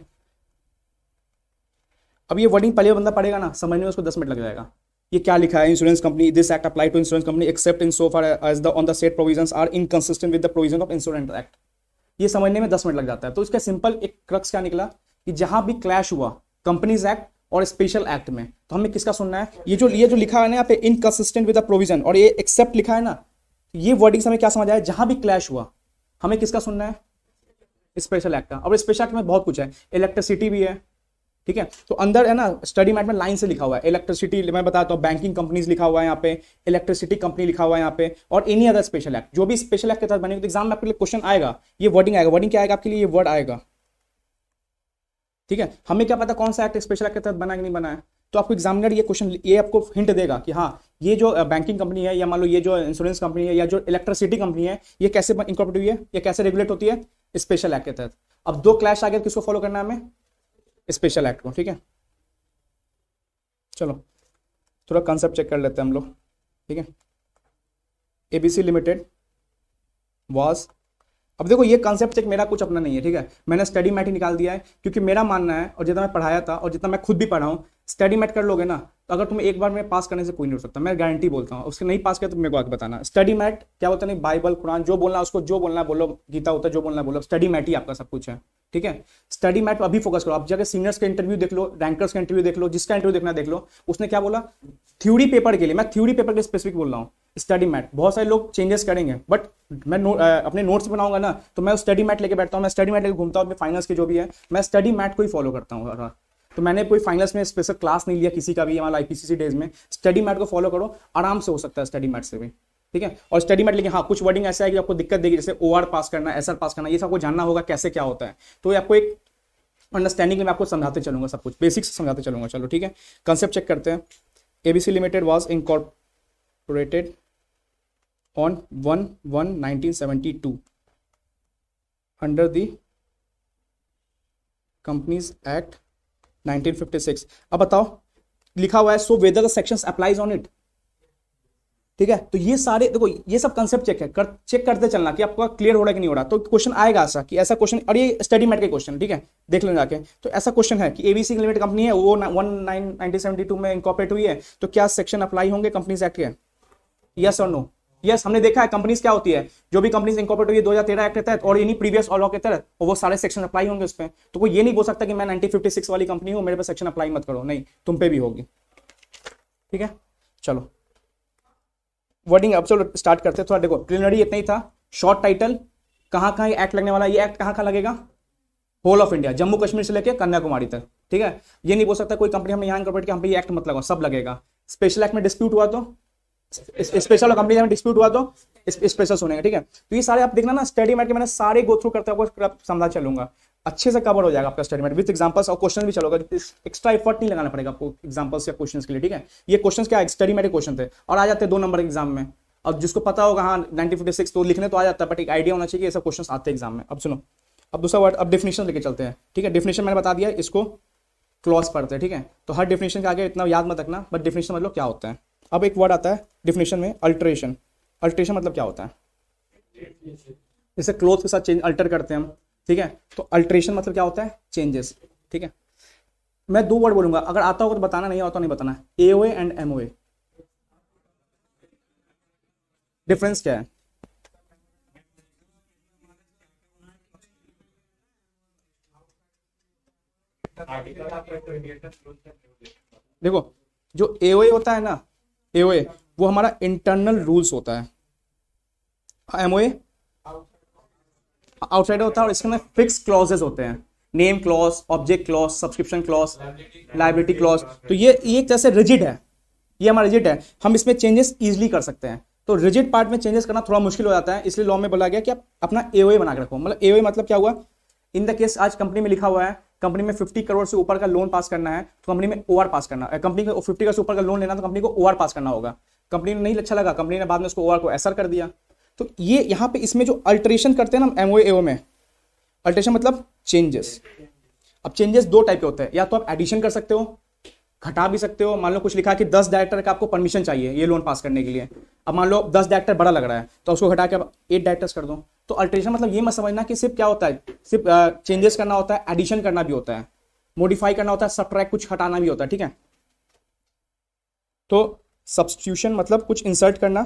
अब ये वर्डिंग पहले बंदा पड़ेगा ना समझने में उसको दस मिनट लग जाएगा ये क्या लिखा है insurance company this act apply to insurance company except in so far as the on the said provisions are inconsistent with the provision of insurance act ये समझने में दस मिनट लग जाता है तो इसका सिंपल एक क्रक्स क्या निकला कि जहां भी क्लैश हुआ कंपनीज एक्ट और स्पेशल एक्ट में तो हमें किसका सुनना है ये जो ये जो लिखा है ना यहाँ पे इनकसिस्टेंट विद प्रोविजन और ये एक्सेप्ट लिखा है ना तो ये वर्डिंग हमें क्या समझ आया जहां भी क्लैश हुआ हमें किसका सुनना है स्पेशल एक्ट का अब स्पेशल एक्ट में बहुत कुछ है इलेक्ट्रिसिटी भी है ठीक है तो अंदर है ना स्टडी मैट में लाइन से लिखा हुआ है इलेक्ट्रिसिटी मैं बताता हूँ बैंकिंग कंपनीज लिखा हुआ है यहाँ पे इलेक्ट्रिसिटी कंपनी लिखा हुआ है यहाँ पे और एनी अदर स्पेशल एक्ट जो भी स्पेशल एक्ट के तहत बनेगा तो एग्जाम में आपके लिए क्वेश्चन आएगा ये वर्डिंग आएगा वर्डिंग क्या आएगा आपके लिए ये वर्ड आएगा ठीक है हमें क्या पता कौन सा एक्ट स्पेशल एक्ट के तहत बना कि नहीं बना है तो आपको एग्जामिनर ये क्वेश्चन ये आपको हिंट देगा कि हाँ ये जो बैंकिंग कंपनी है या मान लो ये जो इंश्योरेंस कंपनी है या जो इलेक्ट्रिसिटी कंपनी है ये कैसे इंकॉर्पोरेट हुई है या कैसे रेगुलेट होती है स्पेशल एक्ट के तहत अब दो क्लैश आ गया किसको फॉलो करना है हमें स्पेशल एक्ट को ठीक है चलो थोड़ा कंसेप्ट चेक कर लेते हैं हम लोग ठीक है एबीसी लिमिटेड वॉज अब देखो ये कॉन्सेप्ट चेक मेरा कुछ अपना नहीं है ठीक है मैंने स्टडी मैट ही निकाल दिया है क्योंकि मेरा मानना है और जितना मैं पढ़ाया था और जितना मैं खुद भी पढ़ा हूँ स्टडी मैट कर लोगे ना तो अगर तुम एक बार में पास करने से कोई नहीं हो सकता मैं गारंटी बोलता हूँ उसके नहीं पास किया तो मेरे को आगे बताना स्टडी मैट क्या होता है नहीं बाइबल कुरान जो बोलना उसको जो बोलना बोलो गीता होता जो बोलना बोलो स्टडी मैट ही आपका सब कुछ है ठीक है स्टडी मैट अभी फोकस करो आप जाकर सीनियर्स का इंटरव्यू देख लो रैंकर्स का इंटरव्यू देख लो जिसका इंटरव्यू देखना देख लो उसने क्या बोला थ्योरी पेपर के लिए मैं थ्योरी पेपर के स्पेसिफिक बोल रहा हूँ स्टडी मैट बहुत सारे लोग चेंजेस करेंगे बट मैं नो, आ, अपने नोट्स बनाऊंगा ना तो मैं स्टडी मैट लेके बैठता हूँ मैं स्टडी मैट लेके घूमता हूँ अपने फाइनल्स के जो भी है मैं स्टडी मैट को ही फॉलो करता हूँ तो मैंने कोई फाइनल्स में स्पेशल क्लास नहीं लिया किसी का भी हमारा आईपीसीसी डेज में स्टडी मैट को फॉलो करो आराम से हो सकता है स्टडी मैट से भी ठीक है और स्टडी मैट लेकिन हाँ कुछ वर्डिंग ऐसा है कि आपको दिक्कत देगी जैसे ओ पास करना एस पास करना ये सबको जानना होगा कैसे क्या होता है तो आपको एक अंडरस्टैंडिंग में आपको समझाते चलूंगा सब कुछ बेसिक्स समझाते चलूंगा चलो ठीक है कंसेप्ट चेक करते हैं ABC limited was incorporated on 1 1 1972 under the companies act 1956 अब बताओ लिखा हुआ है so whether the sections applies on it ठीक है तो ये सारे देखो ये सब कंसेप्ट चेक है कर, चेक करते चलना कि आपका क्लियर हो रहा है कि नहीं हो रहा तो क्वेश्चन आएगा ऐसा कि ऐसा क्वेश्चन और ये स्टडी मेट के क्वेश्चन ठीक है देख लेना जाके तो ऐसा क्वेश्चन है कि एबीसी लिमिटेड कंपनी है वो वन नाइन में इंकॉपरेट हुई है तो क्या सेक्शन अप्लाई होंगे कंपनीज एक्ट के यस और नो यस हमने देखा है कंपनीज क्या होती है जो भी कंपनीज इंकॉपरेट हुई है दो हजार तेरह एक्ट के तहत और इन्हीं प्रीवियस लॉ के तहत तो वो सारे सेक्शन अप्लाई होंगे उस पर तो कोई ये नहीं बोल सकता कि मैं नाइनटीन वाली कंपनी हूँ मेरे पे सेक्शन अप्लाई मत करो नहीं तुम पे भी होगी ठीक है चलो वर्डिंग अब चलो स्टार्ट करते थोड़ा देखो प्रिलिनरी इतना ही था शॉर्ट टाइटल कहाँ कहाँ एक्ट लगने वाला ये एक्ट कहाँ कहाँ लगेगा whole of India Jammu Kashmir से लेकर कन्याकुमारी तक ठीक है ये नहीं बोल सकता कोई कंपनी हमें यहाँ इंकॉपरेट के हम पे एक्ट मत लगाओ सब लगेगा स्पेशल एक्ट में डिस्प्यूट हुआ तो स्पेशल कंपनी में डिस्प्यूट हुआ तो स्पेशल सुनेंगे ठीक है तो ये सारे आप देखना ना स्टडी मैट के मैंने सारे गो थ्रू करते हुए समझा चलूंगा अच्छे से कवर हो जाएगा आपका स्टडी मैट विथ एग्जाम्पल्स और क्वेश्चन भी चलोगा एक्स्ट्रा एफर्ट नहीं लगाना पड़ेगा आपको एग्जाम्पल्स या क्वेश्चन के लिए ठीक है ये क्वेश्चन क्या स्टडी मैट क्वेश्चन थे और आ जाते हैं दो नंबर एग्जाम में अब जिसको पता होगा हाँ नाइनटीन फिफ्टी सिक्स तो लिखने तो आ जाता है बट एक आइडिया होना चाहिए ये क्वेश्चन आते हैं एग्जाम में अब सुनो अब दूसरा वर्ड अब डेफिनेशन लेके चलते हैं ठीक है डेफिनेशन मैंने बता दिया इसको क्लॉज पढ़ते हैं ठीक है तो हर डेफिनेशन के आगे इतना याद मत रखना बट डेफिनेशन मतलब क्या होता है अब एक वर्ड आता है डिफिनेशन में अल्ट्रेशन अल्ट्रेशन मतलब क्या होता है जैसे क्लोथ के साथ चेंज अल्टर करते हैं हम ठीक है तो अल्ट्रेशन मतलब क्या होता है चेंजेस ठीक है मैं दो वर्ड बोलूंगा अगर आता होगा तो बताना नहीं आता तो नहीं बताना A O and M O difference क्या है देखो जो ए होता है ना एओए वो हमारा इंटरनल रूल्स होता है एम ओ ए आउटसाइड होता है और इसके अंदर फिक्स क्लॉजेज होते हैं name clause object clause subscription clause liability clause तो ये एक तरह से रिजिड है ये हमारा रिजिड है हम इसमें चेंजेस ईजिली कर सकते हैं तो रिजिड पार्ट में चेंजेस करना थोड़ा मुश्किल हो जाता है इसलिए लॉ में बोला गया कि आप अपना एओए बना के रखो मतलब एओए मतलब क्या हुआ इन द केस आज कंपनी में लिखा हुआ है कंपनी में फिफ्टी करोड़ से ऊपर का लोन पास करना है तो कंपनी में ओआर पास करना कंपनी को 50 करोड़ से ऊपर का लोन लेना तो कंपनी को ओआर पास करना होगा कंपनी ने नहीं अच्छा लगा कंपनी ने बाद में उसको ओआर को एसर कर दिया तो ये यहाँ पे इसमें जो अल्ट्रेशन करते हैं ना एमओ एओ में अल्ट्रेशन मतलब चेंजेस अब चेंजेस दो टाइप के होते हैं या तो आप एडिशन कर सकते हो घटा भी सकते हो मान लो कुछ लिखा कि दस डायरेक्टर का आपको परमिशन चाहिए ये लोन पास करने के लिए अब मान लो दस डायरेक्टर बड़ा लग रहा है तो उसको घटा के अब एट डायरेक्टर्स कर दो तो अल्ट्रेशन मतलब ये मत समझना कि सिर्फ क्या होता है सिर्फ चेंजेस करना होता है एडिशन करना भी होता है मोडिफाई करना होता है सब कुछ हटाना भी होता है ठीक है तो सब्सटीट्यूशन मतलब कुछ इंसर्ट करना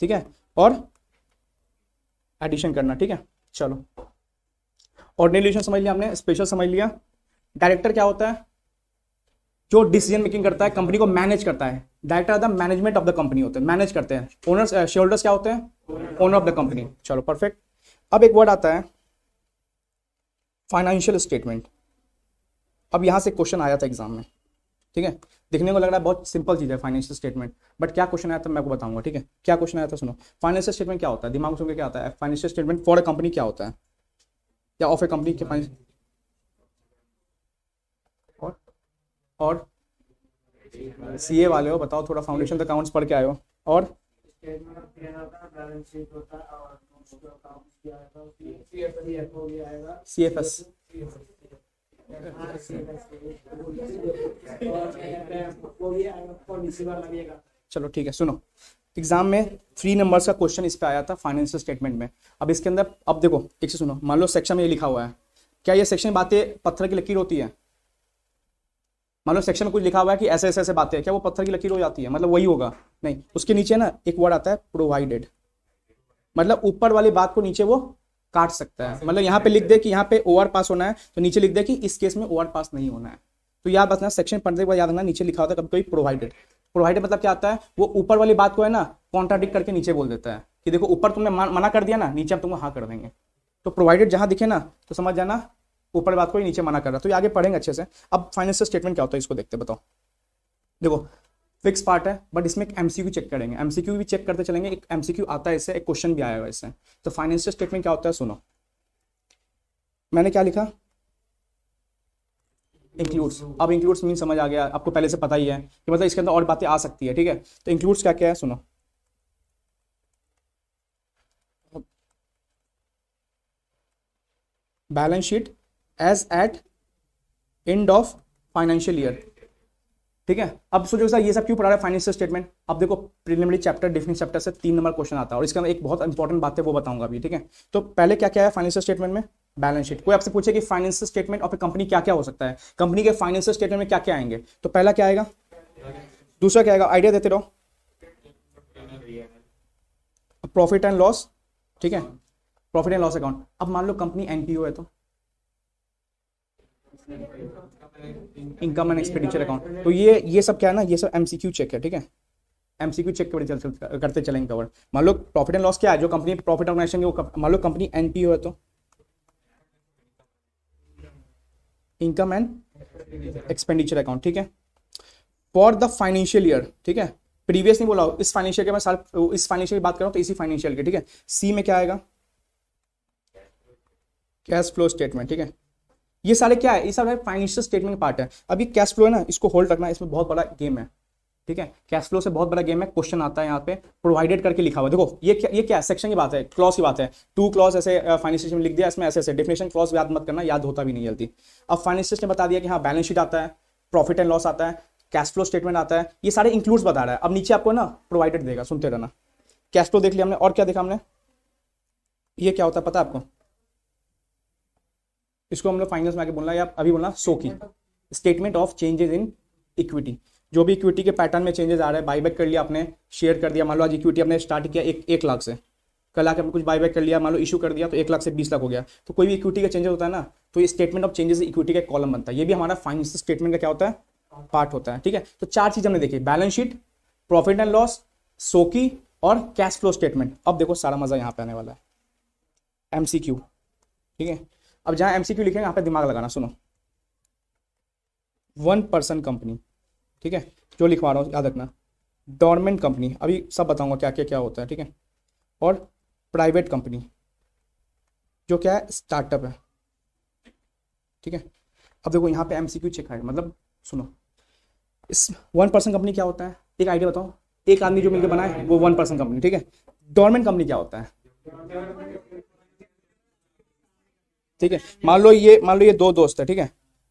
ठीक है और एडिशन करना ठीक है चलो ऑर्डिनेशन समझ लिया हमने स्पेशल समझ लिया डायरेक्टर क्या होता है जो डिसीजन मेकिंग करता है कंपनी को मैनेज करता है director the management of the company होते हैं मैनेज करते हैं ओनर्स शेयर होल्डर्स क्या होते हैं ओनर ऑफ द कंपनी चलो परफेक्ट अब एक वर्ड आता है फाइनेंशियल स्टेटमेंट अब यहां से क्वेश्चन आया था एग्जाम में ठीक है दिखने को लग रहा है बहुत सिंपल चीज़ है फाइनेंशियल स्टेटमेंट बट क्या क्वेश्चन आया था मैं आपको बताऊंगा ठीक है क्या क्वेश्चन आया था सुनो फाइनेंशियल स्टेटमेंट क्या होता है दिमाग सुनकर क्या आता है financial statement for a company क्या होता है या ऑफ ए कंपनी के और सी ए वाले हो बताओ थोड़ा फाउंडेशन अकाउंट्स पढ़ के आए हो और सी एफ एस चलो ठीक है सुनो एग्जाम में थ्री नंबर्स का क्वेश्चन इस पे आया था फाइनेंशियल स्टेटमेंट में अब इसके अंदर अब देखो ठीक से सुनो मान लो सेक्शन में ये लिखा हुआ है क्या ये सेक्शन बातें पत्थर की लकीर होती है मान लो सेक्शन में कुछ लिखा हुआ है कि ऐसे ऐसे ऐसे बातें हैं क्या वो पत्थर की लकीर हो जाती है मतलब वही होगा नहीं उसके नीचे ना एक वर्ड आता है प्रोवाइडेड मतलब ऊपर वाली बात को नीचे वो काट सकता है मतलब यहाँ पे लिख दे कि यहाँ पे ओवर पास होना है तो नीचे लिख दे कि इस केस में ओवर पास नहीं होना है तो याद रखना सेक्शन पढ़ने के बाद याद रखना नीचे लिखा होता है कभी कभी प्रोवाइडेड प्रोवाइडेड मतलब क्या आता है वो ऊपर वाली बात को है ना कॉन्ट्राडिक्ट करके नीचे बोल देता है कि देखो ऊपर तुमने मना कर दिया ना नीचे हम तुमको हाँ कर देंगे तो प्रोवाइडेड जहाँ दिखे ना तो समझ जाना ऊपर बात को ही नीचे मना कर रहा तो ये आगे पढ़ेंगे अच्छे से अब फाइनेंशियल स्टेटमेंट क्या होता है इसको देखते बताओ देखो फिक्स पार्ट है बट इसमें एक एमसीक्यू चेक करेंगे एमसीक्यू भी चेक करते चलेंगे एक एमसीक्यू आता है इससे एक क्वेश्चन भी आया हुआ इससे तो फाइनेंशियल स्टेटमेंट क्या होता है सुनो मैंने क्या लिखा इंक्लूड्स अब इंक्लूड्स मीन समझ आ गया आपको पहले से पता ही है कि मतलब इसके अंदर और बातें आ सकती है ठीक है तो इंक्लूड्स क्या क्या है सुनो balance sheet as at end of financial year ठीक है अब सोचो सर ये सब क्यों पढ़ा रहा है फाइनेंशियल स्टेटमेंट अब देखो प्रिलिमिनरी चैप्टर डिफरेंस चैप्टर से तीन नंबर क्वेश्चन आता है और इसका मैं एक बहुत इंपॉर्टेंट बात है वो बताऊंगा अभी ठीक है तो पहले क्या क्या है फाइनेंशियल स्टेटमेंट में बैलेंस शीट कोई आपसे पूछे कि financial statement of a company क्या क्या हो सकता है कंपनी के फाइनेंशियल स्टेटमेंट में क्या क्या आएंगे तो पहला क्या आएगा दूसरा क्या आएगा आइडिया देते रहो प्रॉफिट एंड लॉस ठीक है प्रॉफिट एंड लॉस अकाउंट अब मान लो कंपनी एनपीओ है तो इनकम एंड एक्सपेंडिचर अकाउंट तो ये ये सब क्या है ना ये सब एमसीक्यू चेक है ठीक है एमसीक्यू चेक के चल, चल करते चलेंगे कवर मान लो प्रॉफिट एंड लॉस क्या है जो कंपनी प्रॉफिट ऑर्गेनाइजेशन वो मान लो कंपनी एनपीओ है तो इनकम एंड एक्सपेंडिचर अकाउंट ठीक है फॉर द फाइनेंशियल ईयर ठीक है प्रीवियस नहीं बोला इस फाइनेंशियल के मैं साल इस फाइनेंशियल की बात कर रहा हूँ तो इसी फाइनेंशियल के ठीक है सी में क्या आएगा कैश फ्लो स्टेटमेंट ठीक है ये सारे क्या है ये सारे फाइनेंशियल स्टेटमेंट पार्ट है अभी कैश फ्लो है ना इसको होल्ड रखना इसमें बहुत बड़ा गेम है ठीक है कैश फ्लो से बहुत बड़ा गेम है क्वेश्चन आता है यहाँ पे प्रोवाइडेड करके लिखा हुआ देखो ये क्या ये क्या सेक्शन की बात है क्लॉज की बात है टू क्लॉज ऐसे फाइनेंस में लिख दिया इसमें ऐसे ऐसे डेफिनेशन क्लॉज याद मत करना याद होता भी नहीं जल्दी अब फाइनेंस ने बता दिया कि हाँ बैलेंस शीट आता है प्रॉफिट एंड लॉस आता है कैश फ्लो स्टेटमेंट आता है ये सारे इंक्लूड्स बता रहा है अब नीचे आपको ना प्रोवाइडेड देगा सुनते रहना कैश फ्लो देख लिया हमने और क्या देखा हमने ये क्या होता है पता है आपको इसको हम लोग फाइनेंस में आके बोलना या अभी बोलना सो की statement of changes in equity जो भी इक्विटी के पैटर्न में चेंजेस आ रहे हैं बाईबैक कर लिया आपने शेयर कर दिया मान लो आज इक्विटी आपने स्टार्ट किया एक एक लाख से कल आके आपने कुछ बाईबैक कर लिया मान लो इशू कर दिया तो एक लाख से बीस लाख हो गया तो कोई भी इक्विटी का चेंजेस होता है ना तो ये स्टेटमेंट ऑफ चेंजेस इक्विटी का कॉलम बनता है ये भी हमारा फाइनेंस स्टेटमेंट का क्या होता है पार्ट होता है ठीक है तो चार चीज हमने देखी balance sheet profit and loss सोकी और कैश फ्लो स्टेटमेंट अब देखो सारा मजा यहाँ पे आने वाला है एमसीक्यू ठीक है अब जहाँ एम लिखेंगे यहां पर दिमाग लगाना सुनो वन पर्सन कंपनी ठीक है जो लिखवा रहा हूँ याद रखना गवर्नमेंट कंपनी अभी सब बताऊंगा क्या क्या क्या होता है ठीक है और प्राइवेट कंपनी जो क्या है स्टार्टअप है ठीक है अब देखो यहाँ पे एम सी क्यू चेक आएगा मतलब सुनो इस वन पर्सन कंपनी क्या होता है एक आइडिया बताओ एक आदमी जो मिलकर बनाए वो वन पर्सन कंपनी ठीक है गवर्नमेंट कंपनी क्या होता है ठीक है मान लो ये मान लो ये दो दोस्त है ठीक है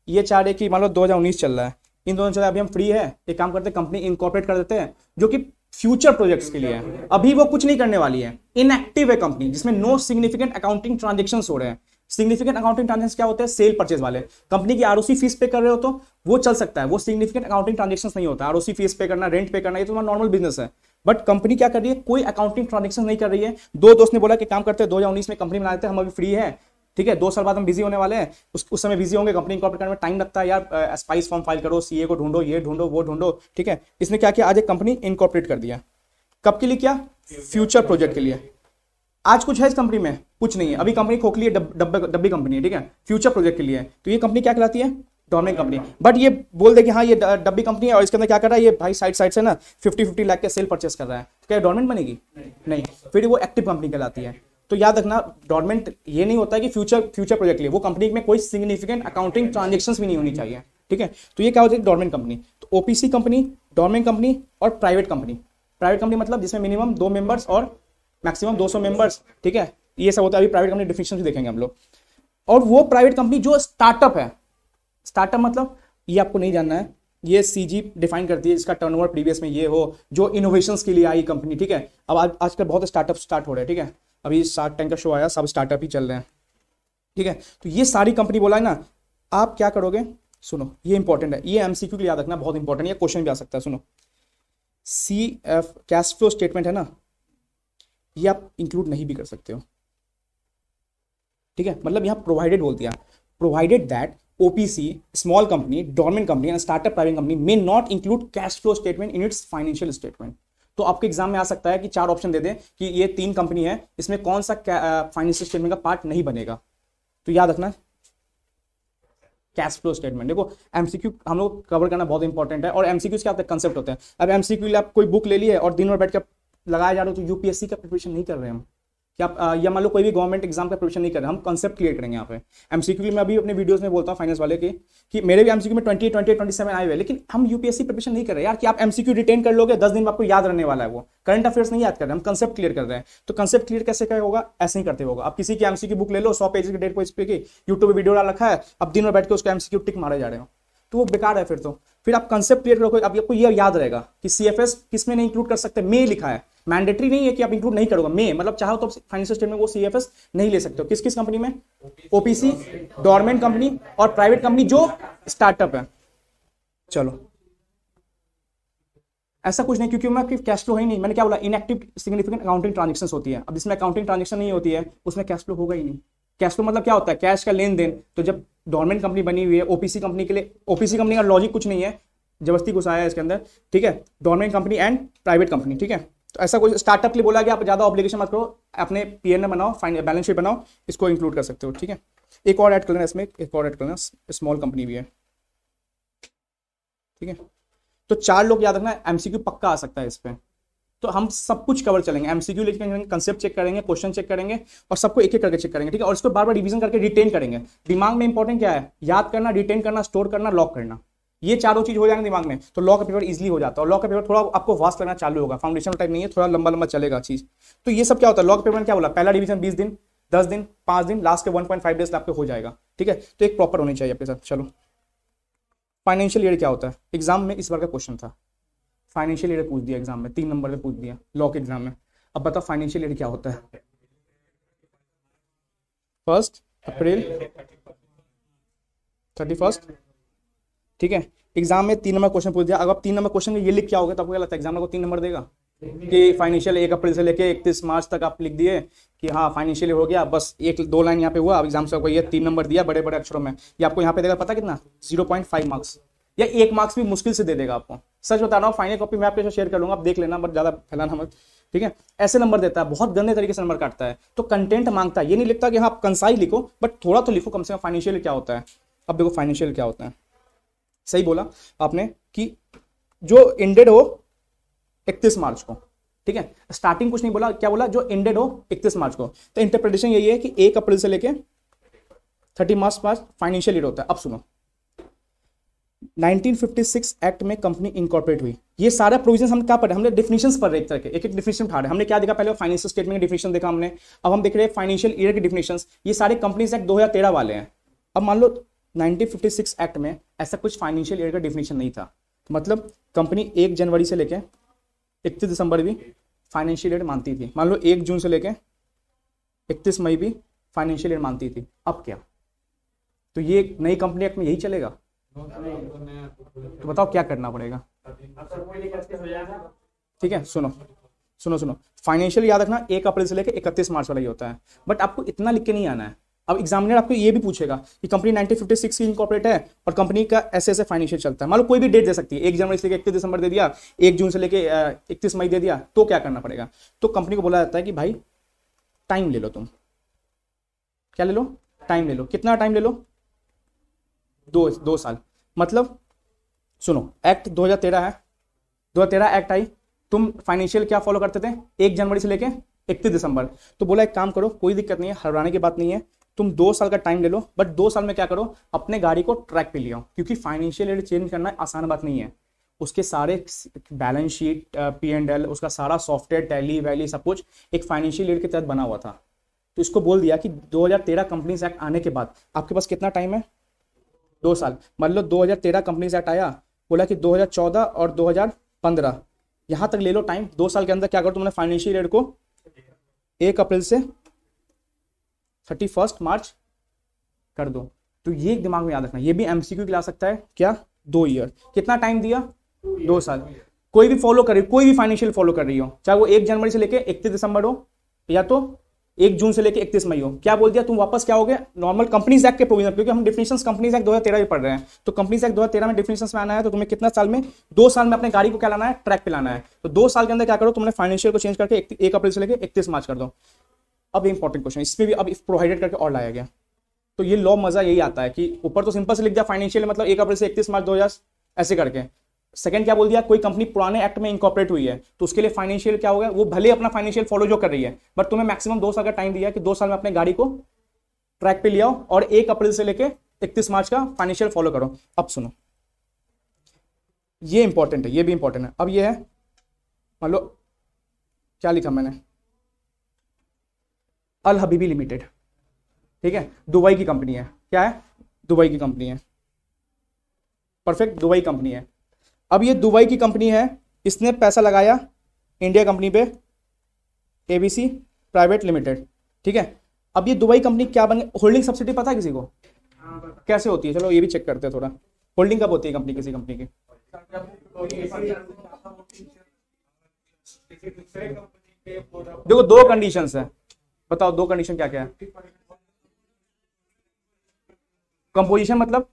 ये चाह रहे कि मान लो उन्नीस चल रहा है इन दोनों चल रहा है अभी हम फ्री है एक काम करते हैं कंपनी इनकॉपरेट कर देते हैं जो कि फ्यूचर प्रोजेक्ट्स के लिए है अभी वो कुछ नहीं करने वाली है इनएक्टिव है कंपनी जिसमें नो सिग्निफिकेंट अकाउंटिंग ट्रांजेक्शन हो रहे हैं सिग्निफिकेंट अकाउंटिंग ट्रांजेक्शन क्या होते हैं सेल परचेज वाले कंपनी की आरओसी फीस पे कर रहे हो तो वो चल सकता है वो सिग्निफिकेंट अकाउंटिंग ट्रांजेक्शन नहीं होता आरओसी फीस पे करना रेंट पे करना ये तो हमारा नॉर्मल बिजनेस है बट कंपनी क्या कर रही है कोई अकाउंटिंग ट्रांजेक्शन नहीं कर रही है दो दोस्त ने बोला कि काम करते हैं दो हजार उन्नीस में कंपनी बना देते हैं हम अभी फ्री है ठीक है दो साल बाद हम बिजी होने वाले हैं उस, उस समय बिजी होंगे कंपनी कॉर्पोरेट करने में टाइम लगता है यार स्पाइस फॉर्म फाइल करो सीए को ढूंढो ये ढूंढो वो ढूंढो ठीक है इसने क्या किया आज एक कंपनी इनकॉपरेट कर दिया कब के लिए क्या फ्यूचर प्रोजेक्ट के लिए आज कुछ है इस कंपनी में कुछ नहीं है अभी कंपनी खोखली है डब्बे डब्बी कंपनी है ठीक है फ्यूचर प्रोजेक्ट के लिए तो ये कंपनी क्या कहलाती है डोमिनेट कंपनी बट ये बोल दे कि हाँ ये डब्बी कंपनी है और इसके अंदर क्या कर रहा है ये भाई साइड साइड से ना फिफ्टी फिफ्टी लाख के सेल परचेस कर रहा है तो क्या डोमिनेट बनेगी नहीं, नहीं। फिर वो एक्टिव कंपनी कहलाती है तो याद रखना डॉर्मेंट ये नहीं होता है कि फ्यूचर फ्यूचर प्रोजेक्ट लिए वो कंपनी में कोई सिग्निफिकेंट अकाउंटिंग ट्रांजेक्शन भी नहीं होनी चाहिए ठीक है तो ये क्या होती है डॉर्मेंट कंपनी तो ओपीसी कंपनी डॉर्मेंट कंपनी और प्राइवेट कंपनी प्राइवेट कंपनी मतलब जिसमें मिनिमम दो मेंबर्स और मैक्सिमम 200 मेंबर्स ठीक है ये सब होता है अभी प्राइवेट कंपनी डिफिनेशन भी देखेंगे हम लोग और वो प्राइवेट कंपनी जो स्टार्टअप है स्टार्टअप मतलब ये आपको नहीं जानना है ये सी जी डिफाइन करती है इसका टर्नओवर प्रीवियस में ये हो जो इनोवेशंस के लिए आई कंपनी ठीक है अब आज आजकल बहुत स्टार्टअप स्टार्ट हो रहे हैं ठीक है अभी शार्क टैंक का शो आया सब स्टार्टअप ही चल रहे हैं ठीक है तो ये सारी कंपनी बोला है ना आप क्या करोगे सुनो ये इंपॉर्टेंट है ये एमसीक्यू के लिए याद रखना बहुत इंपॉर्टेंट है क्वेश्चन भी आ सकता है सुनो C F cash flow statement है ना ये आप इंक्लूड नहीं भी कर सकते हो ठीक है मतलब यहां प्रोवाइडेड बोल दिया provided that OPC small company dormant company startup startup company company not include cash flow statement in its financial statement तो आपके एग्जाम में आ सकता है कि चार ऑप्शन दे दें कि ये तीन कंपनी है इसमें कौन सा फाइनेंशियल स्टेटमेंट का पार्ट नहीं बनेगा तो याद रखना कैश फ्लो स्टेटमेंट देखो एमसीक्यू हम लोग कवर करना बहुत इंपॉर्टेंट है और एमसीक्यू क्या कंसेप्ट होते हैं अब एमसीक्यू आप कोई बुक ले है और दिन भर बैठ कर लगाया जा रहा हो तो यूपीएससी का प्रिपरेशन नहीं कर रहे हम या या मान लो कोई भी गवर्नमेंट एग्जाम का प्रिपरेशन नहीं कर रहे हम कॉन्सेप्ट क्रिएट करेंगे यहाँ पे एमसीक्यू में अभी अपने वीडियोस में बोलता हूँ फाइनेंस वाले के कि मेरे भी एमसीक्यू में ट्वेंटी ट्वेंटी ट्वेंटी सेवन आए हुए लेकिन हम यूपीएससी प्रिपरेशन नहीं कर रहे यार कि आप एमसीक्यू रिटेन कर लोगे दस दिन में आपको याद रहने वाला है वो करंट अफेयर्स नहीं याद कर रहे हम कंसेप्ट क्लियर कर रहे हैं तो कंसेप्ट क्लियर कैसे क्या होगा ऐसे ही करते होगा आप किसी की एमसीक्यू बुक ले लो सौ पेज के डेट पेज पे की यूट्यूब वीडियो डाल रखा है अब दिन में बैठ के उसको एमसीक्यू टिक मारे जा रहे हो तो वो बेकार है फिर तो फिर आप कंसेप्ट क्लियर करोगे आपको ये याद रहेगा कि सी एफ एस किस में नहीं इंक्लूड कर सकते मे लिखा है मैंडेटरी नहीं है कि आप इंक्लूड नहीं करोगे मे मतलब चाहो तो फाइनेंशियल स्टेटमेंट में वो सीएफएस नहीं ले सकते हो किस किस कंपनी में ओपीसी गवर्नमेंट कंपनी और प्राइवेट कंपनी जो स्टार्टअप है चलो ऐसा कुछ नहीं क्योंकि मैं कैश फ्लो है नहीं मैंने क्या बोला इनएक्टिव सिग्निफिकेंट अकाउंटिंग ट्रांजेक्शन होती है अब जिसमें अकाउंटिंग ट्रांजेक्शन नहीं होती है उसमें कैश फ्लो होगा ही नहीं कैश फ्लो मतलब क्या होता है कैश का लेन देन तो जब गवर्नमेंट कंपनी बनी हुई है ओपीसी कंपनी के लिए ओपीसी कंपनी का लॉजिक कुछ नहीं है जबरदस्ती घुसाया है इसके अंदर ठीक है government company and private company ठीक है ऐसा कोई स्टार्टअप के लिए बोला गया आप ज़्यादा ऑब्लिगेशन मत करो अपने पी एन बनाओ फाइनल बैलेंस शीट बनाओ इसको इंक्लूड कर सकते हो ठीक है एक और ऐड कर लेना इसमें एक और ऐड कर लेना स्मॉल कंपनी भी है ठीक है तो चार लोग याद रखना एमसीक्यू पक्का आ सकता है इस पर तो हम सब कुछ कवर चलेंगे एमसीक्यू लेके कंसेप्ट चेक करेंगे क्वेश्चन चेक करेंगे और सबको एक एक करके चेक करेंगे ठीक है और इसको बार बार रिविजन करके रिटेन करेंगे दिमाग में इंपॉर्टेंट क्या है याद करना रिटेन करना स्टोर करना लॉक करना ये चारों चीज हो जाएगा दिमाग में तो लॉ का पेपर इजिली हो जाता है लॉ का पेपर थोड़ा आपको वास्ट लगना चालू होगा फाउंडेशन टाइप नहीं है थोड़ा लंबा लंबा चलेगा चीज तो ये सब क्या होता है लॉ का पेपर में क्या बोला पहला डिवीजन बीस दिन दस दिन पांच दिन लास्ट के वन पॉइंट फाइव डेज आपके हो जाएगा ठीक है तो एक प्रॉपर होनी चाहिए आपके साथ चलो फाइनेंशियल ईयर क्या होता है एग्जाम में इस बार का क्वेश्चन था फाइनेंशियल ईयर पूछ दिया एग्जाम में तीन नंबर पे पूछ दिया लॉ के एग्जाम में अब बताओ फाइनेंशियल ईयर क्या होता है फर्स्ट अप्रैल थर्टी फर्स्ट ठीक है एग्जाम में तीन नंबर क्वेश्चन पूछ दिया अगर आप तीन नंबर क्वेश्चन ये लिख क्या होगा तो आपको क्या लगता है एग्जाम को तीन नंबर देगा कि फाइनेंशियल एक अप्रैल से लेके इकतीस मार्च तक आप लिख दिए कि हाँ फाइनेंशियल हो गया बस एक दो लाइन यहाँ पे हुआ एग्जाम से आपको ये तीन नंबर दिया बड़े बड़े अक्षरों में ये आपको यहाँ पे देगा पता कितना जीरो पॉइंट फाइव मार्क्स या एक मार्क्स भी मुश्किल से दे देगा आपको सच बता रहा हूँ फाइनल कॉपी मैं आपके साथ शेयर कर लूँगा आप देख लेना बट ज़्यादा फैलाना मत ठीक है ऐसे नंबर देता है बहुत गंदे तरीके से नंबर काटता है तो कंटेंट मांगता है ये नहीं लिखता कि हाँ आप कंसाई लिखो बट थोड़ा तो लिखो कम से कम फाइनेंशियल क्या होता है अब देखो फाइनेंशियल क्या होता है सही बोला आपने कि जो इंडेड हो इकतीस मार्च को ठीक है स्टार्टिंग कुछ नहीं बोला क्या बोला जो इंडेड हो इकतीस मार्च को तो इंटरप्रिटेशन यही है कि एक अप्रैल से लेके थर्टी मार्च पास फाइनेंशियल ईयर होता है अब सुनो 1956 एक्ट में कंपनी इंकॉर्पोरेट हुई ये सारा प्रोविजन हम क्या पढ़े हमने डिफिनेशन पढ़ रहे एक तरह के एक एक डिफिनेशन उठा रहे हमने क्या देखा पहले फाइनेंशियल स्टेटमेंट की डिफिनेशन देखा हमने अब हम देख रहे हैं फाइनेंशियल ईयर के डिफिनेशन ये सारे कंपनीज एक्ट दो वाले हैं अब मान लो 1956 एक्ट में ऐसा कुछ फाइनेंशियल ईयर का डिफिनेशन नहीं था मतलब कंपनी एक जनवरी से लेके इकतीस दिसंबर भी फाइनेंशियल ईयर मानती थी मान लो एक जून से लेके इकतीस मई भी फाइनेंशियल ईयर मानती थी अब क्या तो ये नई कंपनी एक्ट में यही चलेगा तो बताओ क्या करना पड़ेगा ठीक है सुनो सुनो सुनो फाइनेंशियल याद रखना एक अप्रैल से लेकर इकतीस मार्च वाला ही होता है बट आपको इतना लिख के नहीं आना है अब एग्जामिनर आपको ये भी पूछेगा कि कंपनी 1956 की इनकॉपरेट है और कंपनी का ऐसे ऐसे फाइनेंशियल चलता है मान लो कोई भी डेट दे सकती है एक जनवरी से लेकर इकतीस दिसंबर दे दिया एक जून से लेकर इकतीस मई दे दिया तो क्या करना पड़ेगा तो कंपनी को बोला जाता है कि भाई टाइम ले लो तुम क्या ले लो टाइम ले लो कितना टाइम ले लो दो दो साल मतलब सुनो एक्ट दो है दो एक्ट आई तुम फाइनेंशियल क्या फॉलो करते थे एक जनवरी से लेकर इकतीस दिसंबर तो बोला एक काम करो कोई दिक्कत नहीं है हराने की बात नहीं है तुम दो साल का टाइम ले लो बट दो साल में क्या करो अपने गाड़ी को ट्रैक पे ले आओ क्योंकि फाइनेंशियल एड चेंज करना आसान बात नहीं है उसके सारे balance sheet P and L उसका सारा सॉफ्टवेयर टैली वैली सब कुछ एक फाइनेंशियल एड के तहत बना हुआ था तो इसको बोल दिया कि 2013 कंपनीज एक्ट आने के बाद आपके पास कितना टाइम है दो साल मान लो 2013 कंपनीज एक्ट आया बोला कि 2014 और 2015 यहां तक ले लो टाइम दो साल के अंदर क्या करो तुमने फाइनेंशियल एड को एक अप्रैल से थर्टी फर्स्ट मार्च कर दो तो ये एक दिमाग में याद रखना ये भी एमसीक्यू के ला सकता है क्या दो ईयर कितना टाइम दिया दो साल कोई भी फॉलो कर रही कोई भी फाइनेंशियल फॉलो कर रही हो चाहे वो एक जनवरी से लेके इकतीस दिसंबर हो या तो एक जून से लेके इकतीस मई हो क्या बोल दिया तुम वापस क्या हो गया नॉर्मल कंपनीज एक्ट के प्रोविजन क्योंकि हम डिफिनेशन कंपनीज एक्ट दो हजार तेरह में पढ़ रहे हैं तो कंपनीज एक्ट दो हजार तेरह में डिफिनेशन में आना है तो तुम्हें कितना साल में दो साल में अपने गाड़ी को क्या लाना है ट्रैक पे लाना है तो दो साल के अंदर क्या करो तुमने फाइनेंशियल को चेंज करके एक अप्रैल से लेकर इकतीस मार्च कर दो अब इंपॉर्टेंट क्वेश्चन इसमें भी अब प्रोवाइडेड करके और लाया गया तो ये लॉ मजा यही आता है कि ऊपर तो सिंपल से लिख दिया फाइनेंशियल मतलब एक अप्रैल से इकतीस मार्च दो ऐसे करके सेकंड क्या बोल दिया कोई कंपनी पुराने एक्ट में इंकॉपरेट हुई है तो उसके लिए फाइनेंशियल क्या होगा वो भले अपना फाइनेंशियल फॉलो जो कर रही है बट तुम्हें मैक्सिमम दो साल का टाइम दिया कि दो साल में अपने गाड़ी को ट्रैक पे लिया और एक अप्रैल से लेके इकतीस मार्च का फाइनेंशियल फॉलो करो अब सुनो ये इंपॉर्टेंट है ये भी इंपॉर्टेंट है अब ये है मान लो क्या लिखा मैंने अल हबीबी लिमिटेड ठीक है दुबई की कंपनी है क्या है दुबई की कंपनी है परफेक्ट दुबई कंपनी है अब ये दुबई की कंपनी है इसने पैसा लगाया इंडिया कंपनी पे एबीसी प्राइवेट लिमिटेड ठीक है अब ये दुबई कंपनी क्या बन गई होल्डिंग सब्सिडी पता है किसी को कैसे होती है चलो ये भी चेक करते हैं थोड़ा होल्डिंग कब होती है कंपनी किसी कंपनी की देखो दो कंडीशंस है बताओ दो कंडीशन क्या क्या है कंपोजिशन मतलब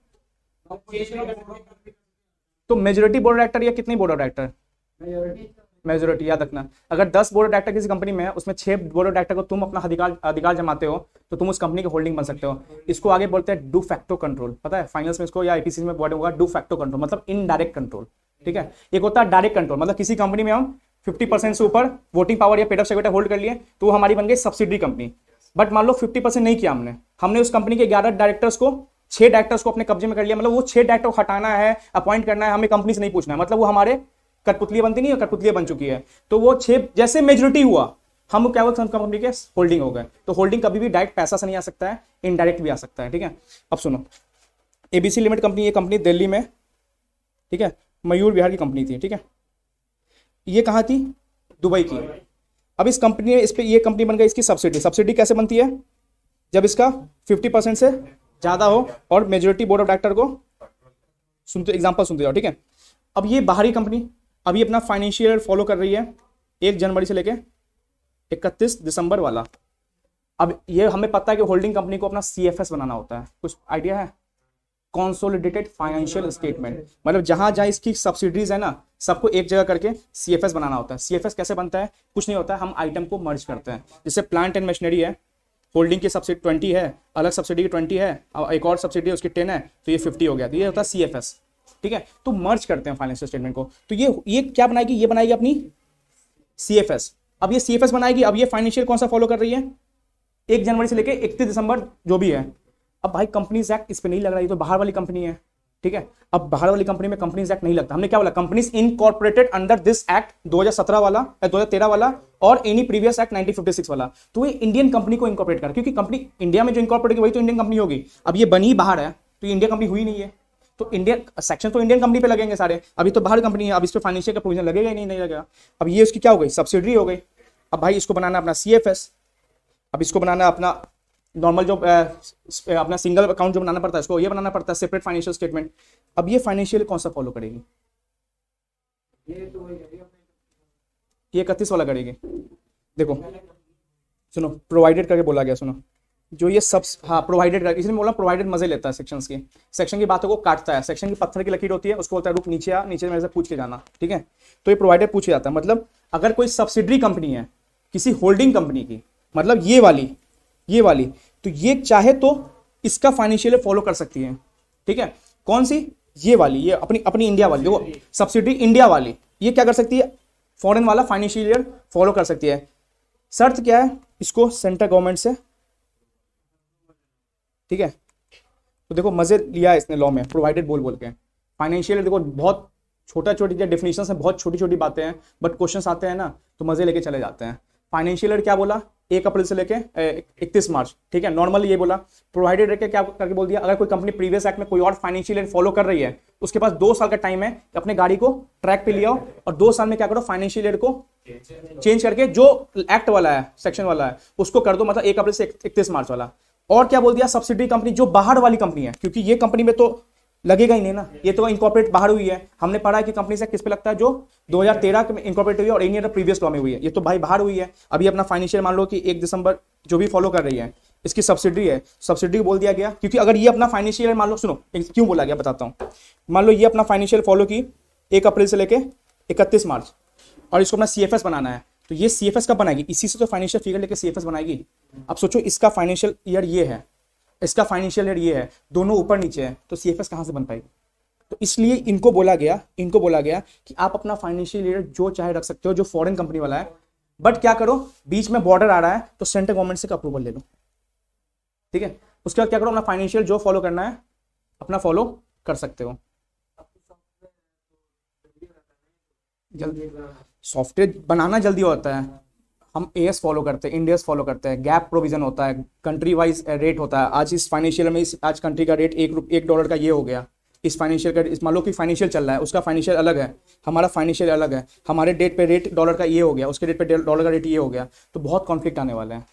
तो मेजोरिटी बोर्ड डायरेक्टर या कितनी बोर्ड डायरेक्टर मेजोरिटी याद रखना अगर 10 बोर्ड डायरेक्टर किसी कंपनी में उसमें छह बोर्ड डायरेक्टर को तुम अपना अधिकार अधिकार जमाते हो तो तुम उस कंपनी के होल्डिंग बन सकते हो इसको आगे बोलते हैं डू फैक्टो कंट्रोल पता है फाइनल्स में इसको या आईपीसी में बोर्ड होगा डू फैक्टो कंट्रोल मतलब इनडायरेक्ट कंट्रोल ठीक है एक होता है डायरेक्ट कंट्रोल मतलब किसी कंपनी में हम फिफ्टी परसेंट से ऊपर वोटिंग पावर या पेड ऑफ सेक्रेटरी होल्ड कर लिए तो वो हमारी बन गई सब्सिडी कंपनी बट मान लो फिफ्टी परसेंट नहीं किया हमने हमने उस कंपनी के ग्यारह डायरेक्टर्स को छह डायरेक्टर्स को अपने कब्जे में कर लिया मतलब वो छह डायरेक्टर को हटाना है अपॉइंट करना है हमें कंपनी से नहीं पूछना है मतलब वो हमारे कठपुतलियाँ बनती नहीं है कठपुतलियाँ बन चुकी है तो वो छः जैसे मेजोरिटी हुआ हम क्या बोलते हैं कंपनी के होल्डिंग हो गए तो होल्डिंग कभी भी डायरेक्ट पैसा से नहीं आ सकता है इनडायरेक्ट भी आ सकता है ठीक है अब सुनो एबीसी लिमिटेड कंपनी ये कंपनी दिल्ली में ठीक है मयूर बिहार की कंपनी थी ठीक है ये कहाँ थी दुबई की अब इस कंपनी इस पर ये कंपनी बन गई इसकी सब्सिडी सब्सिडी कैसे बनती है जब इसका 50 परसेंट से ज़्यादा हो और मेजोरिटी बोर्ड ऑफ डायरेक्टर को सुनते एग्जाम्पल सुनते जाओ ठीक है अब ये बाहरी कंपनी अभी अपना फाइनेंशियल फॉलो कर रही है एक जनवरी से लेके इकतीस दिसंबर वाला अब ये हमें पता है कि होल्डिंग कंपनी को अपना सी बनाना होता है कुछ आइडिया है कॉन्सोलिडेटेड फाइनेंशियल स्टेटमेंट मतलब जहां जहां इसकी सब्सिडीज है ना सबको एक जगह करके सी बनाना होता है सी कैसे बनता है कुछ नहीं होता है, हम आइटम को मर्ज करते हैं जैसे प्लांट एंड मशीनरी है होल्डिंग की सब्सिडी ट्वेंटी है अलग सब्सिडी की ट्वेंटी है और एक और सब्सिडी उसकी टेन है तो ये फिफ्टी हो गया तो ये होता है सी ठीक है तो मर्ज करते हैं फाइनेंशियल स्टेटमेंट को तो ये ये क्या बनाएगी ये बनाएगी अपनी सी अब ये सी बनाएगी अब ये फाइनेंशियल कौन सा फॉलो कर रही है एक जनवरी से लेकर इकतीस दिसंबर जो भी है अब भाई कंपनीज एक्ट इस पर नहीं लग रहा है तो बाहर वाली कंपनी है ठीक है अब बाहर वाली कंपनी में कंपनीज एक्ट नहीं लगता हमने क्या बोला companies incorporated under this act 2017 वाला दो हजार वाला और एनी प्रीवियस एक्ट 1956 वाला तो ये इंडियन कंपनी को इनकॉर्पोरेट कर क्योंकि कंपनी इंडिया में जो इनकॉर्पोरेट वही तो इंडियन कंपनी होगी अब ये बनी बाहर है तो इंडिया कंपनी हुई नहीं है तो इंडियन सेक्शन तो इंडियन कंपनी पे लगेंगे सारे अभी तो बाहर कंपनी है अब इस पर फाइनेंशियल का प्रोविजन लगेगा ही नहीं, नहीं लगेगा अब ये उसकी क्या हो गई सब्सिडी हो गई अब भाई इसको बनाना अपना सी अब इसको बनाना अपना नॉर्मल जो uh, uh, अपना सिंगल अकाउंट जो बनाना पड़ता है उसको ये बनाना पड़ता है सेपरेट फाइनेंशियल स्टेटमेंट अब ये फाइनेंशियल कौन सा फॉलो करेगी ये इकतीस वाला करेगी देखो सुनो प्रोवाइडेड करके बोला गया सुनो जो ये सब हाँ प्रोवाइडेड कर इसलिए बोला प्रोवाइडेड मजे लेता है सेक्शन के सेक्शन की बातों को काटता है सेक्शन की पत्थर की लकीर होती है उसको बोलता है रुक नीचे आ नीचे मेरे से पूछ के जाना ठीक है तो ये प्रोवाइडेड पूछे जाता है मतलब अगर कोई सब्सिडरी कंपनी है किसी होल्डिंग कंपनी की मतलब ये वाली ये वाली तो ये चाहे तो इसका फाइनेंशियल फॉलो कर सकती है ठीक है कौन सी ये वाली ये अपनी अपनी इंडिया वाली देखो सब्सिडी इंडिया वाली ये क्या कर सकती है फॉरेन वाला फाइनेंशियल ईयर फॉलो कर सकती है शर्त क्या है इसको सेंट्रल गवर्नमेंट से ठीक है तो देखो मजे लिया इसने लॉ में प्रोवाइडेड बोल बोल के फाइनेंशियल देखो बहुत छोटा छोटी डेफिनेशन है बहुत छोटी छोटी बातें हैं बट क्वेश्चन आते हैं ना तो मजे लेके चले जाते हैं फाइनेंशियल ईयर क्या बोला एक अप्रैल से लेके इकतीस मार्च ठीक है नॉर्मली ये बोला प्रोवाइडेड रख क्या करके बोल दिया अगर कोई कंपनी प्रीवियस एक्ट में कोई और फाइनेंशियल ईयर फॉलो कर रही है उसके पास दो साल का टाइम है कि अपने गाड़ी को ट्रैक पे लिया और दो साल में क्या करो फाइनेंशियल ईयर को चेंज करके जो एक्ट वाला है सेक्शन वाला है उसको कर दो मतलब एक अप्रैल से इकतीस मार्च वाला और क्या बोल दिया सब्सिडी कंपनी जो बाहर वाली कंपनी है क्योंकि ये कंपनी में तो लगेगा ही नहीं ना ये तो इंकॉपरेट बाहर हुई है हमने पढ़ा है कि कंपनी से किस पे लगता है जो 2013 में इंकॉपरेट हुई है और एनी अदर प्रीवियस लॉ में हुई है ये तो भाई बाहर हुई है अभी अपना फाइनेंशियल मान लो कि एक दिसंबर जो भी फॉलो कर रही है इसकी सब्सिडी है सब्सिडी बोल दिया गया क्योंकि अगर ये अपना फाइनेंशियल मान लो सुनो क्यों बोला गया बताता हूँ मान लो ये अपना फाइनेंशियल फॉलो की एक अप्रैल से लेकर इकतीस मार्च और इसको अपना सी बनाना है तो ये सी कब बनाएगी इसी से तो फाइनेंशियल फिगर लेकर सी बनाएगी अब सोचो इसका फाइनेंशियल ईयर ये है इसका फाइनेंशियल हेड ये है दोनों ऊपर नीचे है तो सी एफ एस से बन पाएगी तो इसलिए इनको बोला गया इनको बोला गया कि आप अपना फाइनेंशियल हेड जो चाहे रख सकते हो जो फॉरेन कंपनी वाला है बट क्या करो बीच में बॉर्डर आ रहा है तो सेंट्रल गवर्नमेंट से अप्रूवल ले लो ठीक है उसके बाद क्या करो अपना फाइनेंशियल जो फॉलो करना है अपना फॉलो कर सकते हो जल्दी सॉफ्टवेयर बनाना जल्दी होता है हम ए एस फॉलो करते हैं इंडियस फॉलो करते हैं गैप प्रोविजन होता है कंट्री वाइज रेट होता है आज इस फाइनेंशियल में इस आज कंट्री का रेट एक एक डॉलर का ये हो गया इस फाइनेंशियल का इस मान लो कि फाइनेंशियल चल रहा है उसका फाइनेंशियल अलग है हमारा फाइनेंशियल अलग है हमारे डेट पे रेट डॉलर का ये हो गया उसके डेट पर डॉलर का रेट ये हो गया तो बहुत कॉन्फ्लिक्ट आने वाले हैं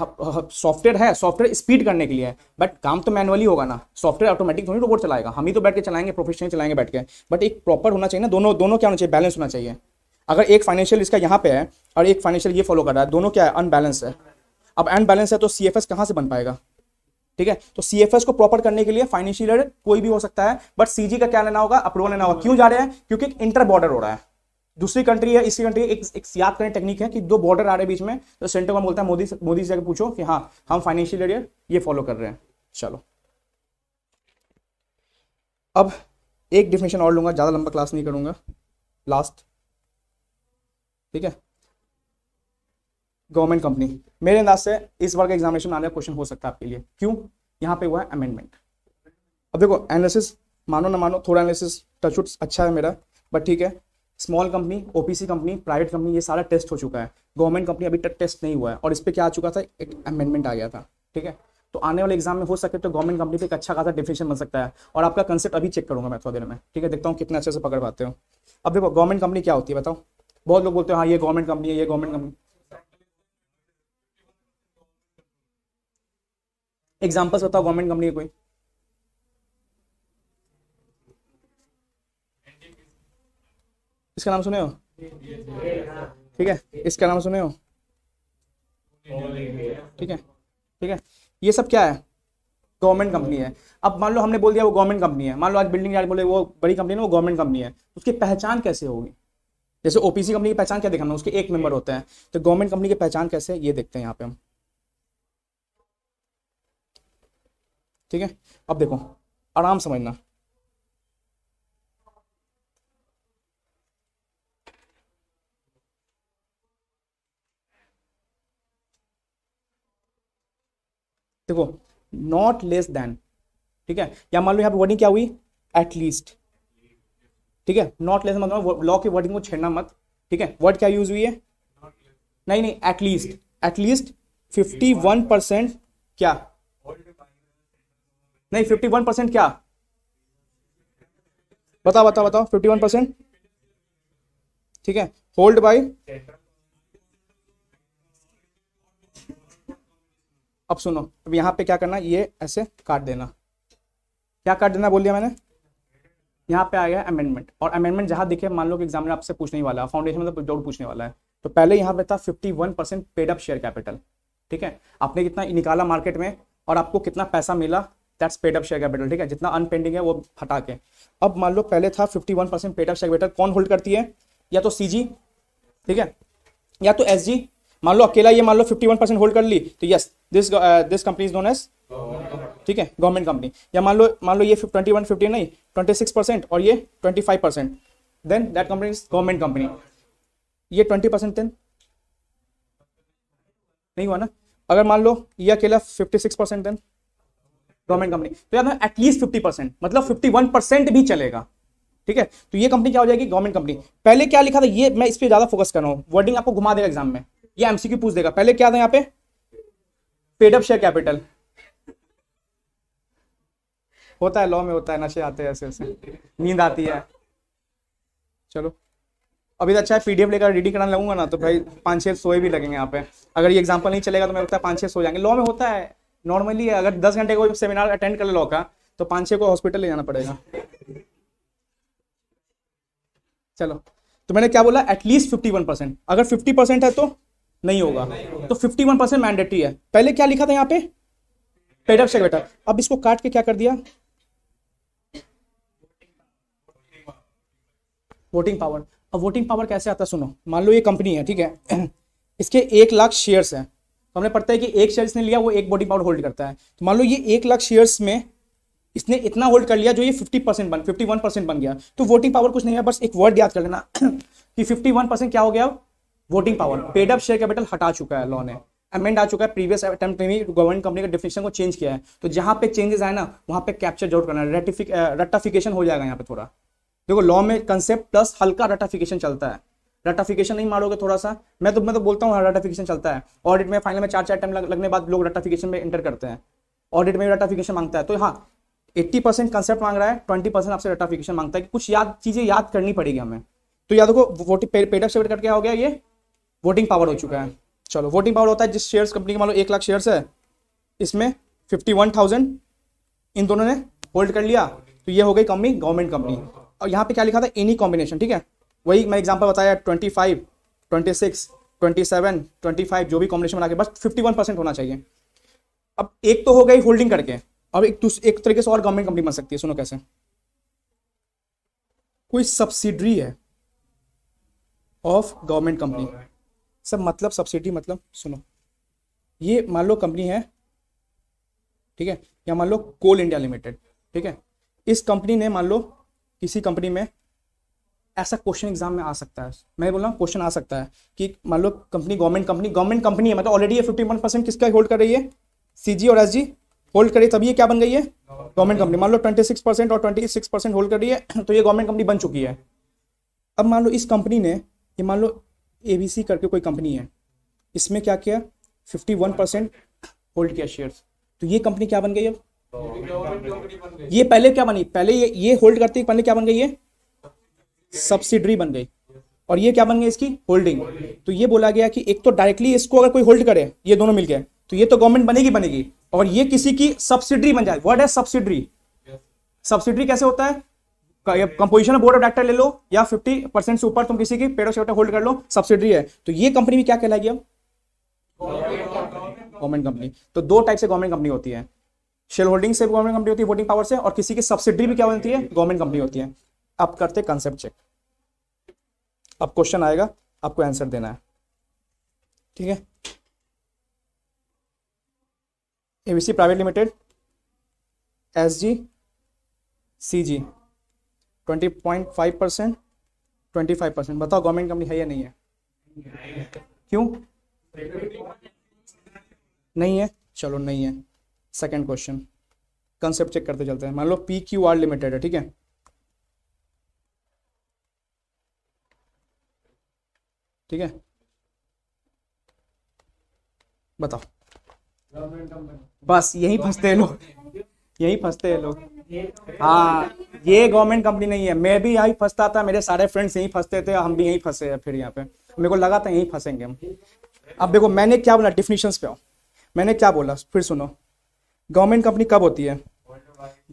सॉफ्टवेयर है सॉफ्टवेयर हाँ, स्पीड हाँ, हाँ, करने के लिए है बट काम तो मैनुअली होगा ना सॉफ्टवेयर ऑटोमेटिक थोड़ी रोबोट चलाएगा हम ही तो बैठ के चलाएंगे प्रोफेशनल चलाएंगे बैठ के बट एक प्रॉपर होना चाहिए ना दोनों दोनों क्या होना चाहिए बैलेंस होना चाहिए अगर एक फाइनेंशियल इसका यहाँ पे है और एक फाइनेंशियल ये फॉलो कर रहा है दोनों क्या है अनबैलेंस है अब अनबैलेंस है तो सी एफ एस कहाँ से बन पाएगा ठीक है तो सी एफ एस को प्रॉपर करने के लिए फाइनेंशियल कोई भी हो सकता है बट सी जी का क्या लेना होगा अप्रूवल लेना होगा क्यों जा रहे हैं क्योंकि इंटर बॉर्डर हो रहा है दूसरी कंट्री है इसी कंट्री एक, एक याद करने टेक्निक है कि दो बॉर्डर आ रहे हैं बीच में तो सेंटर का बोलता है मोदी मोदी से पूछो कि हाँ हम फाइनेंशियल एरियर ये फॉलो कर रहे हैं चलो अब एक डिफिनेशन और लूंगा ज़्यादा लंबा क्लास नहीं करूंगा लास्ट ठीक है गवर्नमेंट कंपनी मेरे अंदाज से इस बार का एग्जामिनेशन आने का क्वेश्चन हो सकता है आपके लिए क्यों यहाँ पे हुआ है अमेंडमेंट अब देखो एनालिसिस मानो ना मानो थोड़ा एनालिसिस टचुट अच्छा है मेरा बट ठीक है small company OPC company private company ये सारा टेस्ट हो चुका है गवर्नमेंट कंपनी अभी तक टेस्ट नहीं हुआ है और इस पर क्या आ चुका था एक अमेंडमेंट आ गया था ठीक है तो आने वाले एग्जाम में हो सके तो गवर्नमेंट कंपनी पर एक अच्छा खासा डिफिनेशन बन सकता है और आपका कंसेप्ट अभी चेक करूंगा मैं थोड़ी देर में ठीक है देखता हूँ कितने अच्छे से पकड़ पाते हो अब देखो गवर्नमेंट कंपनी क्या होती है बताओ बहुत लोग बोलते हैं हाँ ये गवर्नमेंट कंपनी है ये गवर्नमेंट कंपनी एग्जाम्पल्स बताओ गवर्नमेंट कंपनी है कोई इसका नाम सुने हो ठीक है इसका नाम सुने हो ठीक है ठीक है ये सब क्या है गवर्नमेंट कंपनी है अब मान लो हमने बोल दिया वो गवर्नमेंट कंपनी है मान लो आज बिल्डिंग बोले वो बड़ी कंपनी है वो गवर्नमेंट कंपनी है तो उसकी पहचान कैसे होगी जैसे ओपीसी कंपनी की पहचान क्या देखा उसके एक मेंबर होते हैं तो गवर्नमेंट कंपनी की पहचान कैसे ये देखते हैं यहाँ पे हम ठीक है अब देखो आराम समझना देखो नॉट लेस देन ठीक है या मान लो यहाँ पर वर्डिंग क्या हुई एटलीस्ट ठीक है नॉट लेस मतलब लॉ के वर्डिंग को छेड़ना मत ठीक है वर्ड क्या यूज हुई है नहीं नहीं at least at least fifty one percent क्या नहीं फिफ्टी वन परसेंट क्या बताओ बताओ बताओ फिफ्टी वन परसेंट ठीक है होल्ड बाय अब सुनो अब यहां पे क्या करना ये ऐसे काट देना क्या काट देना बोल दिया मैंने यहाँ पे आ गया अमेंडमेंट और अमेंडमेंट जहाँ देखे मान लो कि एग्जाम में आपसे पूछने वाला है फाउंडेशन मतलब डाउट पूछने वाला है तो पहले यहाँ पे था fifty one percent paid up share capital ठीक है आपने कितना निकाला मार्केट में और आपको कितना पैसा मिला that's paid up share capital ठीक है जितना अनपेंडिंग है वो हटा के अब मान लो पहले था 51 percent paid up share capital कौन होल्ड करती है या तो सी ठीक है या तो एस मान लो अकेला ये मान लो फिफ्टी होल्ड कर ली तो yes this this company is known as ठीक है गवर्नमेंट कंपनी या मान लो मान लो ये ट्वेंटी वन फिफ्टी नहीं ट्वेंटी सिक्स परसेंट और ये twenty five percent then that company is government company ये ट्वेंटी परसेंट देन नहीं हुआ ना अगर मान लो ये अकेला fifty six percent then government company तो याद एटलीस्ट फिफ्टी परसेंट मतलब फिफ्टी वन परसेंट भी चलेगा ठीक है तो ये कंपनी क्या हो जाएगी गवर्नमेंट कंपनी पहले क्या लिखा था ये मैं इस पर ज्यादा फोकस कर रहा हूँ वर्डिंग आपको घुमा देगा एग्जाम में ये एमसीक्यू पूछ देगा पहले क्या था यहाँ पे पेडअप शेयर कैपिटल होता है लॉ में होता है नशे आते हैं ऐसे ऐसे नींद आती है चलो अभी तो अच्छा है पीडीएफ लेकर रीडिंग कराने लगूंगा ना तो भाई पाँच छः सोए भी लगेंगे यहाँ पे अगर ये एग्जाम्पल नहीं चलेगा तो मेरे लगता है पाँच छः सो जाएंगे लॉ में होता है नॉर्मली अगर दस घंटे को सेमिनार अटेंड कर ले लॉ का तो पाँच छः को हॉस्पिटल ले जाना पड़ेगा चलो तो मैंने क्या बोला एटलीस्ट फिफ्टी वन परसेंट अगर फिफ्टी परसेंट है तो नहीं होगा तो फिफ्टी वन परसेंट मैंडेटरी है पहले क्या लिखा था यहाँ पे पेड से बेटा अब इसको काट के क्या कर दिया वोटिंग पावर अब वोटिंग पावर कैसे आता है सुनो मान लो ये कंपनी है ठीक है इसके एक लाख शेयर्स हैं तो हमें पड़ता है कि एक शेयर इसने लिया वो एक वोटिंग पावर होल्ड करता है तो मान लो ये एक लाख शेयर्स में इसने इतना होल्ड कर लिया जो ये फिफ्टी परसेंट बन फिफ्टी वन परसेंट बन गया तो वोटिंग पावर कुछ नहीं है बस एक वर्ड याद कर लेना कि फिफ्टी वन परसेंट क्या हो गया voting power paid up share capital हटा चुका है लॉ ने अमेंड आ चुका है प्रीवियस अटेम्प्ट में गवर्नमेंट कंपनी का डिफिनेशन को चेंज किया है तो जहां पे चेंजेस आए ना वहां पे कैप्चर जरूर करना है रेटिफिक रेटाफिकेशन हो जाएगा यहाँ पे थोड़ा देखो लॉ में कंसेप्ट प्लस हल्का रेटाफिकेशन चलता है रेटाफिकेशन नहीं मारोगे थोड़ा सा मैं तो मैं तो बोलता हूँ रेटाफिकेशन हाँ, चलता है ऑडिट में फाइनल में चार चार टाइम लगने बाद लोग रेटाफिकेशन में इंटर करते हैं ऑडिट में रेटाफिकेशन मांगता है तो हाँ एट्टी परसेंट कंसेप्ट मांग रहा है ट्वेंटी परसेंट आपसे रेटाफिकेशन मांगता है कि कुछ याद चीजें याद करनी पड़ेगी हमें तो याद को वोटिंग पेड ऑफ शेयर करके हो गया ये वोटिंग पावर हो चुका है चलो वोटिंग पावर होता है जिस शेयर्स कंपनी के मान लो एक लाख शेयर्स है इसमें फिफ्टी वन थाउजेंड इन दोनों ने होल्ड कर लिया तो ये हो गई कंपनी गवर्नमेंट कंपनी और यहाँ पे क्या लिखा था एनी कॉम्बिनेशन ठीक है वही मैं एग्जाम्पल बताया twenty five twenty six twenty seven twenty five जो भी कॉम्बिनेशन बना के बस फिफ्टी वन परसेंट होना चाहिए अब एक तो हो गई होल्डिंग करके अब एक एक तरीके से और गवर्नमेंट कंपनी बन सकती है सुनो कैसे कोई सब्सिडरी है ऑफ गवर्नमेंट कंपनी सब मतलब सब्सिडी मतलब सुनो ये मान लो कंपनी है ठीक है या मान लो कोल इंडिया लिमिटेड ठीक है इस कंपनी ने मान लो किसी कंपनी में ऐसा क्वेश्चन एग्जाम में आ सकता है मैं बोल रहा हूँ क्वेश्चन आ सकता है कि मान लो company government company government company है मतलब ऑलरेडी ये फिफ्टी वन परसेंट किसका होल्ड कर रही है सी और एस होल्ड करी तभी ये क्या बन गई है गवर्नमेंट कंपनी मान लो ट्वेंटी सिक्स परसेंट और ट्वेंटी सिक्स परसेंट होल्ड कर रही है तो ये गवर्नमेंट कंपनी बन चुकी है अब मान लो इस कंपनी ने ये मान लो ए करके कोई कंपनी है इसमें क्या किया फिफ्टी वन परसेंट होल्ड किया शेयर्स तो ये कंपनी क्या बन गई अब तो ये पहले क्या बनी पहले ये ये होल्ड करती पहले क्या बन गई ये सब्सिडरी बन गई और ये क्या बन गई इसकी होल्डिंग तो ये बोला गया कि एक तो डायरेक्टली इसको अगर कोई होल्ड करे ये दोनों मिलकर तो ये तो गवर्नमेंट बनेगी बनेगी और ये किसी की सब्सिडरी बन जाए वर्ड है सब्सिडरी सब्सिडरी कैसे होता है कंपोजिशन बोर्ड ऑफ डायरेक्टर ले लो या फिफ्टी परसेंट से ऊपर तुम किसी की पेड़ शेवटे होल्ड कर लो सब्सिडरी है तो ये कंपनी भी क्या कहलाएगी अब गवर्नमेंट कंपनी तो दो टाइप से गवर्नमेंट कंपनी होती है शेयर होल्डिंग से गवर्नमेंट कंपनी होती है वोटिंग पावर से और किसी की सब्सिडी भी क्या बनती है गवर्नमेंट कंपनी होती है अब करते कंसेप्ट चेक अब क्वेश्चन आएगा आपको आंसर देना है ठीक है ABC private limited S G C G twenty point five percent twenty five percent बताओ गवर्नमेंट कंपनी है या नहीं है क्यों नहीं है चलो नहीं है सेकेंड क्वेश्चन कंसेप्ट चेक करते चलते हैं मान लो पी क्यू आर लिमिटेड है ठीक है ठीक है बताओ बस यही फंसते हैं लोग यही फंसते हैं लोग हाँ ये गवर्नमेंट कंपनी नहीं है मैं भी यही फंसता था मेरे सारे फ्रेंड्स यहीं फंसते थे हम भी यहीं फंसे हैं फिर यहाँ पे मेरे को लगा था यहीं फंसेंगे हम अब देखो मैंने क्या बोला डिफिनीशन पे आओ मैंने क्या बोला फिर सुनो गवर्नमेंट कंपनी कब होती है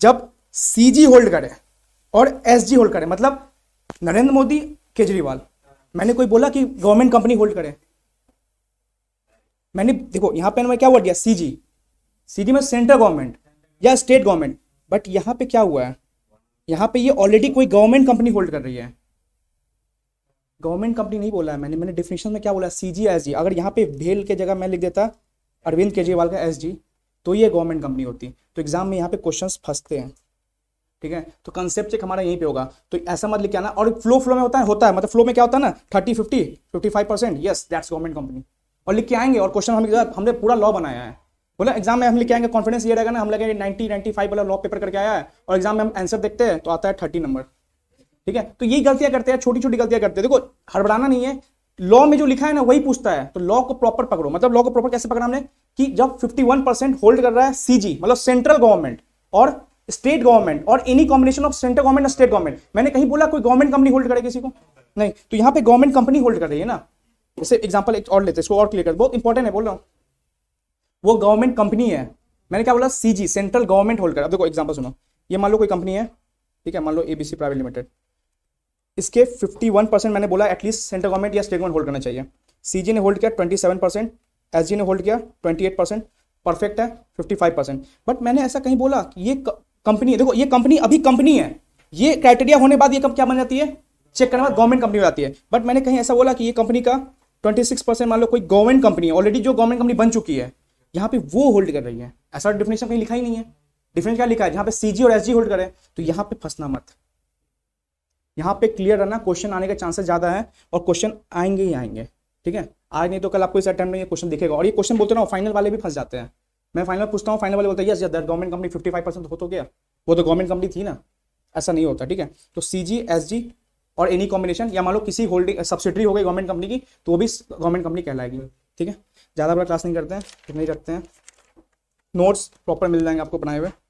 जब सी होल्ड करे और एस होल्ड करे मतलब नरेंद्र मोदी केजरीवाल मैंने कोई बोला कि गवर्नमेंट कंपनी होल्ड करे मैंने देखो यहां पे मैं क्या बोल दिया सी जी सी जी में सेंट्रल गवर्नमेंट या स्टेट गवर्नमेंट बट यहां पे क्या हुआ है यहां पे ये ऑलरेडी कोई गवर्नमेंट कंपनी होल्ड कर रही है गवर्नमेंट कंपनी नहीं बोला है मैंने मैंने डिफिनेशन में क्या बोला सी जी एस अगर यहाँ पे भेल के जगह मैं लिख देता अरविंद केजरीवाल का एस जी तो ये गवर्नमेंट कंपनी होती तो एग्जाम में यहाँ पे क्वेश्चन फंसते हैं ठीक है तो कंसेप्ट चेक हमारा यहीं पे होगा तो ऐसा मत लेके आना और फ्लो फ्लो में होता है होता है मतलब फ्लो में क्या होता है ना thirty fifty fifty five percent yes that's government company और लिख के आएंगे और क्वेश्चन हम हमने पूरा लॉ बनाया है बोला एग्जाम में हम लिख के आएंगे कॉन्फिडेंस ये रहेगा ना हम लगे नाइनटी नाइनटी फाइव वाला लॉ पेपर करके आया है और एग्जाम में हम आंसर देखते हैं तो आता है थर्टी नंबर ठीक है तो ये गलतियां करते हैं छोटी छोटी गलतियां करते हैं देखो हड़बड़ाना नहीं है लॉ में जो लिखा है ना वही पूछता है तो लॉ को प्रॉपर पकड़ो मतलब लॉ को प्रॉपर कैसे पकड़ा हमने कि जब 51 परसेंट होल्ड कर रहा है सीजी मतलब सेंट्रल गवर्नमेंट और स्टेट गवर्नमेंट और any combination of central government और स्टेट गवर्नमेंट मैंने कहीं बोला कोई गवर्नमेंट कंपनी होल्ड करे किसी को नहीं तो यहाँ पे गवर्नमेंट कंपनी होल्ड कर रही है ना जैसे एग्जाम्पल एक और लेते हैं इसको और क्लियर कर बहुत इंपॉर्टेंट है बोल रहा हूँ वो गवर्नमेंट कंपनी है मैंने क्या बोला सीजी सेंट्रल गवर्नमेंट होल्ड कर देखो एग्जाम्पल सुनो ये मान लो कोई कंपनी है ठीक है मान लो एबीसी प्राइवेट लिमिटेड इसके 51 परसेंट मैंने बोला एटलीस्ट सेंट्रल गवर्नमेंट या स्टेट गवर्नमेंट होल्ड करना चाहिए जी ने होल्ड किया 27 परसेंट एस ने होल्ड किया 28 परसेंट परफेक्ट है 55 परसेंट बट मैंने ऐसा कहीं बोला कि ये कंपनी देखो ये कंपनी अभी कंपनी है ये क्राइटेरिया होने बाद ये क्या बन जाती है चेक करने बाद गवर्नमेंट कंपनी हो जाती है बट मैंने कहीं ऐसा बोला कि ये कंपनी का सिक्स परसेंट मान लो कोई गवर्नमेंट कंपनी है ऑलरेडी जो गवर्नमेंट कंपनी बन चुकी है यहाँ पे वो होल्ड कर रही है ऐसा डिफिनेशन कहीं लिखा ही नहीं है डिफरेंस क्या लिखा है जहाँ पे सी और एस होल्ड करें तो यहाँ पे फंसना मत यहाँ पे क्लियर रहना क्वेश्चन आने के चांसेस ज़्यादा है और क्वेश्चन आएंगे ही आएंगे ठीक है आज नहीं तो कल आपको इस अटैम्प में क्वेश्चन दिखेगा और ये क्वेश्चन बोलते ना फाइनल वाले भी फंस जाते हैं मैं फाइनल पूछता हूँ फाइनल वाले बोलते हैं yes government company fifty five percent हो तो गया वो तो गवर्नमेंट कंपनी थी ना ऐसा नहीं होता ठीक है तो सी जी एस जी और एनी कॉम्बिनेशन या मान लो किसी होल्डिंग सब्सिडी हो गई गवर्नमेंट कंपनी की तो वो भी गवर्नमेंट कंपनी कहलाएगी ठीक है ज़्यादा बड़ा क्लास नहीं करते हैं नहीं करते हैं नोट्स प्रॉपर मिल जाएंगे आपको बनाए हुए